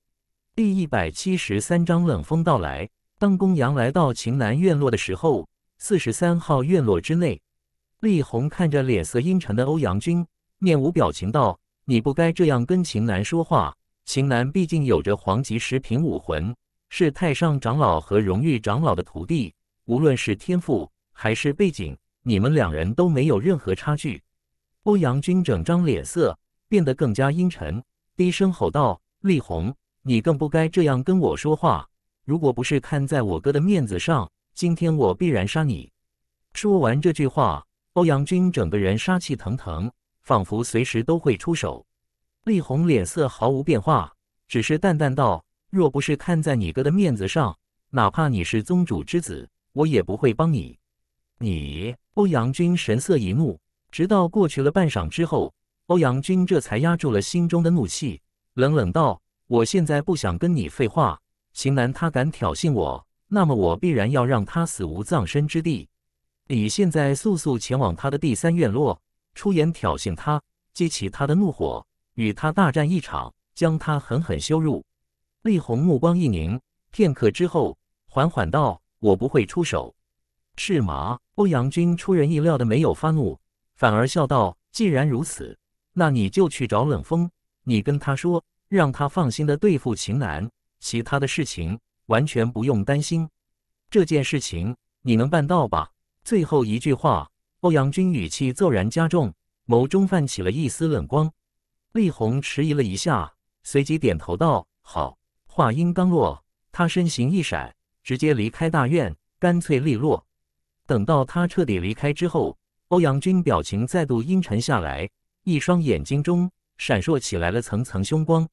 第一百七十三章冷风到来。当公羊来到秦南院落的时候，四十三号院落之内，丽红看着脸色阴沉的欧阳军，面无表情道：“你不该这样跟秦岚说话。秦岚毕竟有着黄级十品武魂。”是太上长老和荣誉长老的徒弟，无论是天赋还是背景，你们两人都没有任何差距。欧阳军整张脸色变得更加阴沉，低声吼道：“力红，你更不该这样跟我说话。如果不是看在我哥的面子上，今天我必然杀你。”说完这句话，欧阳军整个人杀气腾腾，仿佛随时都会出手。力红脸色毫无变化，只是淡淡道。若不是看在你哥的面子上，哪怕你是宗主之子，我也不会帮你。你欧阳军神色一怒，直到过去了半晌之后，欧阳军这才压住了心中的怒气，冷冷道：“我现在不想跟你废话。秦南他敢挑衅我，那么我必然要让他死无葬身之地。你现在速速前往他的第三院落，出言挑衅他，激起他的怒火，与他大战一场，将他狠狠羞辱。”厉红目光一凝，片刻之后，缓缓道：“我不会出手。”是吗？欧阳军出人意料的没有发怒，反而笑道：“既然如此，那你就去找冷风，你跟他说，让他放心的对付秦楠，其他的事情完全不用担心。这件事情你能办到吧？”最后一句话，欧阳军语气骤然加重，眸中泛起了一丝冷光。厉红迟疑了一下，随即点头道：“好。”话音刚落，他身形一闪，直接离开大院，干脆利落。等到他彻底离开之后，欧阳军表情再度阴沉下来，一双眼睛中闪烁起来了层层凶光。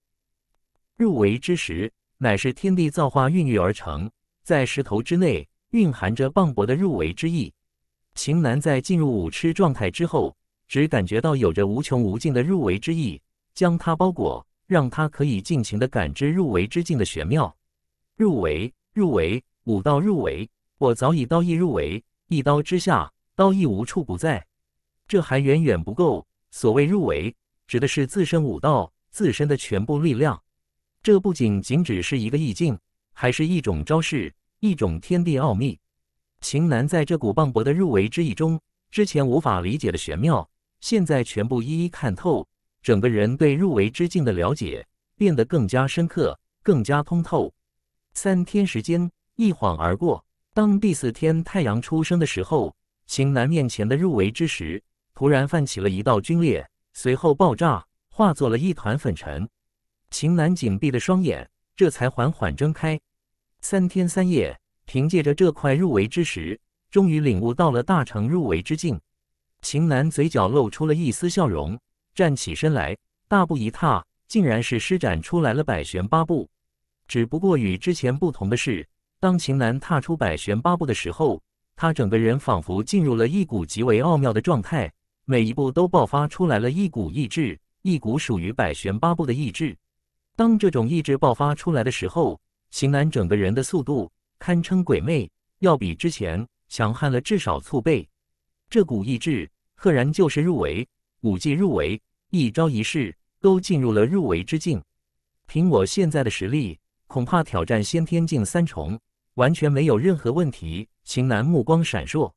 入围之时，乃是天地造化孕育而成，在石头之内蕴含着磅礴的入围之意。秦楠在进入舞痴状态之后，只感觉到有着无穷无尽的入围之意将他包裹。让他可以尽情地感知入围之境的玄妙。入围，入围，武道入围。我早已刀意入围，一刀之下，刀意无处不在。这还远远不够。所谓入围，指的是自身武道自身的全部力量。这不仅仅只是一个意境，还是一种招式，一种天地奥秘。秦南在这股磅礴的入围之意中，之前无法理解的玄妙，现在全部一一看透。整个人对入围之境的了解变得更加深刻，更加通透。三天时间一晃而过，当第四天太阳初升的时候，秦南面前的入围之时，突然泛起了一道皲裂，随后爆炸，化作了一团粉尘。秦南紧闭的双眼这才缓缓睁开。三天三夜，凭借着这块入围之石，终于领悟到了大成入围之境。秦南嘴角露出了一丝笑容。站起身来，大步一踏，竟然是施展出来了百玄八步。只不过与之前不同的是，当秦楠踏出百玄八步的时候，他整个人仿佛进入了一股极为奥妙的状态，每一步都爆发出来了一股意志，一股属于百玄八步的意志。当这种意志爆发出来的时候，秦楠整个人的速度堪称鬼魅，要比之前强悍了至少数倍。这股意志赫然就是入围武技入围。一招一式都进入了入围之境，凭我现在的实力，恐怕挑战先天境三重完全没有任何问题。秦南目光闪烁，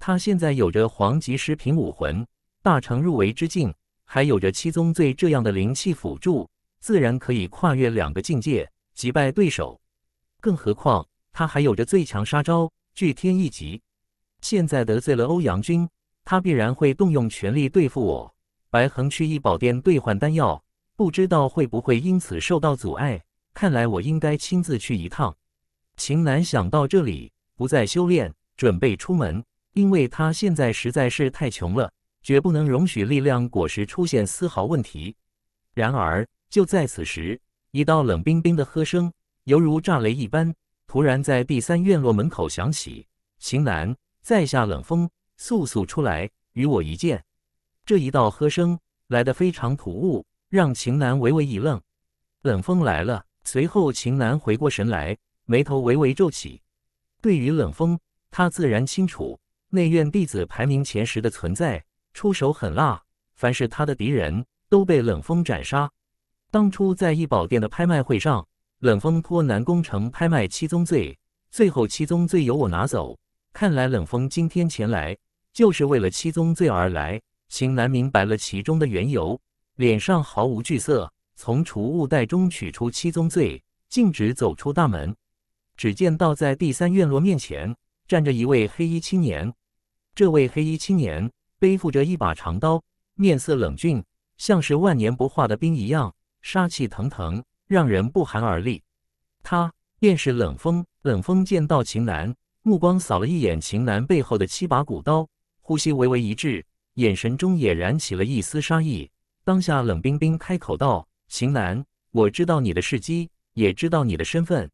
他现在有着黄级十品武魂，大成入围之境，还有着七宗罪这样的灵气辅助，自然可以跨越两个境界击败对手。更何况他还有着最强杀招聚天一击。现在得罪了欧阳军，他必然会动用全力对付我。白恒去医宝店兑换丹药，不知道会不会因此受到阻碍。看来我应该亲自去一趟。秦楠想到这里，不再修炼，准备出门，因为他现在实在是太穷了，绝不能容许力量果实出现丝毫问题。然而，就在此时，一道冷冰冰的喝声，犹如炸雷一般，突然在第三院落门口响起：“秦楠，在下冷风，速速出来，与我一见。”这一道喝声来得非常突兀，让秦南微微一愣。冷风来了，随后秦南回过神来，眉头微微皱起。对于冷风，他自然清楚，内院弟子排名前十的存在，出手狠辣，凡是他的敌人都被冷风斩杀。当初在易宝店的拍卖会上，冷风托南宫城拍卖七宗罪，最后七宗罪由我拿走。看来冷风今天前来就是为了七宗罪而来。秦楠明白了其中的缘由，脸上毫无惧色，从储物袋中取出七宗罪，径直走出大门。只见倒在第三院落面前站着一位黑衣青年，这位黑衣青年背负着一把长刀，面色冷峻，像是万年不化的冰一样，杀气腾腾，让人不寒而栗。他便是冷风。冷风见到秦楠，目光扫了一眼秦楠背后的七把古刀，呼吸微微一滞。眼神中也燃起了一丝杀意，当下冷冰冰开口道：“秦岚，我知道你的事迹，也知道你的身份，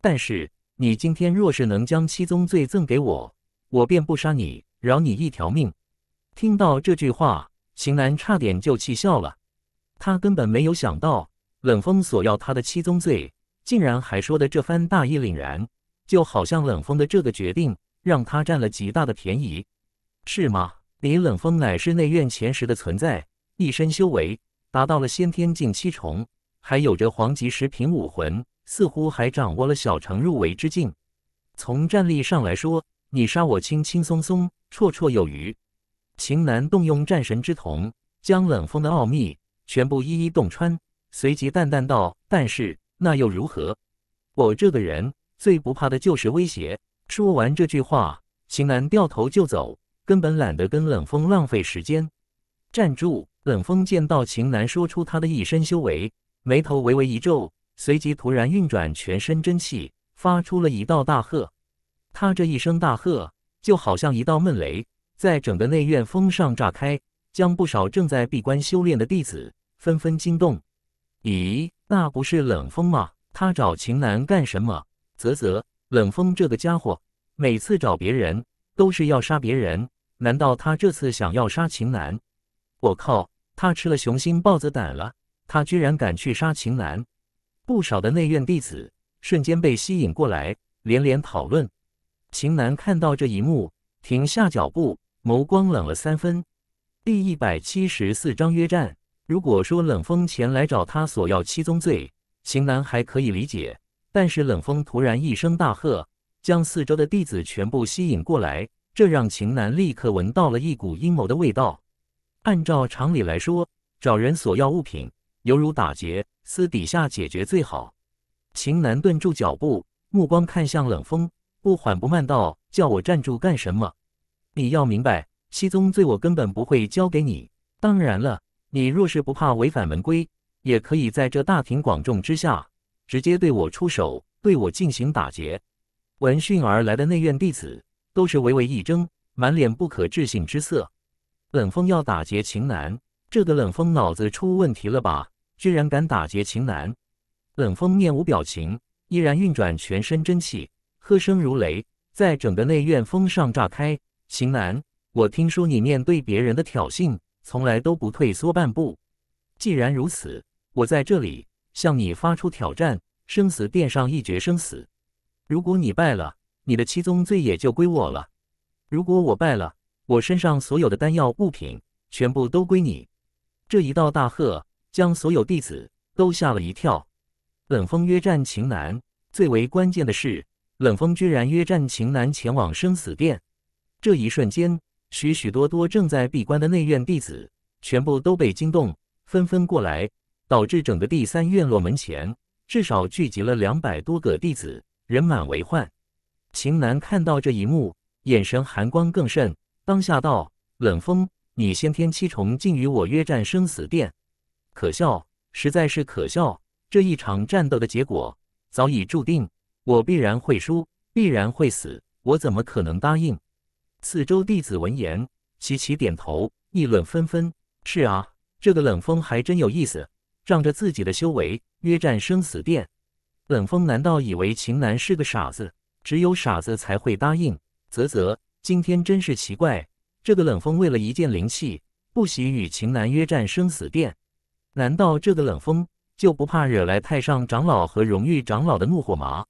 但是你今天若是能将七宗罪赠给我，我便不杀你，饶你一条命。”听到这句话，秦岚差点就气笑了。他根本没有想到，冷风索要他的七宗罪，竟然还说的这番大义凛然，就好像冷风的这个决定让他占了极大的便宜，是吗？李冷风乃是内院前十的存在，一身修为达到了先天境七重，还有着黄级十品武魂，似乎还掌握了小城入围之境。从战力上来说，你杀我轻轻松松，绰绰有余。秦楠动用战神之瞳，将冷风的奥秘全部一一洞穿，随即淡淡道：“但是那又如何？我这个人最不怕的就是威胁。”说完这句话，秦楠掉头就走。根本懒得跟冷风浪费时间。站住！冷风见到秦南说出他的一身修为，眉头微微一皱，随即突然运转全身真气，发出了一道大喝。他这一声大喝，就好像一道闷雷，在整个内院风上炸开，将不少正在闭关修炼的弟子纷纷惊动。咦，那不是冷风吗？他找秦南干什么？啧啧，冷风这个家伙，每次找别人。都是要杀别人，难道他这次想要杀秦南？我靠，他吃了雄心豹子胆了，他居然敢去杀秦南！不少的内院弟子瞬间被吸引过来，连连讨论。秦南看到这一幕，停下脚步，眸光冷了三分。第一百七十四章约战。如果说冷风前来找他索要七宗罪，秦南还可以理解，但是冷风突然一声大喝。将四周的弟子全部吸引过来，这让秦南立刻闻到了一股阴谋的味道。按照常理来说，找人索要物品犹如打劫，私底下解决最好。秦南顿住脚步，目光看向冷风，不缓不慢道：“叫我站住干什么？你要明白，七宗罪我根本不会交给你。当然了，你若是不怕违反门规，也可以在这大庭广众之下直接对我出手，对我进行打劫。”闻讯而来的内院弟子都是微微一怔，满脸不可置信之色。冷风要打劫秦南，这个冷风脑子出问题了吧？居然敢打劫秦南！冷风面无表情，依然运转全身真气，喝声如雷，在整个内院风上炸开。秦南，我听说你面对别人的挑衅，从来都不退缩半步。既然如此，我在这里向你发出挑战，生死殿上一决生死。如果你败了，你的七宗罪也就归我了；如果我败了，我身上所有的丹药物品全部都归你。这一道大喝，将所有弟子都吓了一跳。冷风约战秦南，最为关键的是，冷风居然约战秦南前往生死殿。这一瞬间，许许多多正在闭关的内院弟子全部都被惊动，纷纷过来，导致整个第三院落门前至少聚集了两百多个弟子。人满为患，秦南看到这一幕，眼神寒光更甚。当下道：“冷风，你先天七重竟与我约战生死殿，可笑，实在是可笑！这一场战斗的结果早已注定，我必然会输，必然会死，我怎么可能答应？”四周弟子闻言，齐齐点头，议论纷纷：“是啊，这个冷风还真有意思，仗着自己的修为约战生死殿。”冷风难道以为秦南是个傻子？只有傻子才会答应。啧啧，今天真是奇怪。这个冷风为了一件灵器，不惜与秦南约战生死殿。难道这个冷风就不怕惹来太上长老和荣誉长老的怒火吗？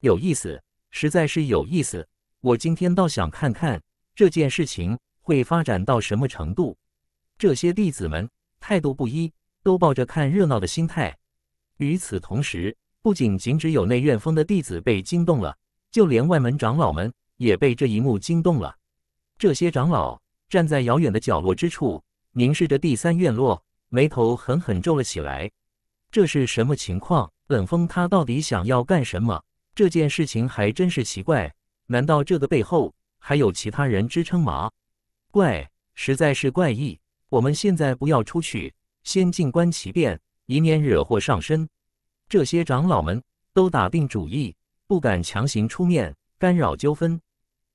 有意思，实在是有意思。我今天倒想看看这件事情会发展到什么程度。这些弟子们态度不一，都抱着看热闹的心态。与此同时。不仅仅只有内院风的弟子被惊动了，就连外门长老们也被这一幕惊动了。这些长老站在遥远的角落之处，凝视着第三院落，眉头狠狠皱了起来。这是什么情况？冷风他到底想要干什么？这件事情还真是奇怪。难道这个背后还有其他人支撑吗？怪，实在是怪异。我们现在不要出去，先静观其变，以免惹祸上身。这些长老们都打定主意，不敢强行出面干扰纠纷。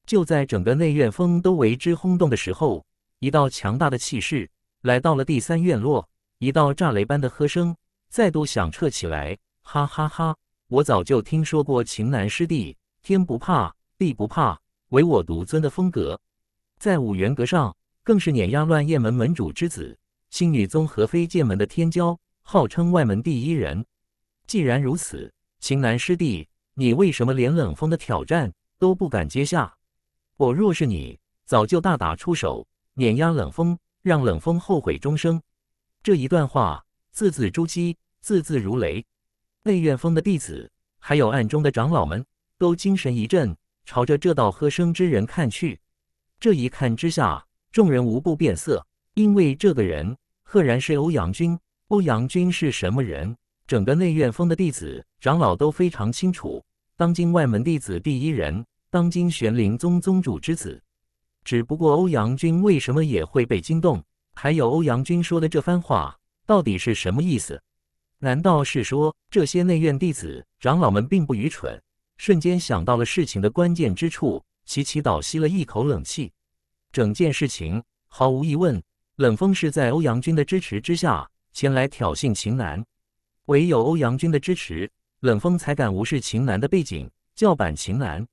就在整个内院风都为之轰动的时候，一道强大的气势来到了第三院落，一道炸雷般的喝声再度响彻起来！哈哈哈！我早就听说过秦南师弟天不怕地不怕，唯我独尊的风格，在五元阁上更是碾压乱焰门门主之子、星女宗和飞剑门的天骄，号称外门第一人。既然如此，秦南师弟，你为什么连冷风的挑战都不敢接下？我若是你，早就大打出手，碾压冷风，让冷风后悔终生。这一段话字字珠玑，字字如雷。内院峰的弟子，还有暗中的长老们，都精神一振，朝着这道喝声之人看去。这一看之下，众人无不变色，因为这个人赫然是欧阳军。欧阳军是什么人？整个内院封的弟子长老都非常清楚，当今外门弟子第一人，当今玄灵宗宗主之子。只不过欧阳军为什么也会被惊动？还有欧阳军说的这番话，到底是什么意思？难道是说这些内院弟子长老们并不愚蠢，瞬间想到了事情的关键之处？齐齐倒吸了一口冷气。整件事情毫无疑问，冷风是在欧阳军的支持之下前来挑衅秦楠。唯有欧阳军的支持，冷风才敢无视秦岚的背景叫板秦岚。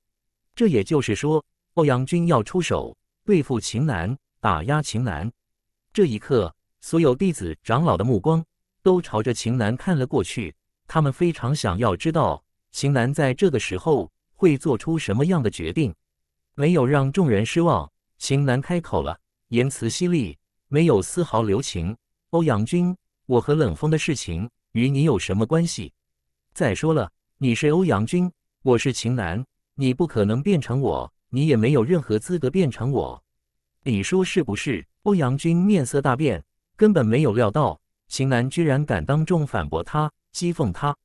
这也就是说，欧阳军要出手对付秦岚，打压秦岚。这一刻，所有弟子长老的目光都朝着秦岚看了过去，他们非常想要知道秦岚在这个时候会做出什么样的决定。没有让众人失望，秦岚开口了，言辞犀利，没有丝毫留情。欧阳军，我和冷锋的事情。与你有什么关系？再说了，你是欧阳军，我是秦楠，你不可能变成我，你也没有任何资格变成我。你说是不是？欧阳军面色大变，根本没有料到秦楠居然敢当众反驳他，讥讽他。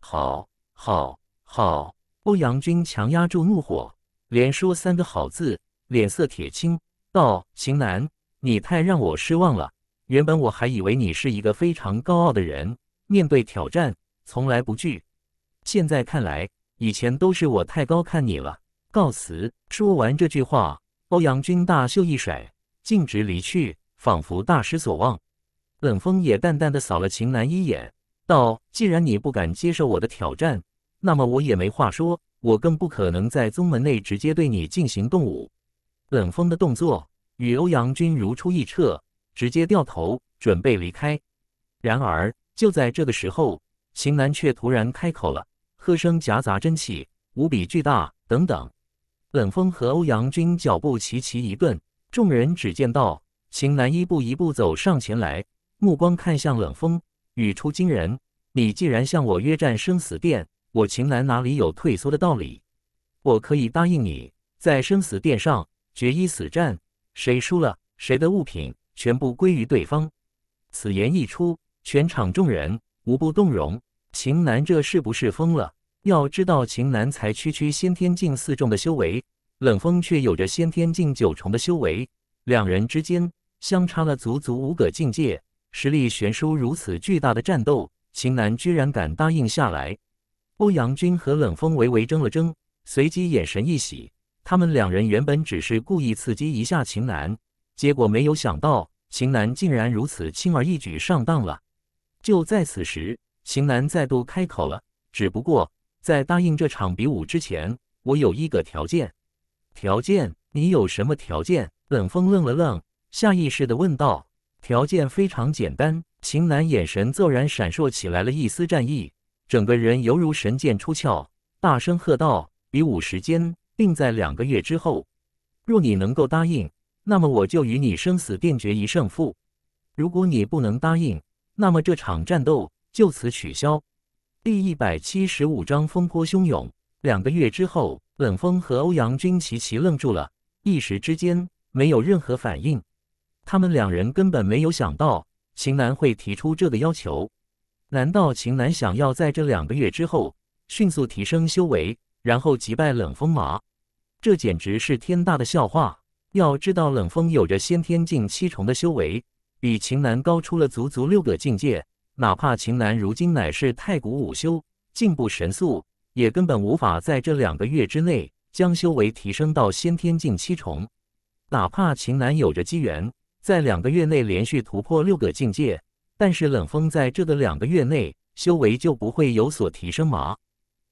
好，好，好！欧阳军强压住怒火，连说三个好字，脸色铁青，道：“秦楠，你太让我失望了。原本我还以为你是一个非常高傲的人。”面对挑战，从来不惧。现在看来，以前都是我太高看你了。告辞。说完这句话，欧阳军大袖一甩，径直离去，仿佛大失所望。冷风也淡淡的扫了秦南一眼，道：“既然你不敢接受我的挑战，那么我也没话说。我更不可能在宗门内直接对你进行动武。”冷风的动作与欧阳军如出一辙，直接掉头准备离开。然而。就在这个时候，秦南却突然开口了，喝声夹杂真气，无比巨大。等等，冷风和欧阳军脚步齐齐一顿，众人只见到秦南一步一步走上前来，目光看向冷风，语出惊人：“你既然向我约战生死殿，我秦南哪里有退缩的道理？我可以答应你，在生死殿上决一死战，谁输了，谁的物品全部归于对方。”此言一出。全场众人无不动容，秦南这是不是疯了？要知道，秦南才区区先天境四重的修为，冷风却有着先天境九重的修为，两人之间相差了足足五个境界，实力悬殊如此巨大的战斗，秦南居然敢答应下来？欧阳军和冷风微微怔了怔，随即眼神一喜，他们两人原本只是故意刺激一下秦南，结果没有想到秦南竟然如此轻而易举上当了。就在此时，秦楠再度开口了。只不过，在答应这场比武之前，我有一个条件。条件？你有什么条件？冷风愣了愣，下意识地问道。条件非常简单。秦楠眼神骤然闪烁起来，了一丝战意，整个人犹如神剑出鞘，大声喝道：“比武时间定在两个月之后。若你能够答应，那么我就与你生死定决一胜负。如果你不能答应……”那么这场战斗就此取消。第一百七十五章，风波汹涌。两个月之后，冷风和欧阳军齐齐愣住了，一时之间没有任何反应。他们两人根本没有想到秦南会提出这个要求。难道秦南想要在这两个月之后迅速提升修为，然后击败冷风吗？这简直是天大的笑话！要知道，冷风有着先天境七重的修为。比秦南高出了足足六个境界，哪怕秦南如今乃是太古武修，进步神速，也根本无法在这两个月之内将修为提升到先天境七重。哪怕秦南有着机缘，在两个月内连续突破六个境界，但是冷风在这的两个月内修为就不会有所提升吗？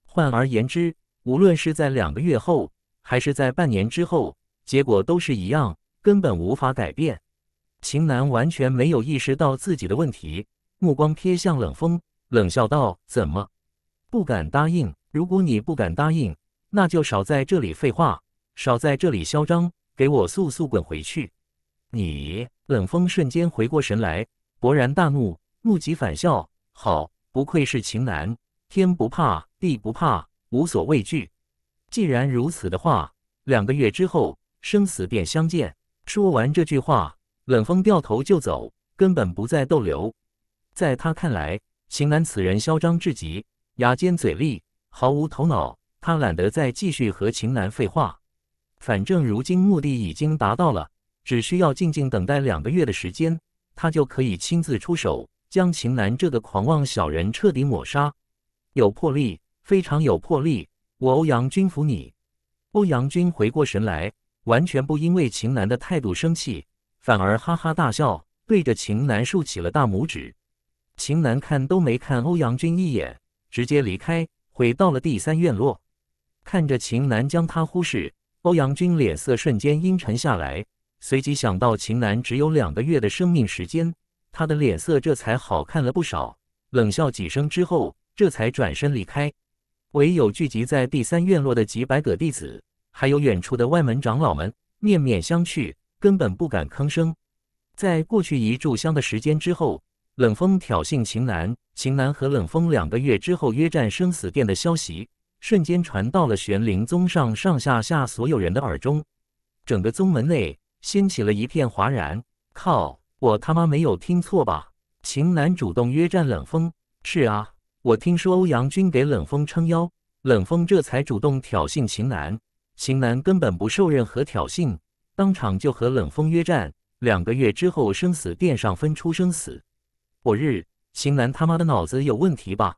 换而言之，无论是在两个月后，还是在半年之后，结果都是一样，根本无法改变。秦楠完全没有意识到自己的问题，目光瞥向冷风，冷笑道：“怎么，不敢答应？如果你不敢答应，那就少在这里废话，少在这里嚣张，给我速速滚回去！”你冷风瞬间回过神来，勃然大怒，怒极反笑：“好，不愧是秦楠，天不怕地不怕，无所畏惧。既然如此的话，两个月之后，生死便相见。”说完这句话。冷风掉头就走，根本不再逗留。在他看来，秦南此人嚣张至极，牙尖嘴利，毫无头脑。他懒得再继续和秦南废话，反正如今目的已经达到了，只需要静静等待两个月的时间，他就可以亲自出手，将秦南这个狂妄小人彻底抹杀。有魄力，非常有魄力，我欧阳军服你。欧阳军回过神来，完全不因为秦南的态度生气。反而哈哈大笑，对着秦南竖起了大拇指。秦南看都没看欧阳军一眼，直接离开，回到了第三院落。看着秦南将他忽视，欧阳军脸色瞬间阴沉下来，随即想到秦南只有两个月的生命时间，他的脸色这才好看了不少，冷笑几声之后，这才转身离开。唯有聚集在第三院落的几百个弟子，还有远处的外门长老们，面面相觑。根本不敢吭声。在过去一炷香的时间之后，冷风挑衅秦楠，秦楠和冷风两个月之后约战生死殿的消息，瞬间传到了玄灵宗上上下下所有人的耳中，整个宗门内掀起了一片哗然。靠，我他妈没有听错吧？秦楠主动约战冷风？是啊，我听说欧阳军给冷风撑腰，冷风这才主动挑衅秦楠，秦楠根本不受任何挑衅。当场就和冷风约战，两个月之后生死殿上分出生死。我日，秦南他妈的脑子有问题吧？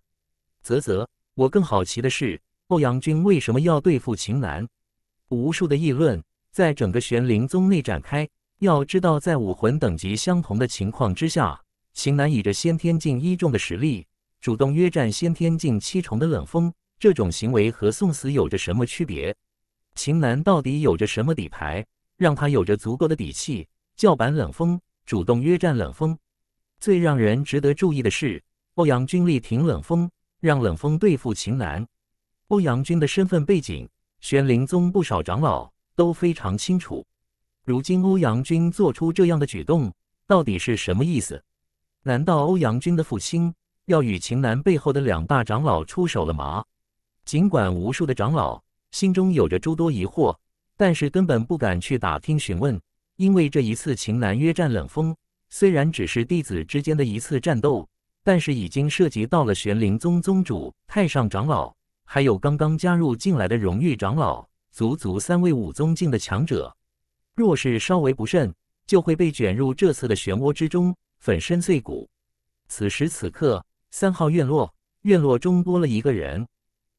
啧啧，我更好奇的是欧阳军为什么要对付秦南？无数的议论在整个玄灵宗内展开。要知道，在武魂等级相同的情况之下，秦南以着先天境一重的实力，主动约战先天境七重的冷风，这种行为和送死有着什么区别？秦南到底有着什么底牌？让他有着足够的底气叫板冷风，主动约战冷风。最让人值得注意的是，欧阳军力挺冷风，让冷风对付秦南。欧阳军的身份背景，玄灵宗不少长老都非常清楚。如今欧阳军做出这样的举动，到底是什么意思？难道欧阳军的父亲要与秦南背后的两大长老出手了吗？尽管无数的长老心中有着诸多疑惑。但是根本不敢去打听询问，因为这一次秦南约战冷风，虽然只是弟子之间的一次战斗，但是已经涉及到了玄灵宗宗主、太上长老，还有刚刚加入进来的荣誉长老，足足三位武宗境的强者。若是稍微不慎，就会被卷入这次的漩涡之中，粉身碎骨。此时此刻，三号院落，院落中多了一个人，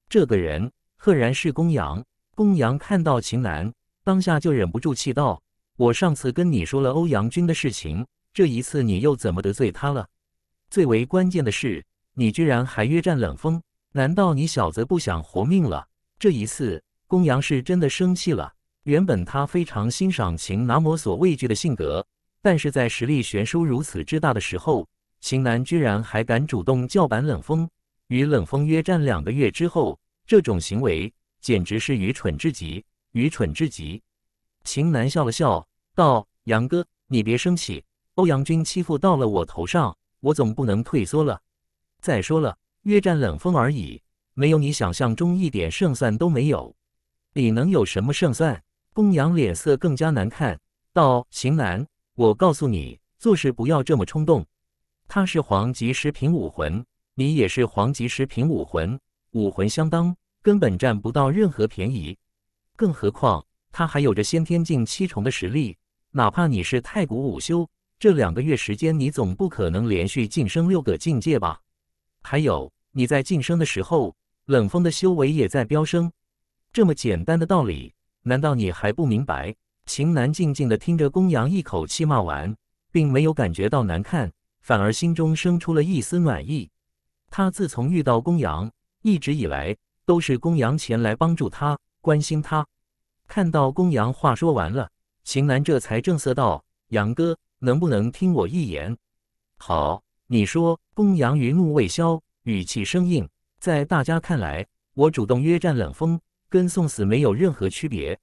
这个人赫然是公羊。公羊看到秦南，当下就忍不住气道：“我上次跟你说了欧阳军的事情，这一次你又怎么得罪他了？最为关键的是，你居然还约战冷风，难道你小子不想活命了？”这一次，公羊是真的生气了。原本他非常欣赏秦拿摩所畏惧的性格，但是在实力悬殊如此之大的时候，秦南居然还敢主动叫板冷风，与冷风约战两个月之后，这种行为。简直是愚蠢至极，愚蠢至极！秦楠笑了笑，道：“杨哥，你别生气，欧阳军欺负到了我头上，我总不能退缩了。再说了，越战冷风而已，没有你想象中一点胜算都没有。你能有什么胜算？”公羊脸色更加难看，道：“秦南，我告诉你，做事不要这么冲动。他是黄级十品武魂，你也是黄级十品武魂，武魂相当。”根本占不到任何便宜，更何况他还有着先天境七重的实力。哪怕你是太古武修，这两个月时间你总不可能连续晋升六个境界吧？还有你在晋升的时候，冷风的修为也在飙升。这么简单的道理，难道你还不明白？秦南静静的听着公羊一口气骂完，并没有感觉到难看，反而心中生出了一丝暖意。他自从遇到公羊，一直以来。都是公羊前来帮助他、关心他。看到公羊话说完了，秦楠这才正色道：“杨哥，能不能听我一言？”“好。”你说。公羊余怒未消，语气生硬。在大家看来，我主动约战冷风，跟送死没有任何区别。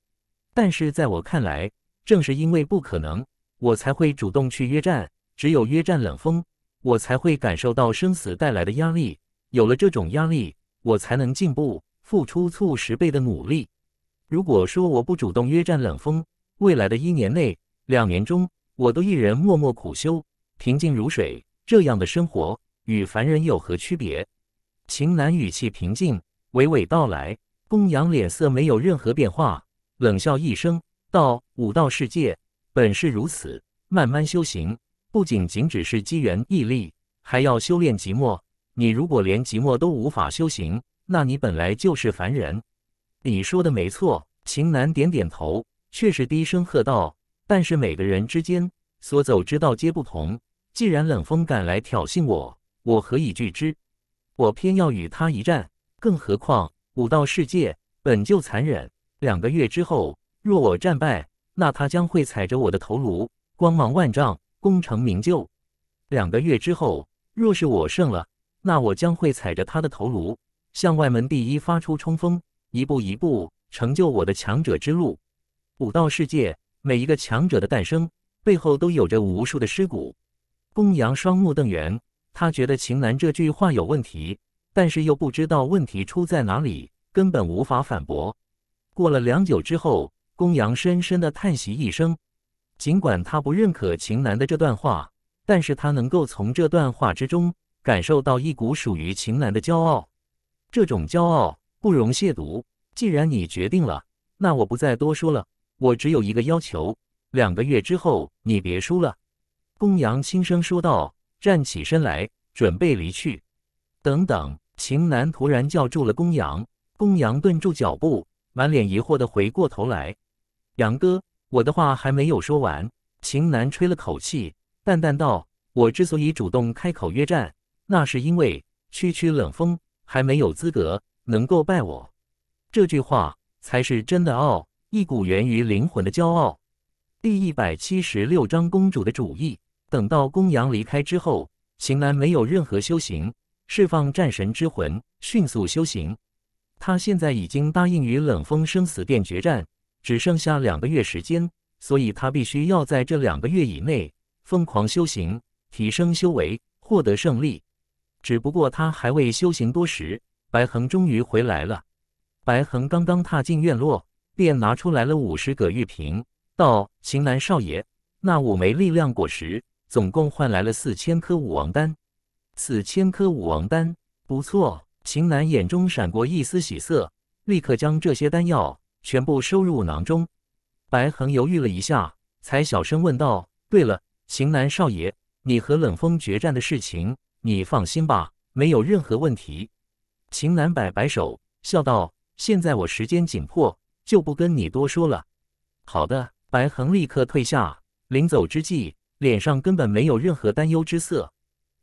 但是在我看来，正是因为不可能，我才会主动去约战。只有约战冷风，我才会感受到生死带来的压力。有了这种压力。我才能进步，付出促十倍的努力。如果说我不主动约战冷风，未来的一年内、两年中，我都一人默默苦修，平静如水，这样的生活与凡人有何区别？秦楠语气平静，娓娓道来。公羊脸色没有任何变化，冷笑一声，道：“武道世界本是如此，慢慢修行，不仅仅只是机缘、毅力，还要修炼寂寞。”你如果连寂寞都无法修行，那你本来就是凡人。你说的没错，秦楠点点头，却是低声喝道：“但是每个人之间所走之道皆不同。既然冷风敢来挑衅我，我何以拒之？我偏要与他一战。更何况武道世界本就残忍。两个月之后，若我战败，那他将会踩着我的头颅，光芒万丈，功成名就。两个月之后，若是我胜了。”那我将会踩着他的头颅，向外门第一发出冲锋，一步一步成就我的强者之路。武道世界每一个强者的诞生背后都有着无数的尸骨。公羊双目瞪圆，他觉得秦南这句话有问题，但是又不知道问题出在哪里，根本无法反驳。过了良久之后，公羊深深的叹息一声。尽管他不认可秦南的这段话，但是他能够从这段话之中。感受到一股属于秦南的骄傲，这种骄傲不容亵渎。既然你决定了，那我不再多说了。我只有一个要求：两个月之后你别输了。公羊轻声说道，站起身来准备离去。等等，秦南突然叫住了公羊。公羊顿住脚步，满脸疑惑地回过头来：“杨哥，我的话还没有说完。”秦南吹了口气，淡淡道：“我之所以主动开口约战。”那是因为区区冷风还没有资格能够拜我，这句话才是真的傲，一股源于灵魂的骄傲。第一百七十六章公主的主意。等到公羊离开之后，秦岚没有任何修行，释放战神之魂，迅速修行。她现在已经答应与冷风生死殿决战，只剩下两个月时间，所以她必须要在这两个月以内疯狂修行，提升修为，获得胜利。只不过他还未修行多时，白恒终于回来了。白恒刚刚踏进院落，便拿出来了五十个玉瓶，道：“秦南少爷，那五枚力量果实，总共换来了四千颗武王丹。四千颗武王丹，不错。”秦南眼中闪过一丝喜色，立刻将这些丹药全部收入囊中。白恒犹豫了一下，才小声问道：“对了，秦南少爷，你和冷风决战的事情？”你放心吧，没有任何问题。秦南摆摆手，笑道：“现在我时间紧迫，就不跟你多说了。”好的，白恒立刻退下。临走之际，脸上根本没有任何担忧之色。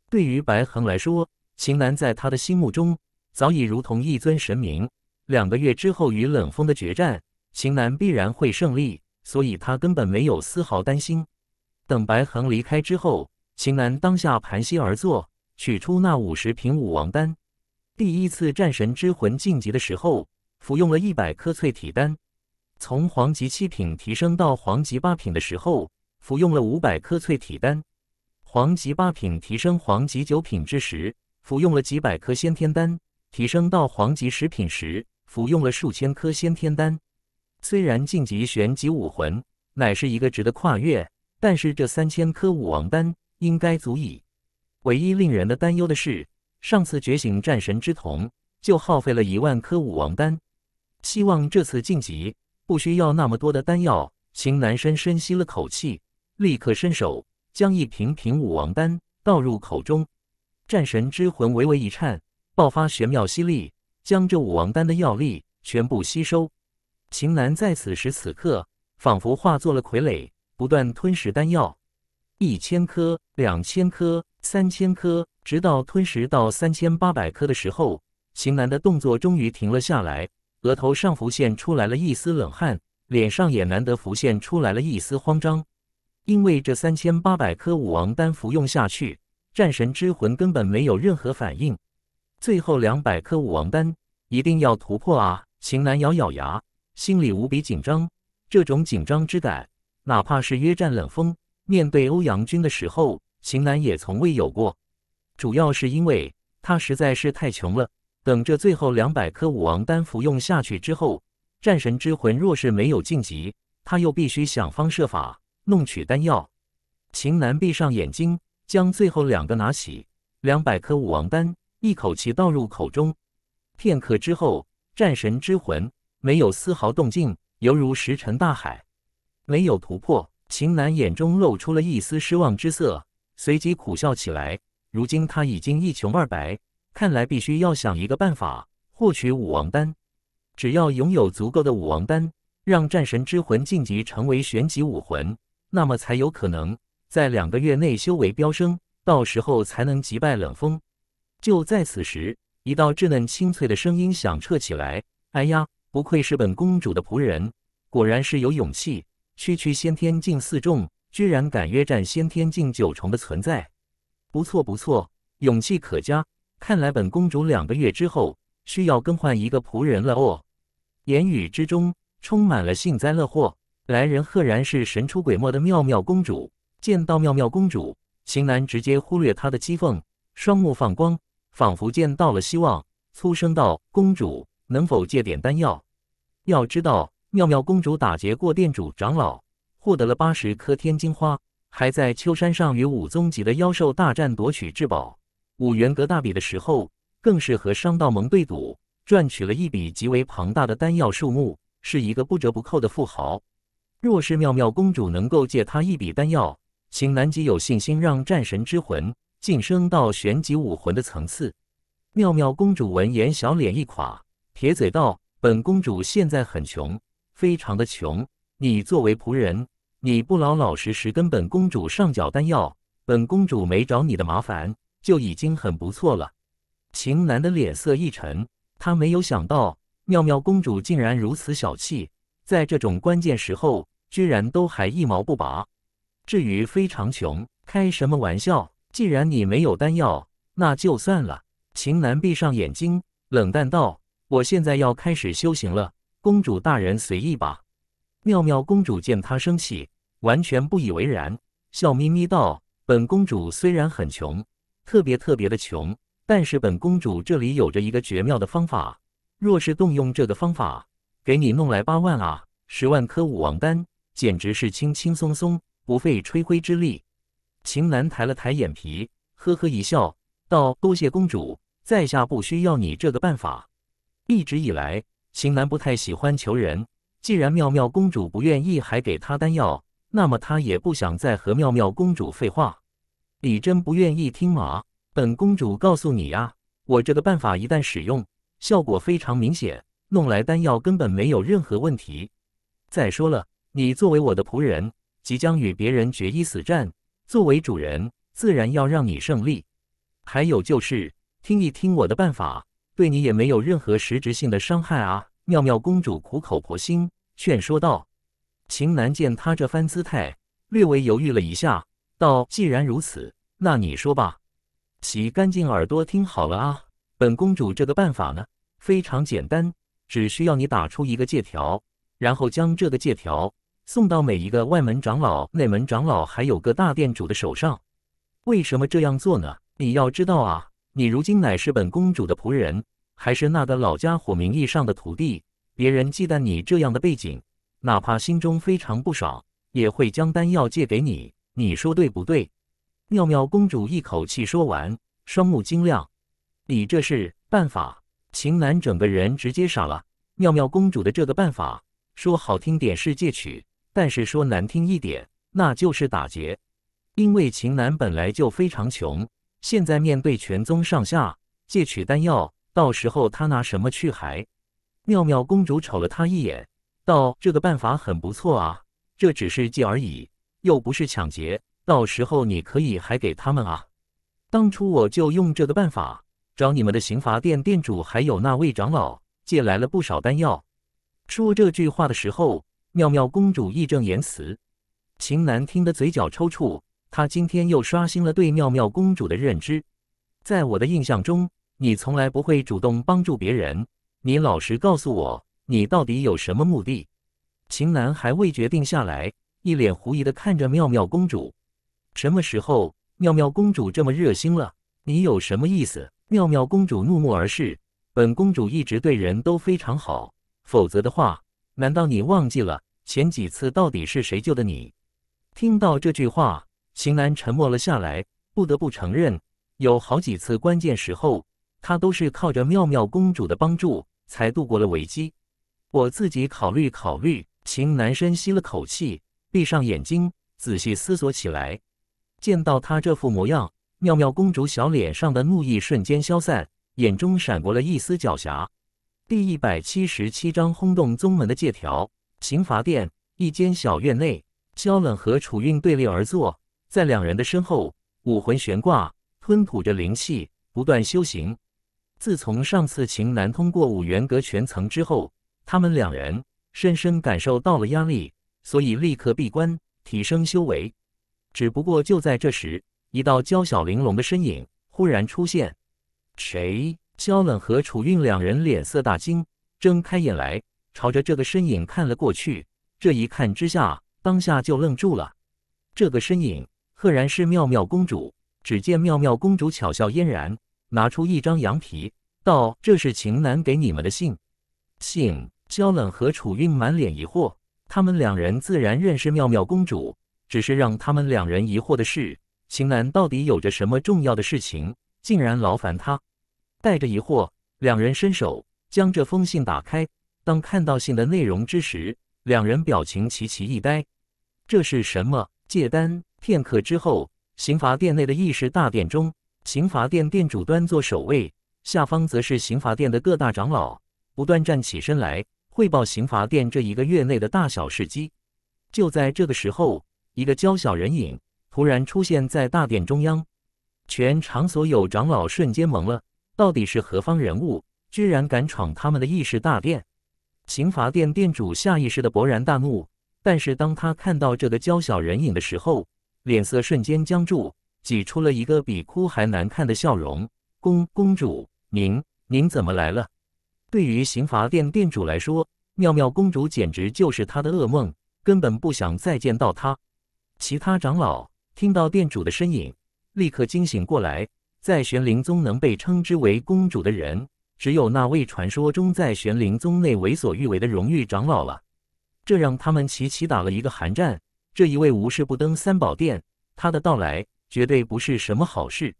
对于白恒来说，秦南在他的心目中早已如同一尊神明。两个月之后与冷锋的决战，秦南必然会胜利，所以他根本没有丝毫担心。等白恒离开之后，秦南当下盘膝而坐。取出那五十瓶武王丹。第一次战神之魂晋级的时候，服用了一百颗淬体丹；从黄级七品提升到黄级八品的时候，服用了五百颗淬体丹；黄级八品提升黄级九品之时，服用了几百颗先天丹；提升到黄级十品时，服用了数千颗先天丹。虽然晋级玄级武魂乃是一个值得跨越，但是这三千颗武王丹应该足以。唯一令人的担忧的是，上次觉醒战神之瞳就耗费了一万颗武王丹，希望这次晋级不需要那么多的丹药。秦南深深吸了口气，立刻伸手将一瓶瓶武王丹倒入口中，战神之魂微微一颤，爆发玄妙吸力，将这武王丹的药力全部吸收。秦南在此时此刻仿佛化作了傀儡，不断吞噬丹药，一千颗，两千颗。三千颗，直到吞食到三千八百颗的时候，秦男的动作终于停了下来，额头上浮现出来了一丝冷汗，脸上也难得浮现出来了一丝慌张。因为这三千八百颗武王丹服用下去，战神之魂根本没有任何反应。最后两百颗武王丹，一定要突破啊！秦男咬咬牙，心里无比紧张。这种紧张之感，哪怕是约战冷风，面对欧阳军的时候。秦楠也从未有过，主要是因为他实在是太穷了。等这最后两百颗武王丹服用下去之后，战神之魂若是没有晋级，他又必须想方设法弄取丹药。秦楠闭上眼睛，将最后两个拿起，两百颗武王丹一口气倒入口中。片刻之后，战神之魂没有丝毫动静，犹如石沉大海，没有突破。秦南眼中露出了一丝失望之色。随即苦笑起来。如今他已经一穷二白，看来必须要想一个办法获取武王丹。只要拥有足够的武王丹，让战神之魂晋级成为玄级武魂，那么才有可能在两个月内修为飙升，到时候才能击败冷风。就在此时，一道稚嫩清脆的声音响彻起来：“哎呀，不愧是本公主的仆人，果然是有勇气。区区先天境四重。”居然敢约战先天境九重的存在，不错不错，勇气可嘉。看来本公主两个月之后需要更换一个仆人了哦。言语之中充满了幸灾乐祸。来人赫然是神出鬼没的妙妙公主。见到妙妙公主，秦楠直接忽略她的讥讽，双目放光，仿佛见到了希望，粗声道：“公主能否借点丹药？”要知道，妙妙公主打劫过店主长老。获得了八十颗天津花，还在秋山上与武宗级的妖兽大战夺取至宝。五元阁大比的时候，更是和商道盟对赌，赚取了一笔极为庞大的丹药数目，是一个不折不扣的富豪。若是妙妙公主能够借他一笔丹药，秦南极有信心让战神之魂晋升到玄级武魂的层次。妙妙公主闻言，小脸一垮，撇嘴道：“本公主现在很穷，非常的穷。”你作为仆人，你不老老实实跟本公主上缴丹药，本公主没找你的麻烦就已经很不错了。秦楠的脸色一沉，他没有想到妙妙公主竟然如此小气，在这种关键时候居然都还一毛不拔。至于非常穷，开什么玩笑？既然你没有丹药，那就算了。秦楠闭上眼睛，冷淡道：“我现在要开始修行了，公主大人随意吧。”妙妙公主见他生气，完全不以为然，笑眯眯道：“本公主虽然很穷，特别特别的穷，但是本公主这里有着一个绝妙的方法。若是动用这个方法，给你弄来八万啊、十万颗武王丹，简直是轻轻松松，不费吹灰之力。”秦楠抬了抬眼皮，呵呵一笑，道：“多谢公主，在下不需要你这个办法。一直以来，秦楠不太喜欢求人。”既然妙妙公主不愿意还给她丹药，那么她也不想再和妙妙公主废话。你真不愿意听吗？本公主告诉你呀，我这个办法一旦使用，效果非常明显，弄来丹药根本没有任何问题。再说了，你作为我的仆人，即将与别人决一死战，作为主人自然要让你胜利。还有就是，听一听我的办法，对你也没有任何实质性的伤害啊。妙妙公主苦口婆心劝说道：“秦南见他这番姿态，略微犹豫了一下，道：既然如此，那你说吧，洗干净耳朵听好了啊。本公主这个办法呢，非常简单，只需要你打出一个借条，然后将这个借条送到每一个外门长老、内门长老，还有个大殿主的手上。为什么这样做呢？你要知道啊，你如今乃是本公主的仆人。”还是那个老家伙名义上的徒弟，别人忌惮你这样的背景，哪怕心中非常不爽，也会将丹药借给你。你说对不对？妙妙公主一口气说完，双目晶亮。你这是办法？秦南整个人直接傻了。妙妙公主的这个办法，说好听点是借取，但是说难听一点那就是打劫。因为秦南本来就非常穷，现在面对全宗上下借取丹药。到时候他拿什么去还？妙妙公主瞅了他一眼，道：“这个办法很不错啊，这只是借而已，又不是抢劫。到时候你可以还给他们啊。当初我就用这个办法，找你们的刑罚店店主还有那位长老借来了不少丹药。”说这句话的时候，妙妙公主义正言辞。秦南听得嘴角抽搐，他今天又刷新了对妙妙公主的认知。在我的印象中。你从来不会主动帮助别人，你老实告诉我，你到底有什么目的？秦楠还未决定下来，一脸狐疑的看着妙妙公主。什么时候妙妙公主这么热心了？你有什么意思？妙妙公主怒目而视，本公主一直对人都非常好，否则的话，难道你忘记了前几次到底是谁救的你？听到这句话，秦楠沉默了下来，不得不承认，有好几次关键时候。他都是靠着妙妙公主的帮助才度过了危机。我自己考虑考虑。秦南深吸了口气，闭上眼睛，仔细思索起来。见到他这副模样，妙妙公主小脸上的怒意瞬间消散，眼中闪过了一丝狡黠。第一百七十七章轰动宗门的借条。刑罚殿一间小院内，萧冷和楚韵对立而坐，在两人的身后，武魂悬挂，吞吐着灵气，不断修行。自从上次秦南通过五元阁全层之后，他们两人深深感受到了压力，所以立刻闭关提升修为。只不过就在这时，一道娇小玲珑的身影忽然出现，谁？萧冷和楚韵两人脸色大惊，睁开眼来，朝着这个身影看了过去。这一看之下，当下就愣住了。这个身影赫然是妙妙公主。只见妙妙公主巧笑嫣然。拿出一张羊皮，道：“这是秦南给你们的信。”信，萧冷和楚韵满脸疑惑。他们两人自然认识妙妙公主，只是让他们两人疑惑的是，秦南到底有着什么重要的事情，竟然劳烦他？带着疑惑，两人伸手将这封信打开。当看到信的内容之时，两人表情齐齐一呆。这是什么借单？片刻之后，刑罚殿内的议事大殿中。刑罚殿殿主端坐首位，下方则是刑罚殿的各大长老，不断站起身来汇报刑罚殿这一个月内的大小事机。就在这个时候，一个娇小人影突然出现在大殿中央，全场所有长老瞬间懵了，到底是何方人物，居然敢闯他们的议事大殿？刑罚殿殿主下意识的勃然大怒，但是当他看到这个娇小人影的时候，脸色瞬间僵住。挤出了一个比哭还难看的笑容。公公主，您您怎么来了？对于刑罚殿殿主来说，妙妙公主简直就是他的噩梦，根本不想再见到她。其他长老听到殿主的身影，立刻惊醒过来。在玄灵宗能被称之为公主的人，只有那位传说中在玄灵宗内为所欲为的荣誉长老了。这让他们齐齐打了一个寒战。这一位无事不登三宝殿，他的到来。绝对不是什么好事。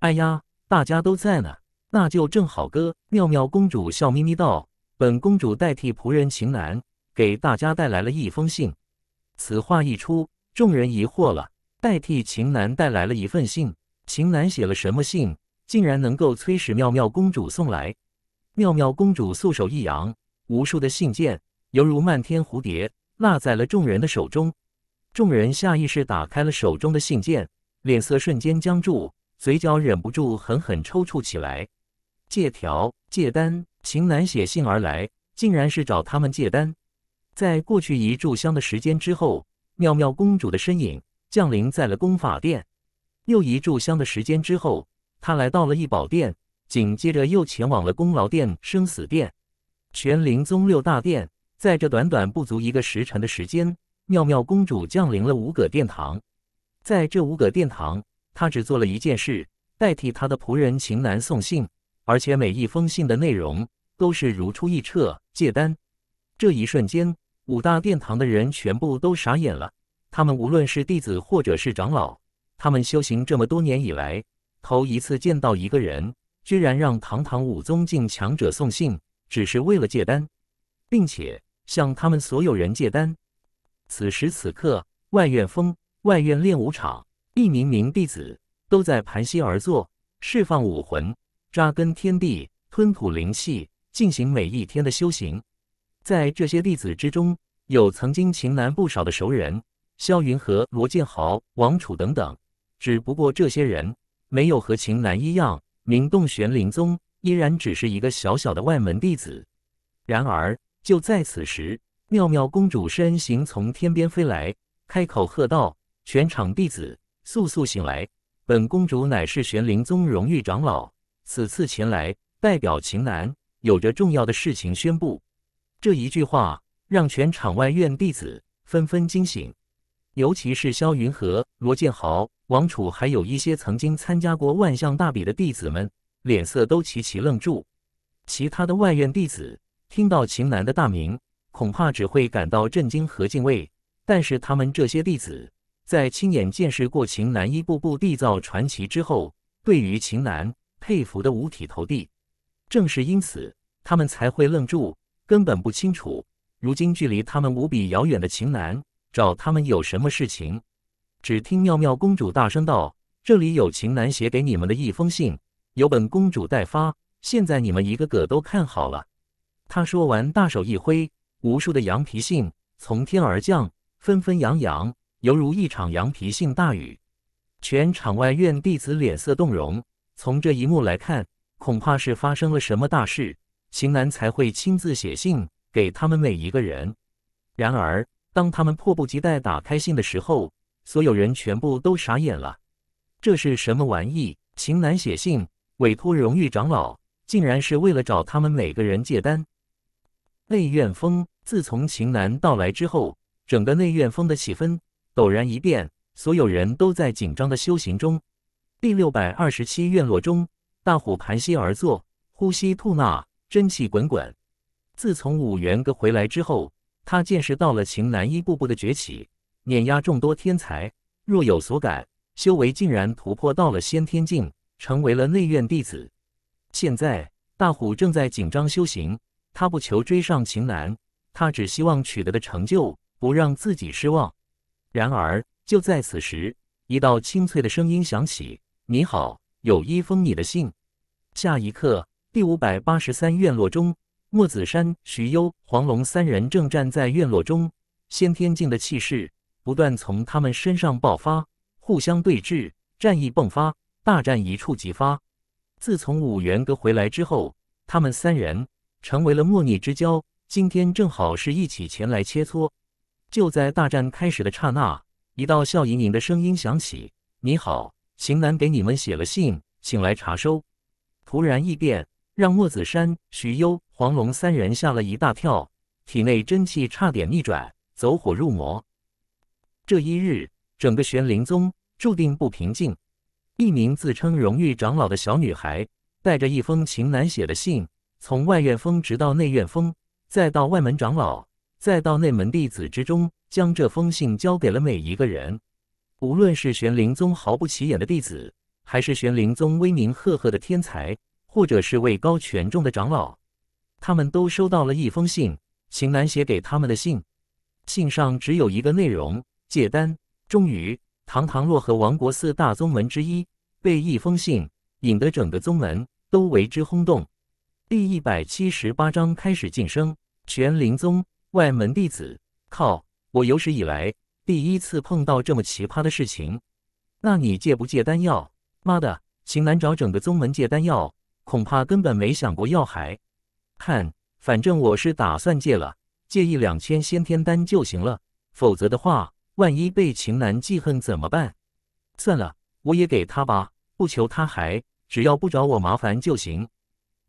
哎呀，大家都在呢，那就正好。哥，妙妙公主笑眯眯道：“本公主代替仆人秦楠，给大家带来了一封信。”此话一出，众人疑惑了：代替秦楠带来了一份信，秦楠写了什么信，竟然能够催使妙妙公主送来？妙妙公主素手一扬，无数的信件犹如漫天蝴蝶，落在了众人的手中。众人下意识打开了手中的信件。脸色瞬间僵住，嘴角忍不住狠狠抽搐起来。借条、借单，秦岚写信而来，竟然是找他们借单。在过去一炷香的时间之后，妙妙公主的身影降临在了功法殿。又一炷香的时间之后，她来到了易宝殿，紧接着又前往了功劳殿、生死殿，全灵宗六大殿。在这短短不足一个时辰的时间，妙妙公主降临了五个殿堂。在这五个殿堂，他只做了一件事，代替他的仆人秦南送信，而且每一封信的内容都是如出一辙。借单。这一瞬间，五大殿堂的人全部都傻眼了。他们无论是弟子或者是长老，他们修行这么多年以来，头一次见到一个人，居然让堂堂武宗境强者送信，只是为了借丹，并且向他们所有人借丹。此时此刻，万院峰。外院练武场，一名名弟子都在盘膝而坐，释放武魂，扎根天地，吞吐灵气，进行每一天的修行。在这些弟子之中，有曾经秦南不少的熟人，萧云和罗建豪、王楚等等。只不过这些人没有和秦南一样名动玄灵宗，依然只是一个小小的外门弟子。然而，就在此时，妙妙公主身形从天边飞来，开口喝道。全场弟子，速速醒来！本公主乃是玄灵宗荣誉长老，此次前来代表秦南，有着重要的事情宣布。这一句话让全场外院弟子纷纷惊醒，尤其是萧云和、罗建豪、王楚，还有一些曾经参加过万象大比的弟子们，脸色都齐齐愣住。其他的外院弟子听到秦南的大名，恐怕只会感到震惊和敬畏，但是他们这些弟子。在亲眼见识过秦南一步步缔造传奇之后，对于秦南佩服的五体投地。正是因此，他们才会愣住，根本不清楚如今距离他们无比遥远的秦南找他们有什么事情。只听妙妙公主大声道：“这里有秦南写给你们的一封信，由本公主代发。现在你们一个个都看好了。”她说完，大手一挥，无数的羊皮信从天而降，纷纷扬扬。犹如一场羊皮性大雨，全场外院弟子脸色动容。从这一幕来看，恐怕是发生了什么大事，秦南才会亲自写信给他们每一个人。然而，当他们迫不及待打开信的时候，所有人全部都傻眼了。这是什么玩意？秦南写信委托荣誉长老，竟然是为了找他们每个人借丹。内院风自从秦南到来之后，整个内院风的气氛。陡然一变，所有人都在紧张的修行中。第六百二十七院落中，大虎盘膝而坐，呼吸吐纳，真气滚滚。自从五元哥回来之后，他见识到了秦岚一步步的崛起，碾压众多天才，若有所感，修为竟然突破到了先天境，成为了内院弟子。现在，大虎正在紧张修行，他不求追上秦岚，他只希望取得的成就不让自己失望。然而，就在此时，一道清脆的声音响起：“你好，有一封你的信。”下一刻，第五百八十三院落中，墨子山、徐攸、黄龙三人正站在院落中，先天境的气势不断从他们身上爆发，互相对峙，战意迸发，大战一触即发。自从五元阁回来之后，他们三人成为了莫逆之交，今天正好是一起前来切磋。就在大战开始的刹那，一道笑盈盈的声音响起：“你好，秦南给你们写了信，请来查收。”突然异变，让莫子山、许攸、黄龙三人吓了一大跳，体内真气差点逆转，走火入魔。这一日，整个玄灵宗注定不平静。一名自称荣誉长老的小女孩，带着一封秦南写的信，从外院封直到内院封，再到外门长老。再到内门弟子之中，将这封信交给了每一个人。无论是玄灵宗毫不起眼的弟子，还是玄灵宗威名赫赫的天才，或者是位高权重的长老，他们都收到了一封信，秦岚写给他们的信。信上只有一个内容：借丹。终于，堂堂洛河王国四大宗门之一，被一封信引得整个宗门都为之轰动。第一百七十八章开始晋升，玄灵宗。外门弟子，靠！我有史以来第一次碰到这么奇葩的事情。那你借不借丹药？妈的，秦南找整个宗门借丹药，恐怕根本没想过要还。看，反正我是打算借了，借一两千先天丹就行了。否则的话，万一被秦南记恨怎么办？算了，我也给他吧，不求他还，只要不找我麻烦就行。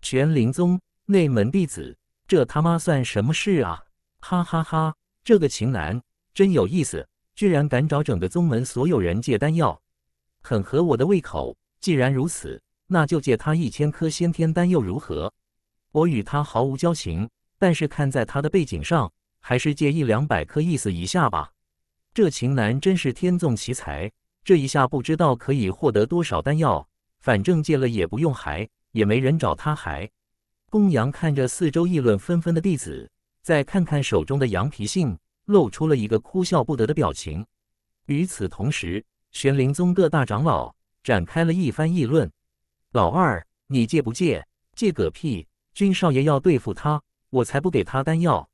玄灵宗内门弟子，这他妈算什么事啊？哈哈哈，这个秦岚真有意思，居然敢找整个宗门所有人借丹药，很合我的胃口。既然如此，那就借他一千颗先天丹又如何？我与他毫无交情，但是看在他的背景上，还是借一两百颗意思一下吧。这秦岚真是天纵奇才，这一下不知道可以获得多少丹药，反正借了也不用还，也没人找他还。公羊看着四周议论纷纷的弟子。再看看手中的羊皮信，露出了一个哭笑不得的表情。与此同时，玄灵宗各大长老展开了一番议论：“老二，你借不借？借个屁！君少爷要对付他，我才不给他丹药。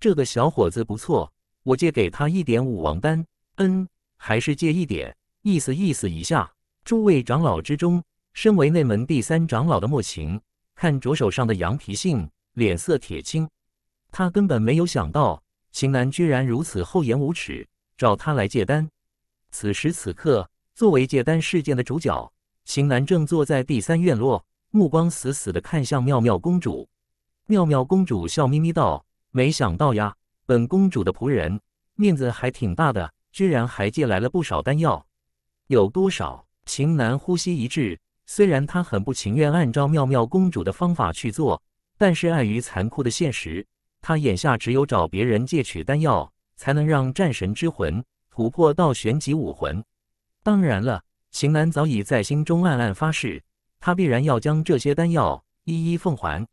这个小伙子不错，我借给他一点武王丹。嗯，还是借一点，意思意思一下。”诸位长老之中，身为内门第三长老的莫晴，看着手上的羊皮信，脸色铁青。他根本没有想到，秦楠居然如此厚颜无耻，找他来借丹。此时此刻，作为借丹事件的主角，秦楠正坐在第三院落，目光死死的看向妙妙公主。妙妙公主笑眯眯道：“没想到呀，本公主的仆人面子还挺大的，居然还借来了不少丹药。有多少？”秦楠呼吸一滞，虽然他很不情愿按照妙妙公主的方法去做，但是碍于残酷的现实。他眼下只有找别人借取丹药，才能让战神之魂突破到玄级武魂。当然了，秦岚早已在心中暗暗发誓，他必然要将这些丹药一一奉还，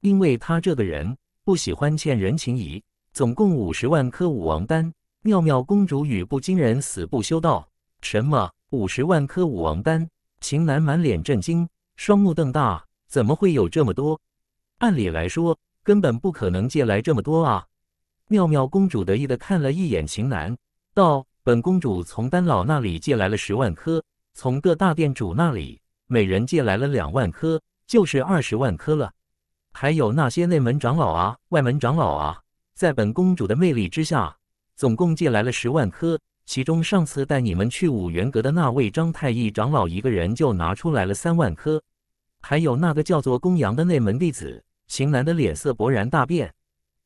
因为他这个人不喜欢欠人情谊。总共五十万颗武王丹，妙妙公主语不惊人死不休道：“什么五十万颗武王丹？”秦岚满脸震惊，双目瞪大，怎么会有这么多？按理来说。根本不可能借来这么多啊！妙妙公主得意的看了一眼秦楠，道：“本公主从丹老那里借来了十万颗，从各大店主那里每人借来了两万颗，就是二十万颗了。还有那些内门长老啊，外门长老啊，在本公主的魅力之下，总共借来了十万颗。其中上次带你们去五元阁的那位张太医长老一个人就拿出来了三万颗，还有那个叫做公羊的内门弟子。”秦楠的脸色勃然大变。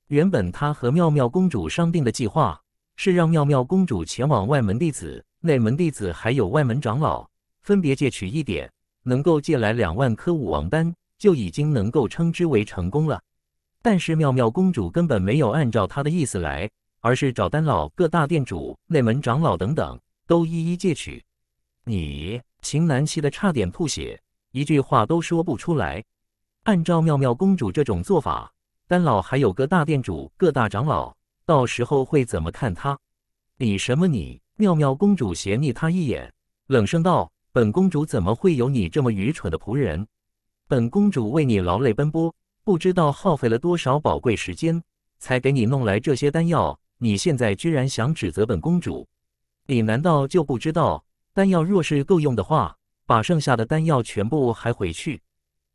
原本他和妙妙公主商定的计划是让妙妙公主前往外门弟子、内门弟子还有外门长老分别借取一点，能够借来两万颗武王丹就已经能够称之为成功了。但是妙妙公主根本没有按照他的意思来，而是找丹老、各大店主、内门长老等等都一一借取。你秦南气得差点吐血，一句话都说不出来。按照妙妙公主这种做法，丹老还有个大店主、各大长老，到时候会怎么看他？你什么你？妙妙公主斜睨他一眼，冷声道：“本公主怎么会有你这么愚蠢的仆人？本公主为你劳累奔波，不知道耗费了多少宝贵时间，才给你弄来这些丹药。你现在居然想指责本公主？你难道就不知道，丹药若是够用的话，把剩下的丹药全部还回去？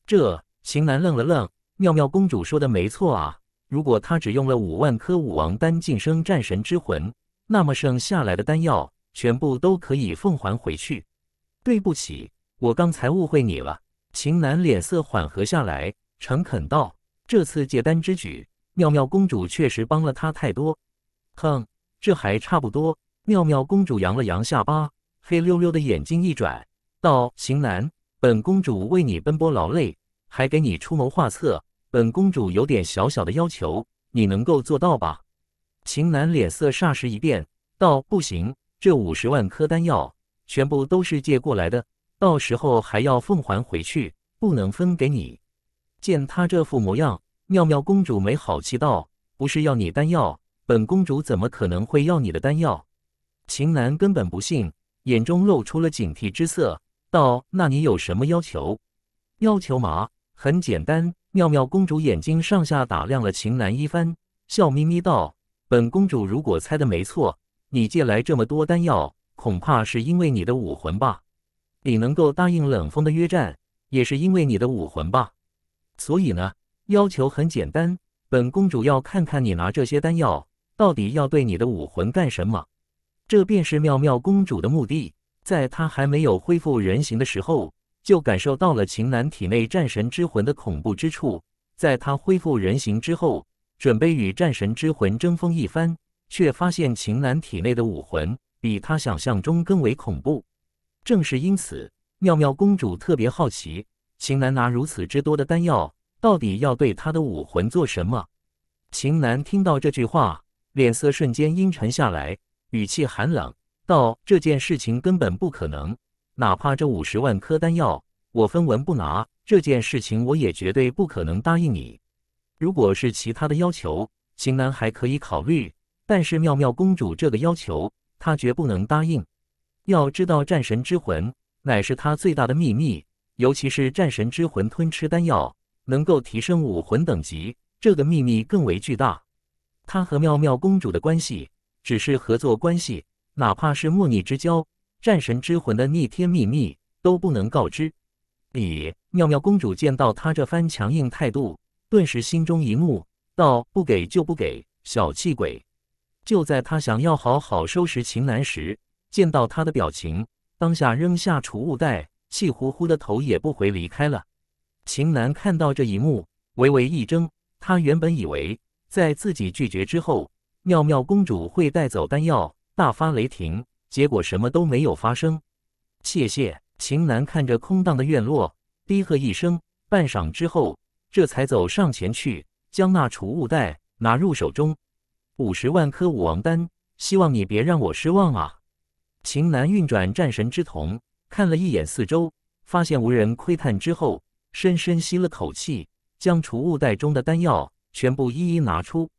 这……”秦楠愣了愣，妙妙公主说的没错啊。如果她只用了五万颗武王丹晋升战神之魂，那么剩下来的丹药全部都可以奉还回去。对不起，我刚才误会你了。秦楠脸色缓和下来，诚恳道：“这次借丹之举，妙妙公主确实帮了他太多。”哼，这还差不多。妙妙公主扬了扬下巴，黑溜溜的眼睛一转，道：“秦楠，本公主为你奔波劳累。”还给你出谋划策，本公主有点小小的要求，你能够做到吧？秦楠脸色霎时一变，道：“不行，这五十万颗丹药全部都是借过来的，到时候还要奉还回去，不能分给你。”见他这副模样，妙妙公主没好气道：“不是要你丹药，本公主怎么可能会要你的丹药？”秦楠根本不信，眼中露出了警惕之色，道：“那你有什么要求？要求嘛？”很简单，妙妙公主眼睛上下打量了秦岚一番，笑眯眯道：“本公主如果猜的没错，你借来这么多丹药，恐怕是因为你的武魂吧？你能够答应冷风的约战，也是因为你的武魂吧？所以呢，要求很简单，本公主要看看你拿这些丹药，到底要对你的武魂干什么？这便是妙妙公主的目的，在她还没有恢复人形的时候。”就感受到了秦南体内战神之魂的恐怖之处，在他恢复人形之后，准备与战神之魂争锋一番，却发现秦南体内的武魂比他想象中更为恐怖。正是因此，妙妙公主特别好奇，秦南拿如此之多的丹药，到底要对他的武魂做什么？秦南听到这句话，脸色瞬间阴沉下来，语气寒冷道：“这件事情根本不可能。”哪怕这五十万颗丹药，我分文不拿，这件事情我也绝对不可能答应你。如果是其他的要求，秦南还可以考虑，但是妙妙公主这个要求，她绝不能答应。要知道，战神之魂乃是他最大的秘密，尤其是战神之魂吞吃丹药，能够提升武魂等级，这个秘密更为巨大。他和妙妙公主的关系只是合作关系，哪怕是莫逆之交。战神之魂的逆天秘密都不能告知。李妙妙公主见到他这番强硬态度，顿时心中一怒，道：“不给就不给，小气鬼！”就在他想要好好收拾秦楠时，见到他的表情，当下扔下储物袋，气呼呼的头也不回离开了。秦楠看到这一幕，微微一怔，他原本以为在自己拒绝之后，妙妙公主会带走丹药，大发雷霆。结果什么都没有发生。谢谢秦楠看着空荡的院落，低喝一声，半晌之后，这才走上前去，将那储物袋拿入手中。五十万颗武王丹，希望你别让我失望啊！秦楠运转战神之瞳，看了一眼四周，发现无人窥探之后，深深吸了口气，将储物袋中的丹药全部一一拿出，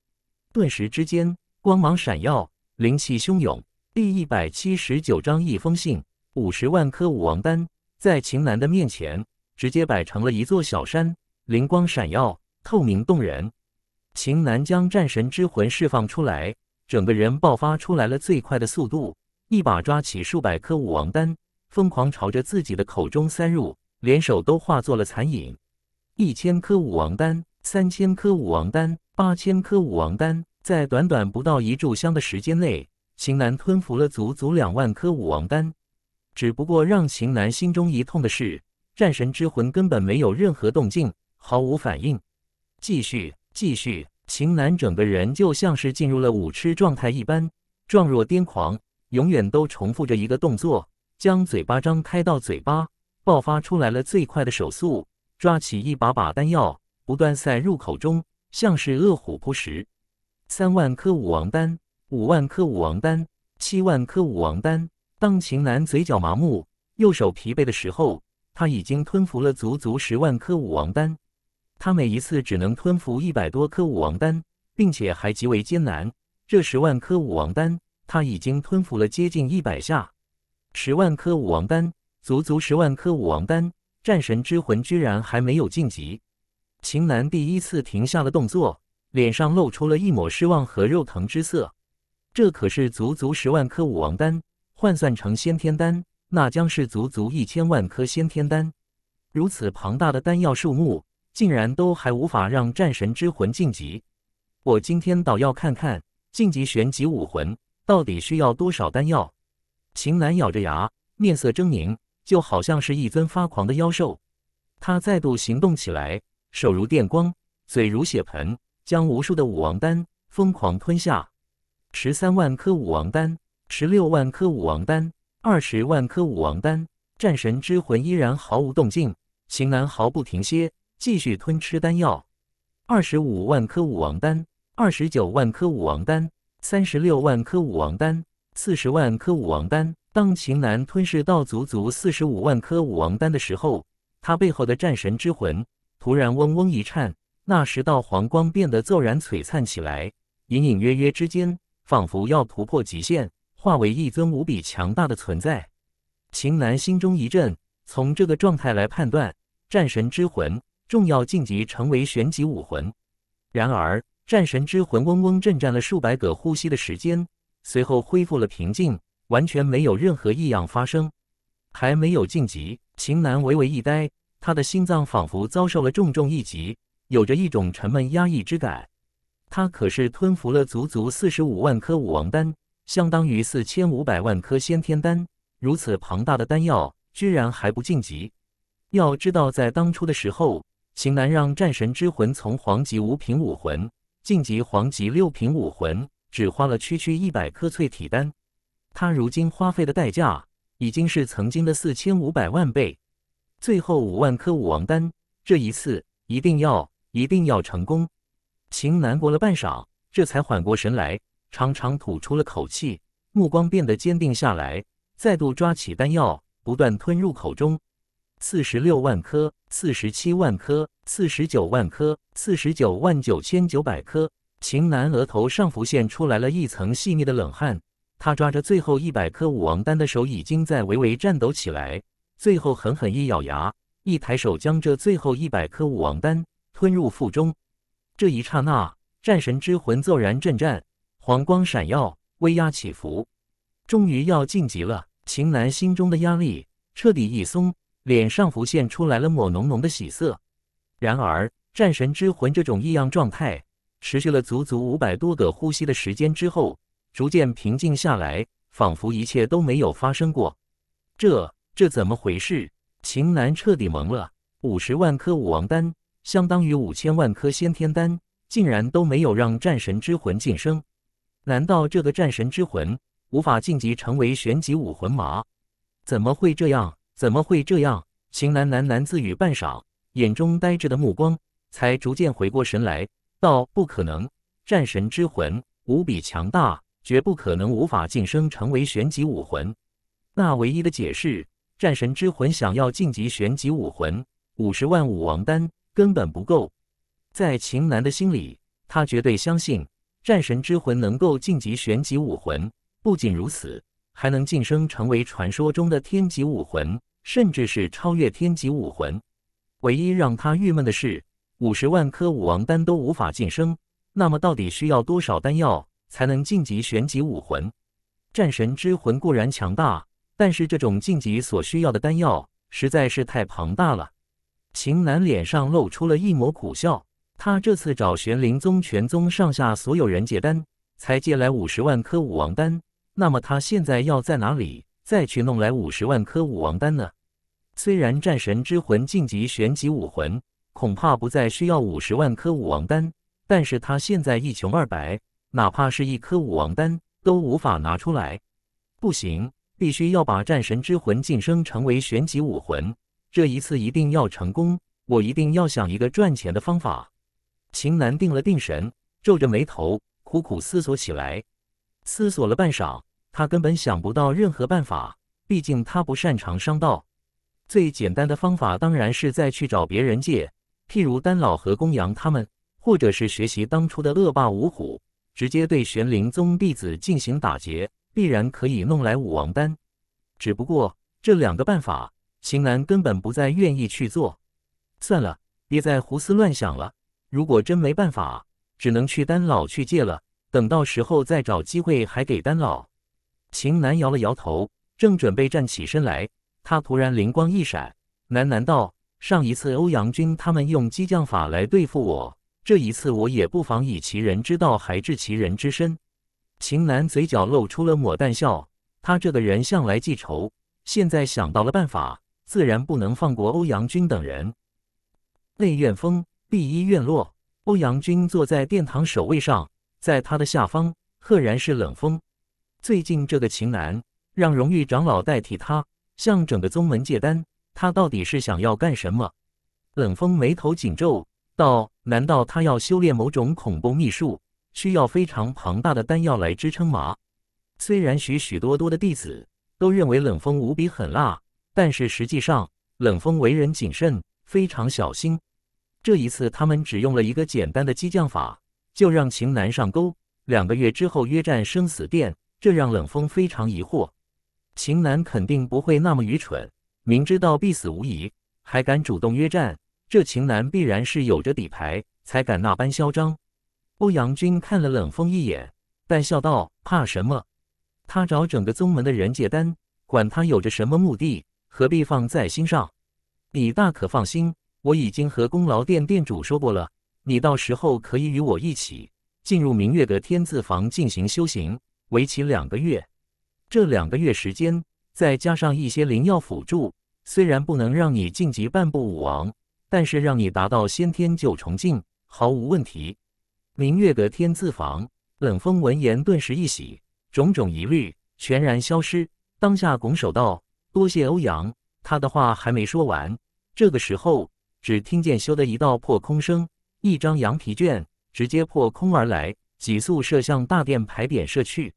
顿时之间光芒闪耀，灵气汹涌。第一百七十九章一封信，五十万颗武王丹在秦南的面前直接摆成了一座小山，灵光闪耀，透明动人。秦南将战神之魂释放出来，整个人爆发出来了最快的速度，一把抓起数百颗武王丹，疯狂朝着自己的口中塞入，连手都化作了残影。一千颗武王丹，三千颗武王丹，八千颗武王丹，在短短不到一炷香的时间内。秦楠吞服了足足两万颗武王丹，只不过让秦楠心中一痛的是，战神之魂根本没有任何动静，毫无反应。继续，继续，秦楠整个人就像是进入了舞痴状态一般，状若癫狂，永远都重复着一个动作：将嘴巴张开到嘴巴，爆发出来了最快的手速，抓起一把把丹药，不断塞入口中，像是饿虎扑食。三万颗武王丹。五万颗武王丹，七万颗武王丹。当秦南嘴角麻木、右手疲惫的时候，他已经吞服了足足十万颗武王丹。他每一次只能吞服一百多颗武王丹，并且还极为艰难。这十万颗武王丹，他已经吞服了接近一百下。十万颗武王丹，足足十万颗武王丹，战神之魂居然还没有晋级。秦南第一次停下了动作，脸上露出了一抹失望和肉疼之色。这可是足足十万颗武王丹，换算成先天丹，那将是足足一千万颗先天丹。如此庞大的丹药数目，竟然都还无法让战神之魂晋级。我今天倒要看看，晋级玄级武魂到底需要多少丹药。秦岚咬着牙，面色狰狞，就好像是一尊发狂的妖兽。他再度行动起来，手如电光，嘴如血盆，将无数的武王丹疯狂吞下。十三万颗武王丹，十六万颗武王丹，二十万颗武王丹，战神之魂依然毫无动静。秦南毫不停歇，继续吞吃丹药。二十五万颗武王丹，二十九万颗武王丹，三十六万颗武王丹，四十万颗武王丹。当秦南吞噬到足足四十五万颗武王丹的时候，他背后的战神之魂突然嗡嗡一颤，那十道黄光变得骤然璀璨起来，隐隐约约之间。仿佛要突破极限，化为一尊无比强大的存在。秦南心中一震，从这个状态来判断，战神之魂重要晋级成为玄级武魂。然而，战神之魂嗡嗡震颤了数百个呼吸的时间，随后恢复了平静，完全没有任何异样发生，还没有晋级。秦南微微一呆，他的心脏仿佛遭受了重重一击，有着一种沉闷压抑之感。他可是吞服了足足四十五万颗武王丹，相当于四千五百万颗先天丹。如此庞大的丹药，居然还不晋级？要知道，在当初的时候，秦南让战神之魂从黄级五品武魂晋级黄级六品武魂，只花了区区一百颗淬体丹。他如今花费的代价，已经是曾经的四千五百万倍。最后五万颗武王丹，这一次一定要，一定要成功！秦楠过了半晌，这才缓过神来，长长吐出了口气，目光变得坚定下来，再度抓起丹药，不断吞入口中。四十六万颗，四十七万颗，四十九万颗，四十九万九千九百颗。秦楠额头上浮现出来了一层细腻的冷汗，他抓着最后一百颗武王丹的手已经在微微颤抖起来。最后，狠狠一咬牙，一抬手将这最后一百颗武王丹吞入腹中。这一刹那，战神之魂骤然震颤，黄光闪耀，威压起伏，终于要晋级了。秦南心中的压力彻底一松，脸上浮现出来了抹浓浓的喜色。然而，战神之魂这种异样状态持续了足足五百多个呼吸的时间之后，逐渐平静下来，仿佛一切都没有发生过。这这怎么回事？秦南彻底懵了。五十万颗武王丹。相当于五千万颗先天丹，竟然都没有让战神之魂晋升。难道这个战神之魂无法晋级成为玄级武魂吗？怎么会这样？怎么会这样？秦南喃喃自语半晌，眼中呆滞的目光才逐渐回过神来，道：“不可能，战神之魂无比强大，绝不可能无法晋升成为玄级武魂。那唯一的解释，战神之魂想要晋级玄级武魂，五十万武王丹。”根本不够，在秦南的心里，他绝对相信战神之魂能够晋级玄级武魂。不仅如此，还能晋升成为传说中的天级武魂，甚至是超越天级武魂。唯一让他郁闷的是，五十万颗武王丹都无法晋升。那么，到底需要多少丹药才能晋级玄级武魂？战神之魂固然强大，但是这种晋级所需要的丹药实在是太庞大了。秦南脸上露出了一抹苦笑。他这次找玄灵宗全宗上下所有人借丹，才借来五十万颗武王丹。那么他现在要在哪里再去弄来五十万颗武王丹呢？虽然战神之魂晋级玄级武魂，恐怕不再需要五十万颗武王丹，但是他现在一穷二白，哪怕是一颗武王丹都无法拿出来。不行，必须要把战神之魂晋升成为玄级武魂。这一次一定要成功，我一定要想一个赚钱的方法。秦南定了定神，皱着眉头苦苦思索起来。思索了半晌，他根本想不到任何办法，毕竟他不擅长商道。最简单的方法当然是再去找别人借，譬如丹老和公羊他们，或者是学习当初的恶霸五虎，直接对玄灵宗弟子进行打劫，必然可以弄来五王丹。只不过这两个办法。秦楠根本不再愿意去做，算了，别再胡思乱想了。如果真没办法，只能去丹老去借了，等到时候再找机会还给丹老。秦楠摇了摇头，正准备站起身来，他突然灵光一闪，喃喃道：“上一次欧阳军他们用激将法来对付我，这一次我也不妨以其人之道还治其人之身。”秦楠嘴角露出了抹淡笑，他这个人向来记仇，现在想到了办法。自然不能放过欧阳军等人。内院风，第一院落，欧阳军坐在殿堂首位上，在他的下方赫然是冷风。最近这个秦南让荣誉长老代替他向整个宗门借丹，他到底是想要干什么？冷风眉头紧皱道：“难道他要修炼某种恐怖秘术，需要非常庞大的丹药来支撑吗？”虽然许许多多的弟子都认为冷风无比狠辣。但是实际上，冷风为人谨慎，非常小心。这一次，他们只用了一个简单的激将法，就让秦南上钩。两个月之后约战生死殿，这让冷风非常疑惑。秦南肯定不会那么愚蠢，明知道必死无疑，还敢主动约战。这秦南必然是有着底牌，才敢那般嚣张。欧阳军看了冷风一眼，但笑道：“怕什么？他找整个宗门的人借丹，管他有着什么目的。”何必放在心上？你大可放心，我已经和功劳殿殿主说过了。你到时候可以与我一起进入明月阁天字房进行修行，为期两个月。这两个月时间再加上一些灵药辅助，虽然不能让你晋级半步武王，但是让你达到先天九重境毫无问题。明月阁天字房，冷风闻言顿时一喜，种种疑虑全然消失，当下拱手道。多谢欧阳，他的话还没说完，这个时候只听见“咻”的一道破空声，一张羊皮卷直接破空而来，急速射向大殿牌匾射去。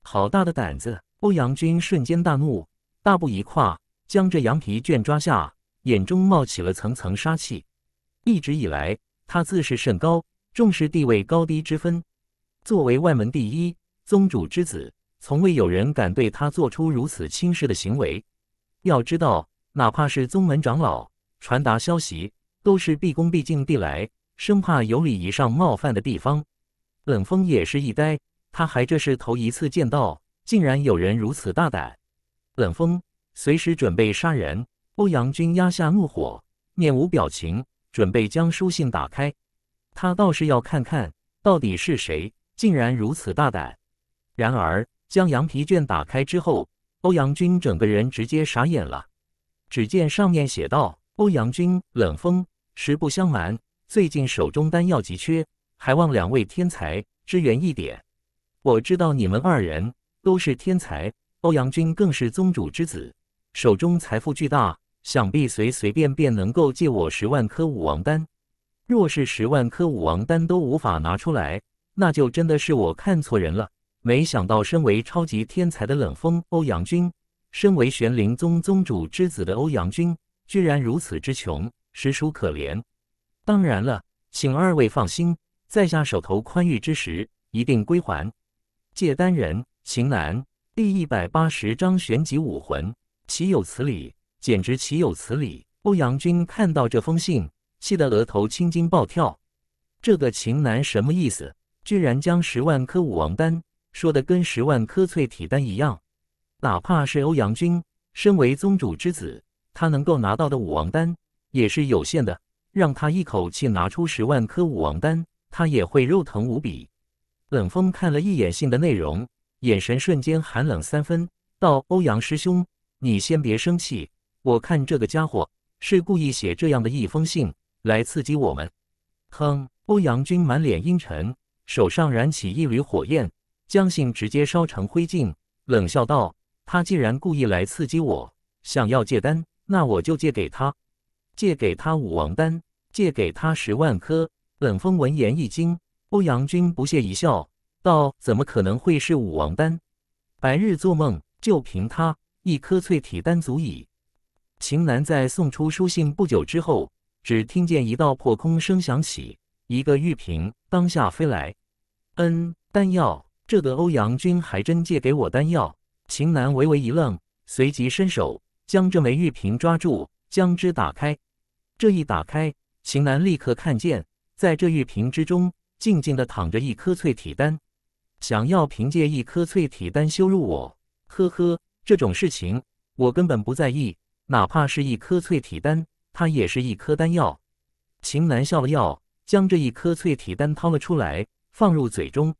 好大的胆子！欧阳军瞬间大怒，大步一跨，将这羊皮卷抓下，眼中冒起了层层杀气。一直以来，他自视甚高，重视地位高低之分。作为外门第一宗主之子，从未有人敢对他做出如此轻视的行为。要知道，哪怕是宗门长老传达消息，都是毕恭毕敬地来，生怕有礼仪上冒犯的地方。冷风也是一呆，他还这是头一次见到，竟然有人如此大胆。冷风随时准备杀人。欧阳军压下怒火，面无表情，准备将书信打开。他倒是要看看，到底是谁竟然如此大胆。然而，将羊皮卷打开之后。欧阳军整个人直接傻眼了。只见上面写道：“欧阳军，冷风，实不相瞒，最近手中丹药急缺，还望两位天才支援一点。我知道你们二人都是天才，欧阳军更是宗主之子，手中财富巨大，想必随随便便能够借我十万颗武王丹。若是十万颗武王丹都无法拿出来，那就真的是我看错人了。”没想到，身为超级天才的冷风欧阳军，身为玄灵宗宗主之子的欧阳军，居然如此之穷，实属可怜。当然了，请二位放心，在下手头宽裕之时，一定归还。借丹人秦楠，第一百八十章玄级武魂，岂有此理！简直岂有此理！欧阳军看到这封信，气得额头青筋暴跳。这个秦南什么意思？居然将十万颗武王丹！说的跟十万颗翠体丹一样，哪怕是欧阳军，身为宗主之子，他能够拿到的武王丹也是有限的。让他一口气拿出十万颗武王丹，他也会肉疼无比。冷风看了一眼信的内容，眼神瞬间寒冷三分，道：“欧阳师兄，你先别生气，我看这个家伙是故意写这样的一封信来刺激我们。”哼！欧阳军满脸阴沉，手上燃起一缕火焰。将信直接烧成灰烬，冷笑道：“他既然故意来刺激我，想要借丹，那我就借给他，借给他五王丹，借给他十万颗。”冷风闻言一惊，欧阳军不屑一笑，道：“怎么可能会是五王丹？白日做梦！就凭他一颗淬体丹足矣。”秦楠在送出书信不久之后，只听见一道破空声响起，一个玉瓶当下飞来，嗯，丹药。这得欧阳军还真借给我丹药，秦南微微一愣，随即伸手将这枚玉瓶抓住，将之打开。这一打开，秦南立刻看见，在这玉瓶之中静静的躺着一颗翠体丹。想要凭借一颗翠体丹羞辱我？呵呵，这种事情我根本不在意，哪怕是一颗翠体丹，它也是一颗丹药。秦南笑了笑，将这一颗翠体丹掏了出来，放入嘴中。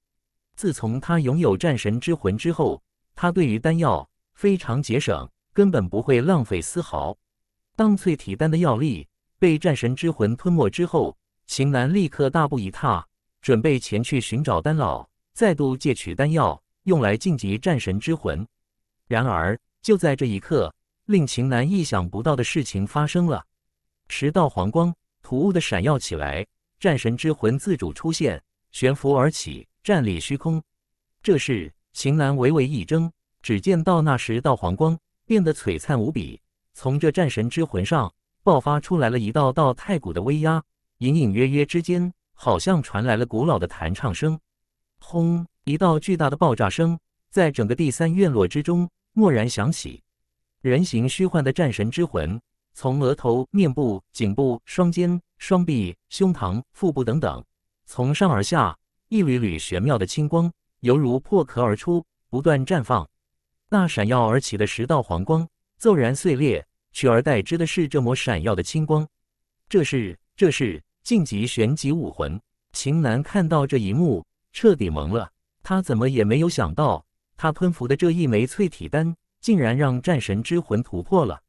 自从他拥有战神之魂之后，他对于丹药非常节省，根本不会浪费丝毫。当淬体丹的药力被战神之魂吞没之后，秦南立刻大步一踏，准备前去寻找丹老，再度借取丹药，用来晋级战神之魂。然而，就在这一刻，令秦南意想不到的事情发生了。十道黄光突兀地闪耀起来，战神之魂自主出现，悬浮而起。站立虚空，这时秦岚微微一怔，只见到那十道黄光变得璀璨无比，从这战神之魂上爆发出来了一道道太古的威压，隐隐约约之间，好像传来了古老的弹唱声。轰！一道巨大的爆炸声在整个第三院落之中蓦然响起，人形虚幻的战神之魂从额头、面部、颈部、双肩、双臂、胸膛、腹部等等，从上而下。一缕缕玄妙的青光，犹如破壳而出，不断绽放。那闪耀而起的十道黄光骤然碎裂，取而代之的是这抹闪耀的青光。这是，这是晋级玄级武魂。秦南看到这一幕，彻底懵了。他怎么也没有想到，他吞服的这一枚淬体丹，竟然让战神之魂突破了。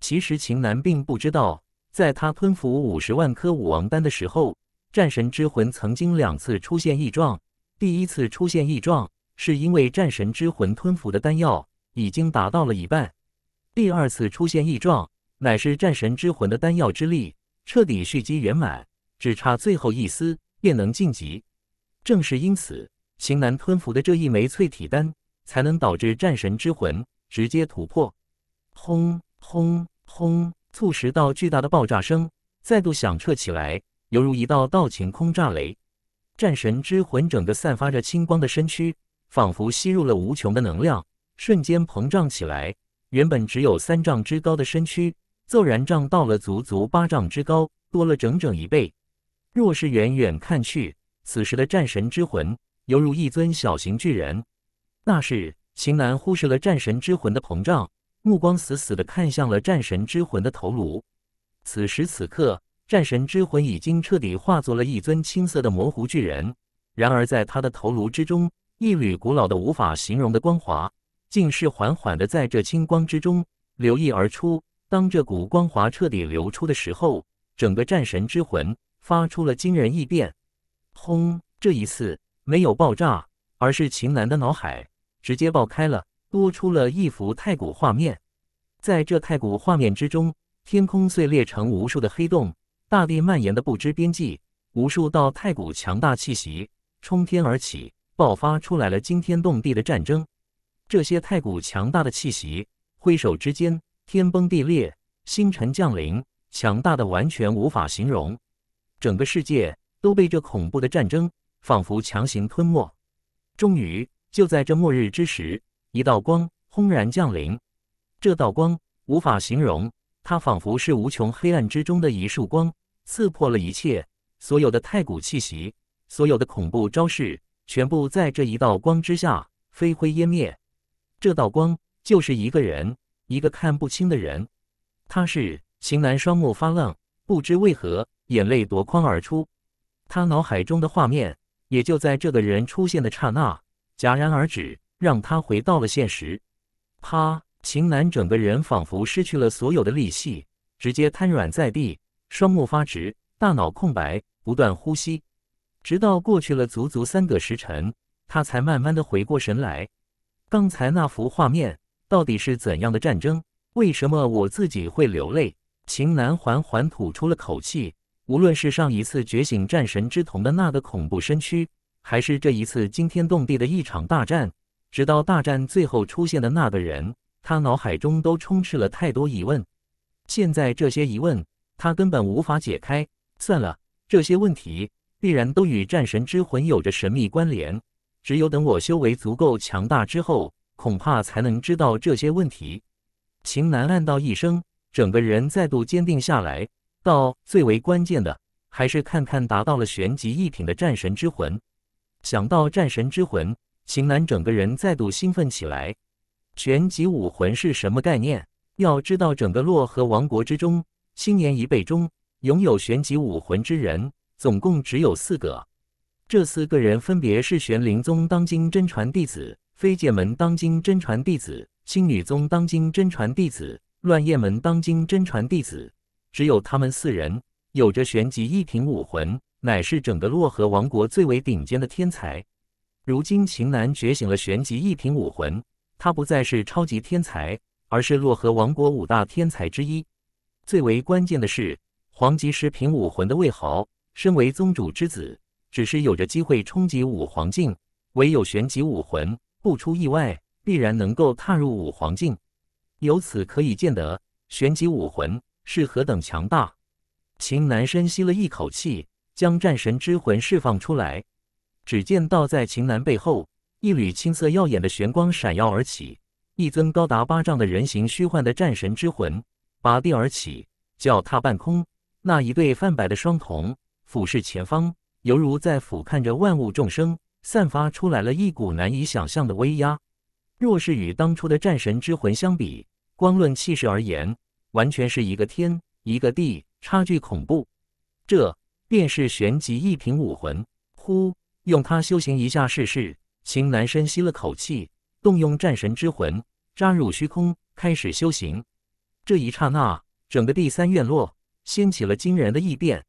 其实秦南并不知道，在他吞服五十万颗武王丹的时候。战神之魂曾经两次出现异状，第一次出现异状是因为战神之魂吞服的丹药已经达到了一半，第二次出现异状乃是战神之魂的丹药之力彻底蓄积圆满，只差最后一丝便能晋级。正是因此，秦南吞服的这一枚淬体丹才能导致战神之魂直接突破。轰轰轰！促使到巨大的爆炸声再度响彻起来。犹如一道道晴空炸雷，战神之魂整个散发着青光的身躯，仿佛吸入了无穷的能量，瞬间膨胀起来。原本只有三丈之高的身躯，骤然涨到了足足八丈之高，多了整整一倍。若是远远看去，此时的战神之魂犹如一尊小型巨人。那是秦楠忽视了战神之魂的膨胀，目光死死地看向了战神之魂的头颅。此时此刻。战神之魂已经彻底化作了一尊青色的模糊巨人，然而在他的头颅之中，一缕古老的无法形容的光华，竟是缓缓的在这青光之中流溢而出。当这股光华彻底流出的时候，整个战神之魂发出了惊人异变。轰！这一次没有爆炸，而是秦岚的脑海直接爆开了，多出了一幅太古画面。在这太古画面之中，天空碎裂成无数的黑洞。大地蔓延的不知边际，无数道太古强大气息冲天而起，爆发出来了惊天动地的战争。这些太古强大的气息，挥手之间天崩地裂，星辰降临，强大的完全无法形容。整个世界都被这恐怖的战争仿佛强行吞没。终于，就在这末日之时，一道光轰然降临。这道光无法形容。他仿佛是无穷黑暗之中的一束光，刺破了一切，所有的太古气息，所有的恐怖招式，全部在这一道光之下飞灰烟灭。这道光就是一个人，一个看不清的人。他是秦南，双目发愣，不知为何眼泪夺眶而出。他脑海中的画面也就在这个人出现的刹那戛然而止，让他回到了现实。啪。秦楠整个人仿佛失去了所有的力气，直接瘫软在地，双目发直，大脑空白，不断呼吸，直到过去了足足三个时辰，他才慢慢的回过神来。刚才那幅画面到底是怎样的战争？为什么我自己会流泪？秦楠缓缓吐出了口气。无论是上一次觉醒战神之瞳的那个恐怖身躯，还是这一次惊天动地的一场大战，直到大战最后出现的那个人。他脑海中都充斥了太多疑问，现在这些疑问他根本无法解开。算了，这些问题必然都与战神之魂有着神秘关联，只有等我修为足够强大之后，恐怕才能知道这些问题。秦南暗道一声，整个人再度坚定下来。到最为关键的，还是看看达到了玄级一品的战神之魂。想到战神之魂，秦南整个人再度兴奋起来。玄级武魂是什么概念？要知道，整个洛河王国之中，青年一辈中拥有玄级武魂之人，总共只有四个。这四个人分别是玄灵宗当今真传弟子、飞剑门当今真传弟子、青女宗当今真传弟子、乱叶门当今真传弟子。只有他们四人有着玄级一品武魂，乃是整个洛河王国最为顶尖的天才。如今，秦南觉醒了玄级一品武魂。他不再是超级天才，而是洛河王国五大天才之一。最为关键的是，黄吉时品武魂的魏豪，身为宗主之子，只是有着机会冲击武皇境；唯有玄级武魂，不出意外，必然能够踏入武皇境。由此可以见得，玄级武魂是何等强大。秦南深吸了一口气，将战神之魂释放出来，只见倒在秦南背后。一缕青色耀眼的玄光闪耀而起，一尊高达八丈的人形虚幻的战神之魂拔地而起，脚踏半空，那一对泛白的双瞳俯视前方，犹如在俯瞰着万物众生，散发出来了一股难以想象的威压。若是与当初的战神之魂相比，光论气势而言，完全是一个天一个地，差距恐怖。这便是玄极一品武魂，呼，用它修行一下试试。秦南深吸了口气，动用战神之魂扎入虚空，开始修行。这一刹那，整个第三院落掀起了惊人的异变。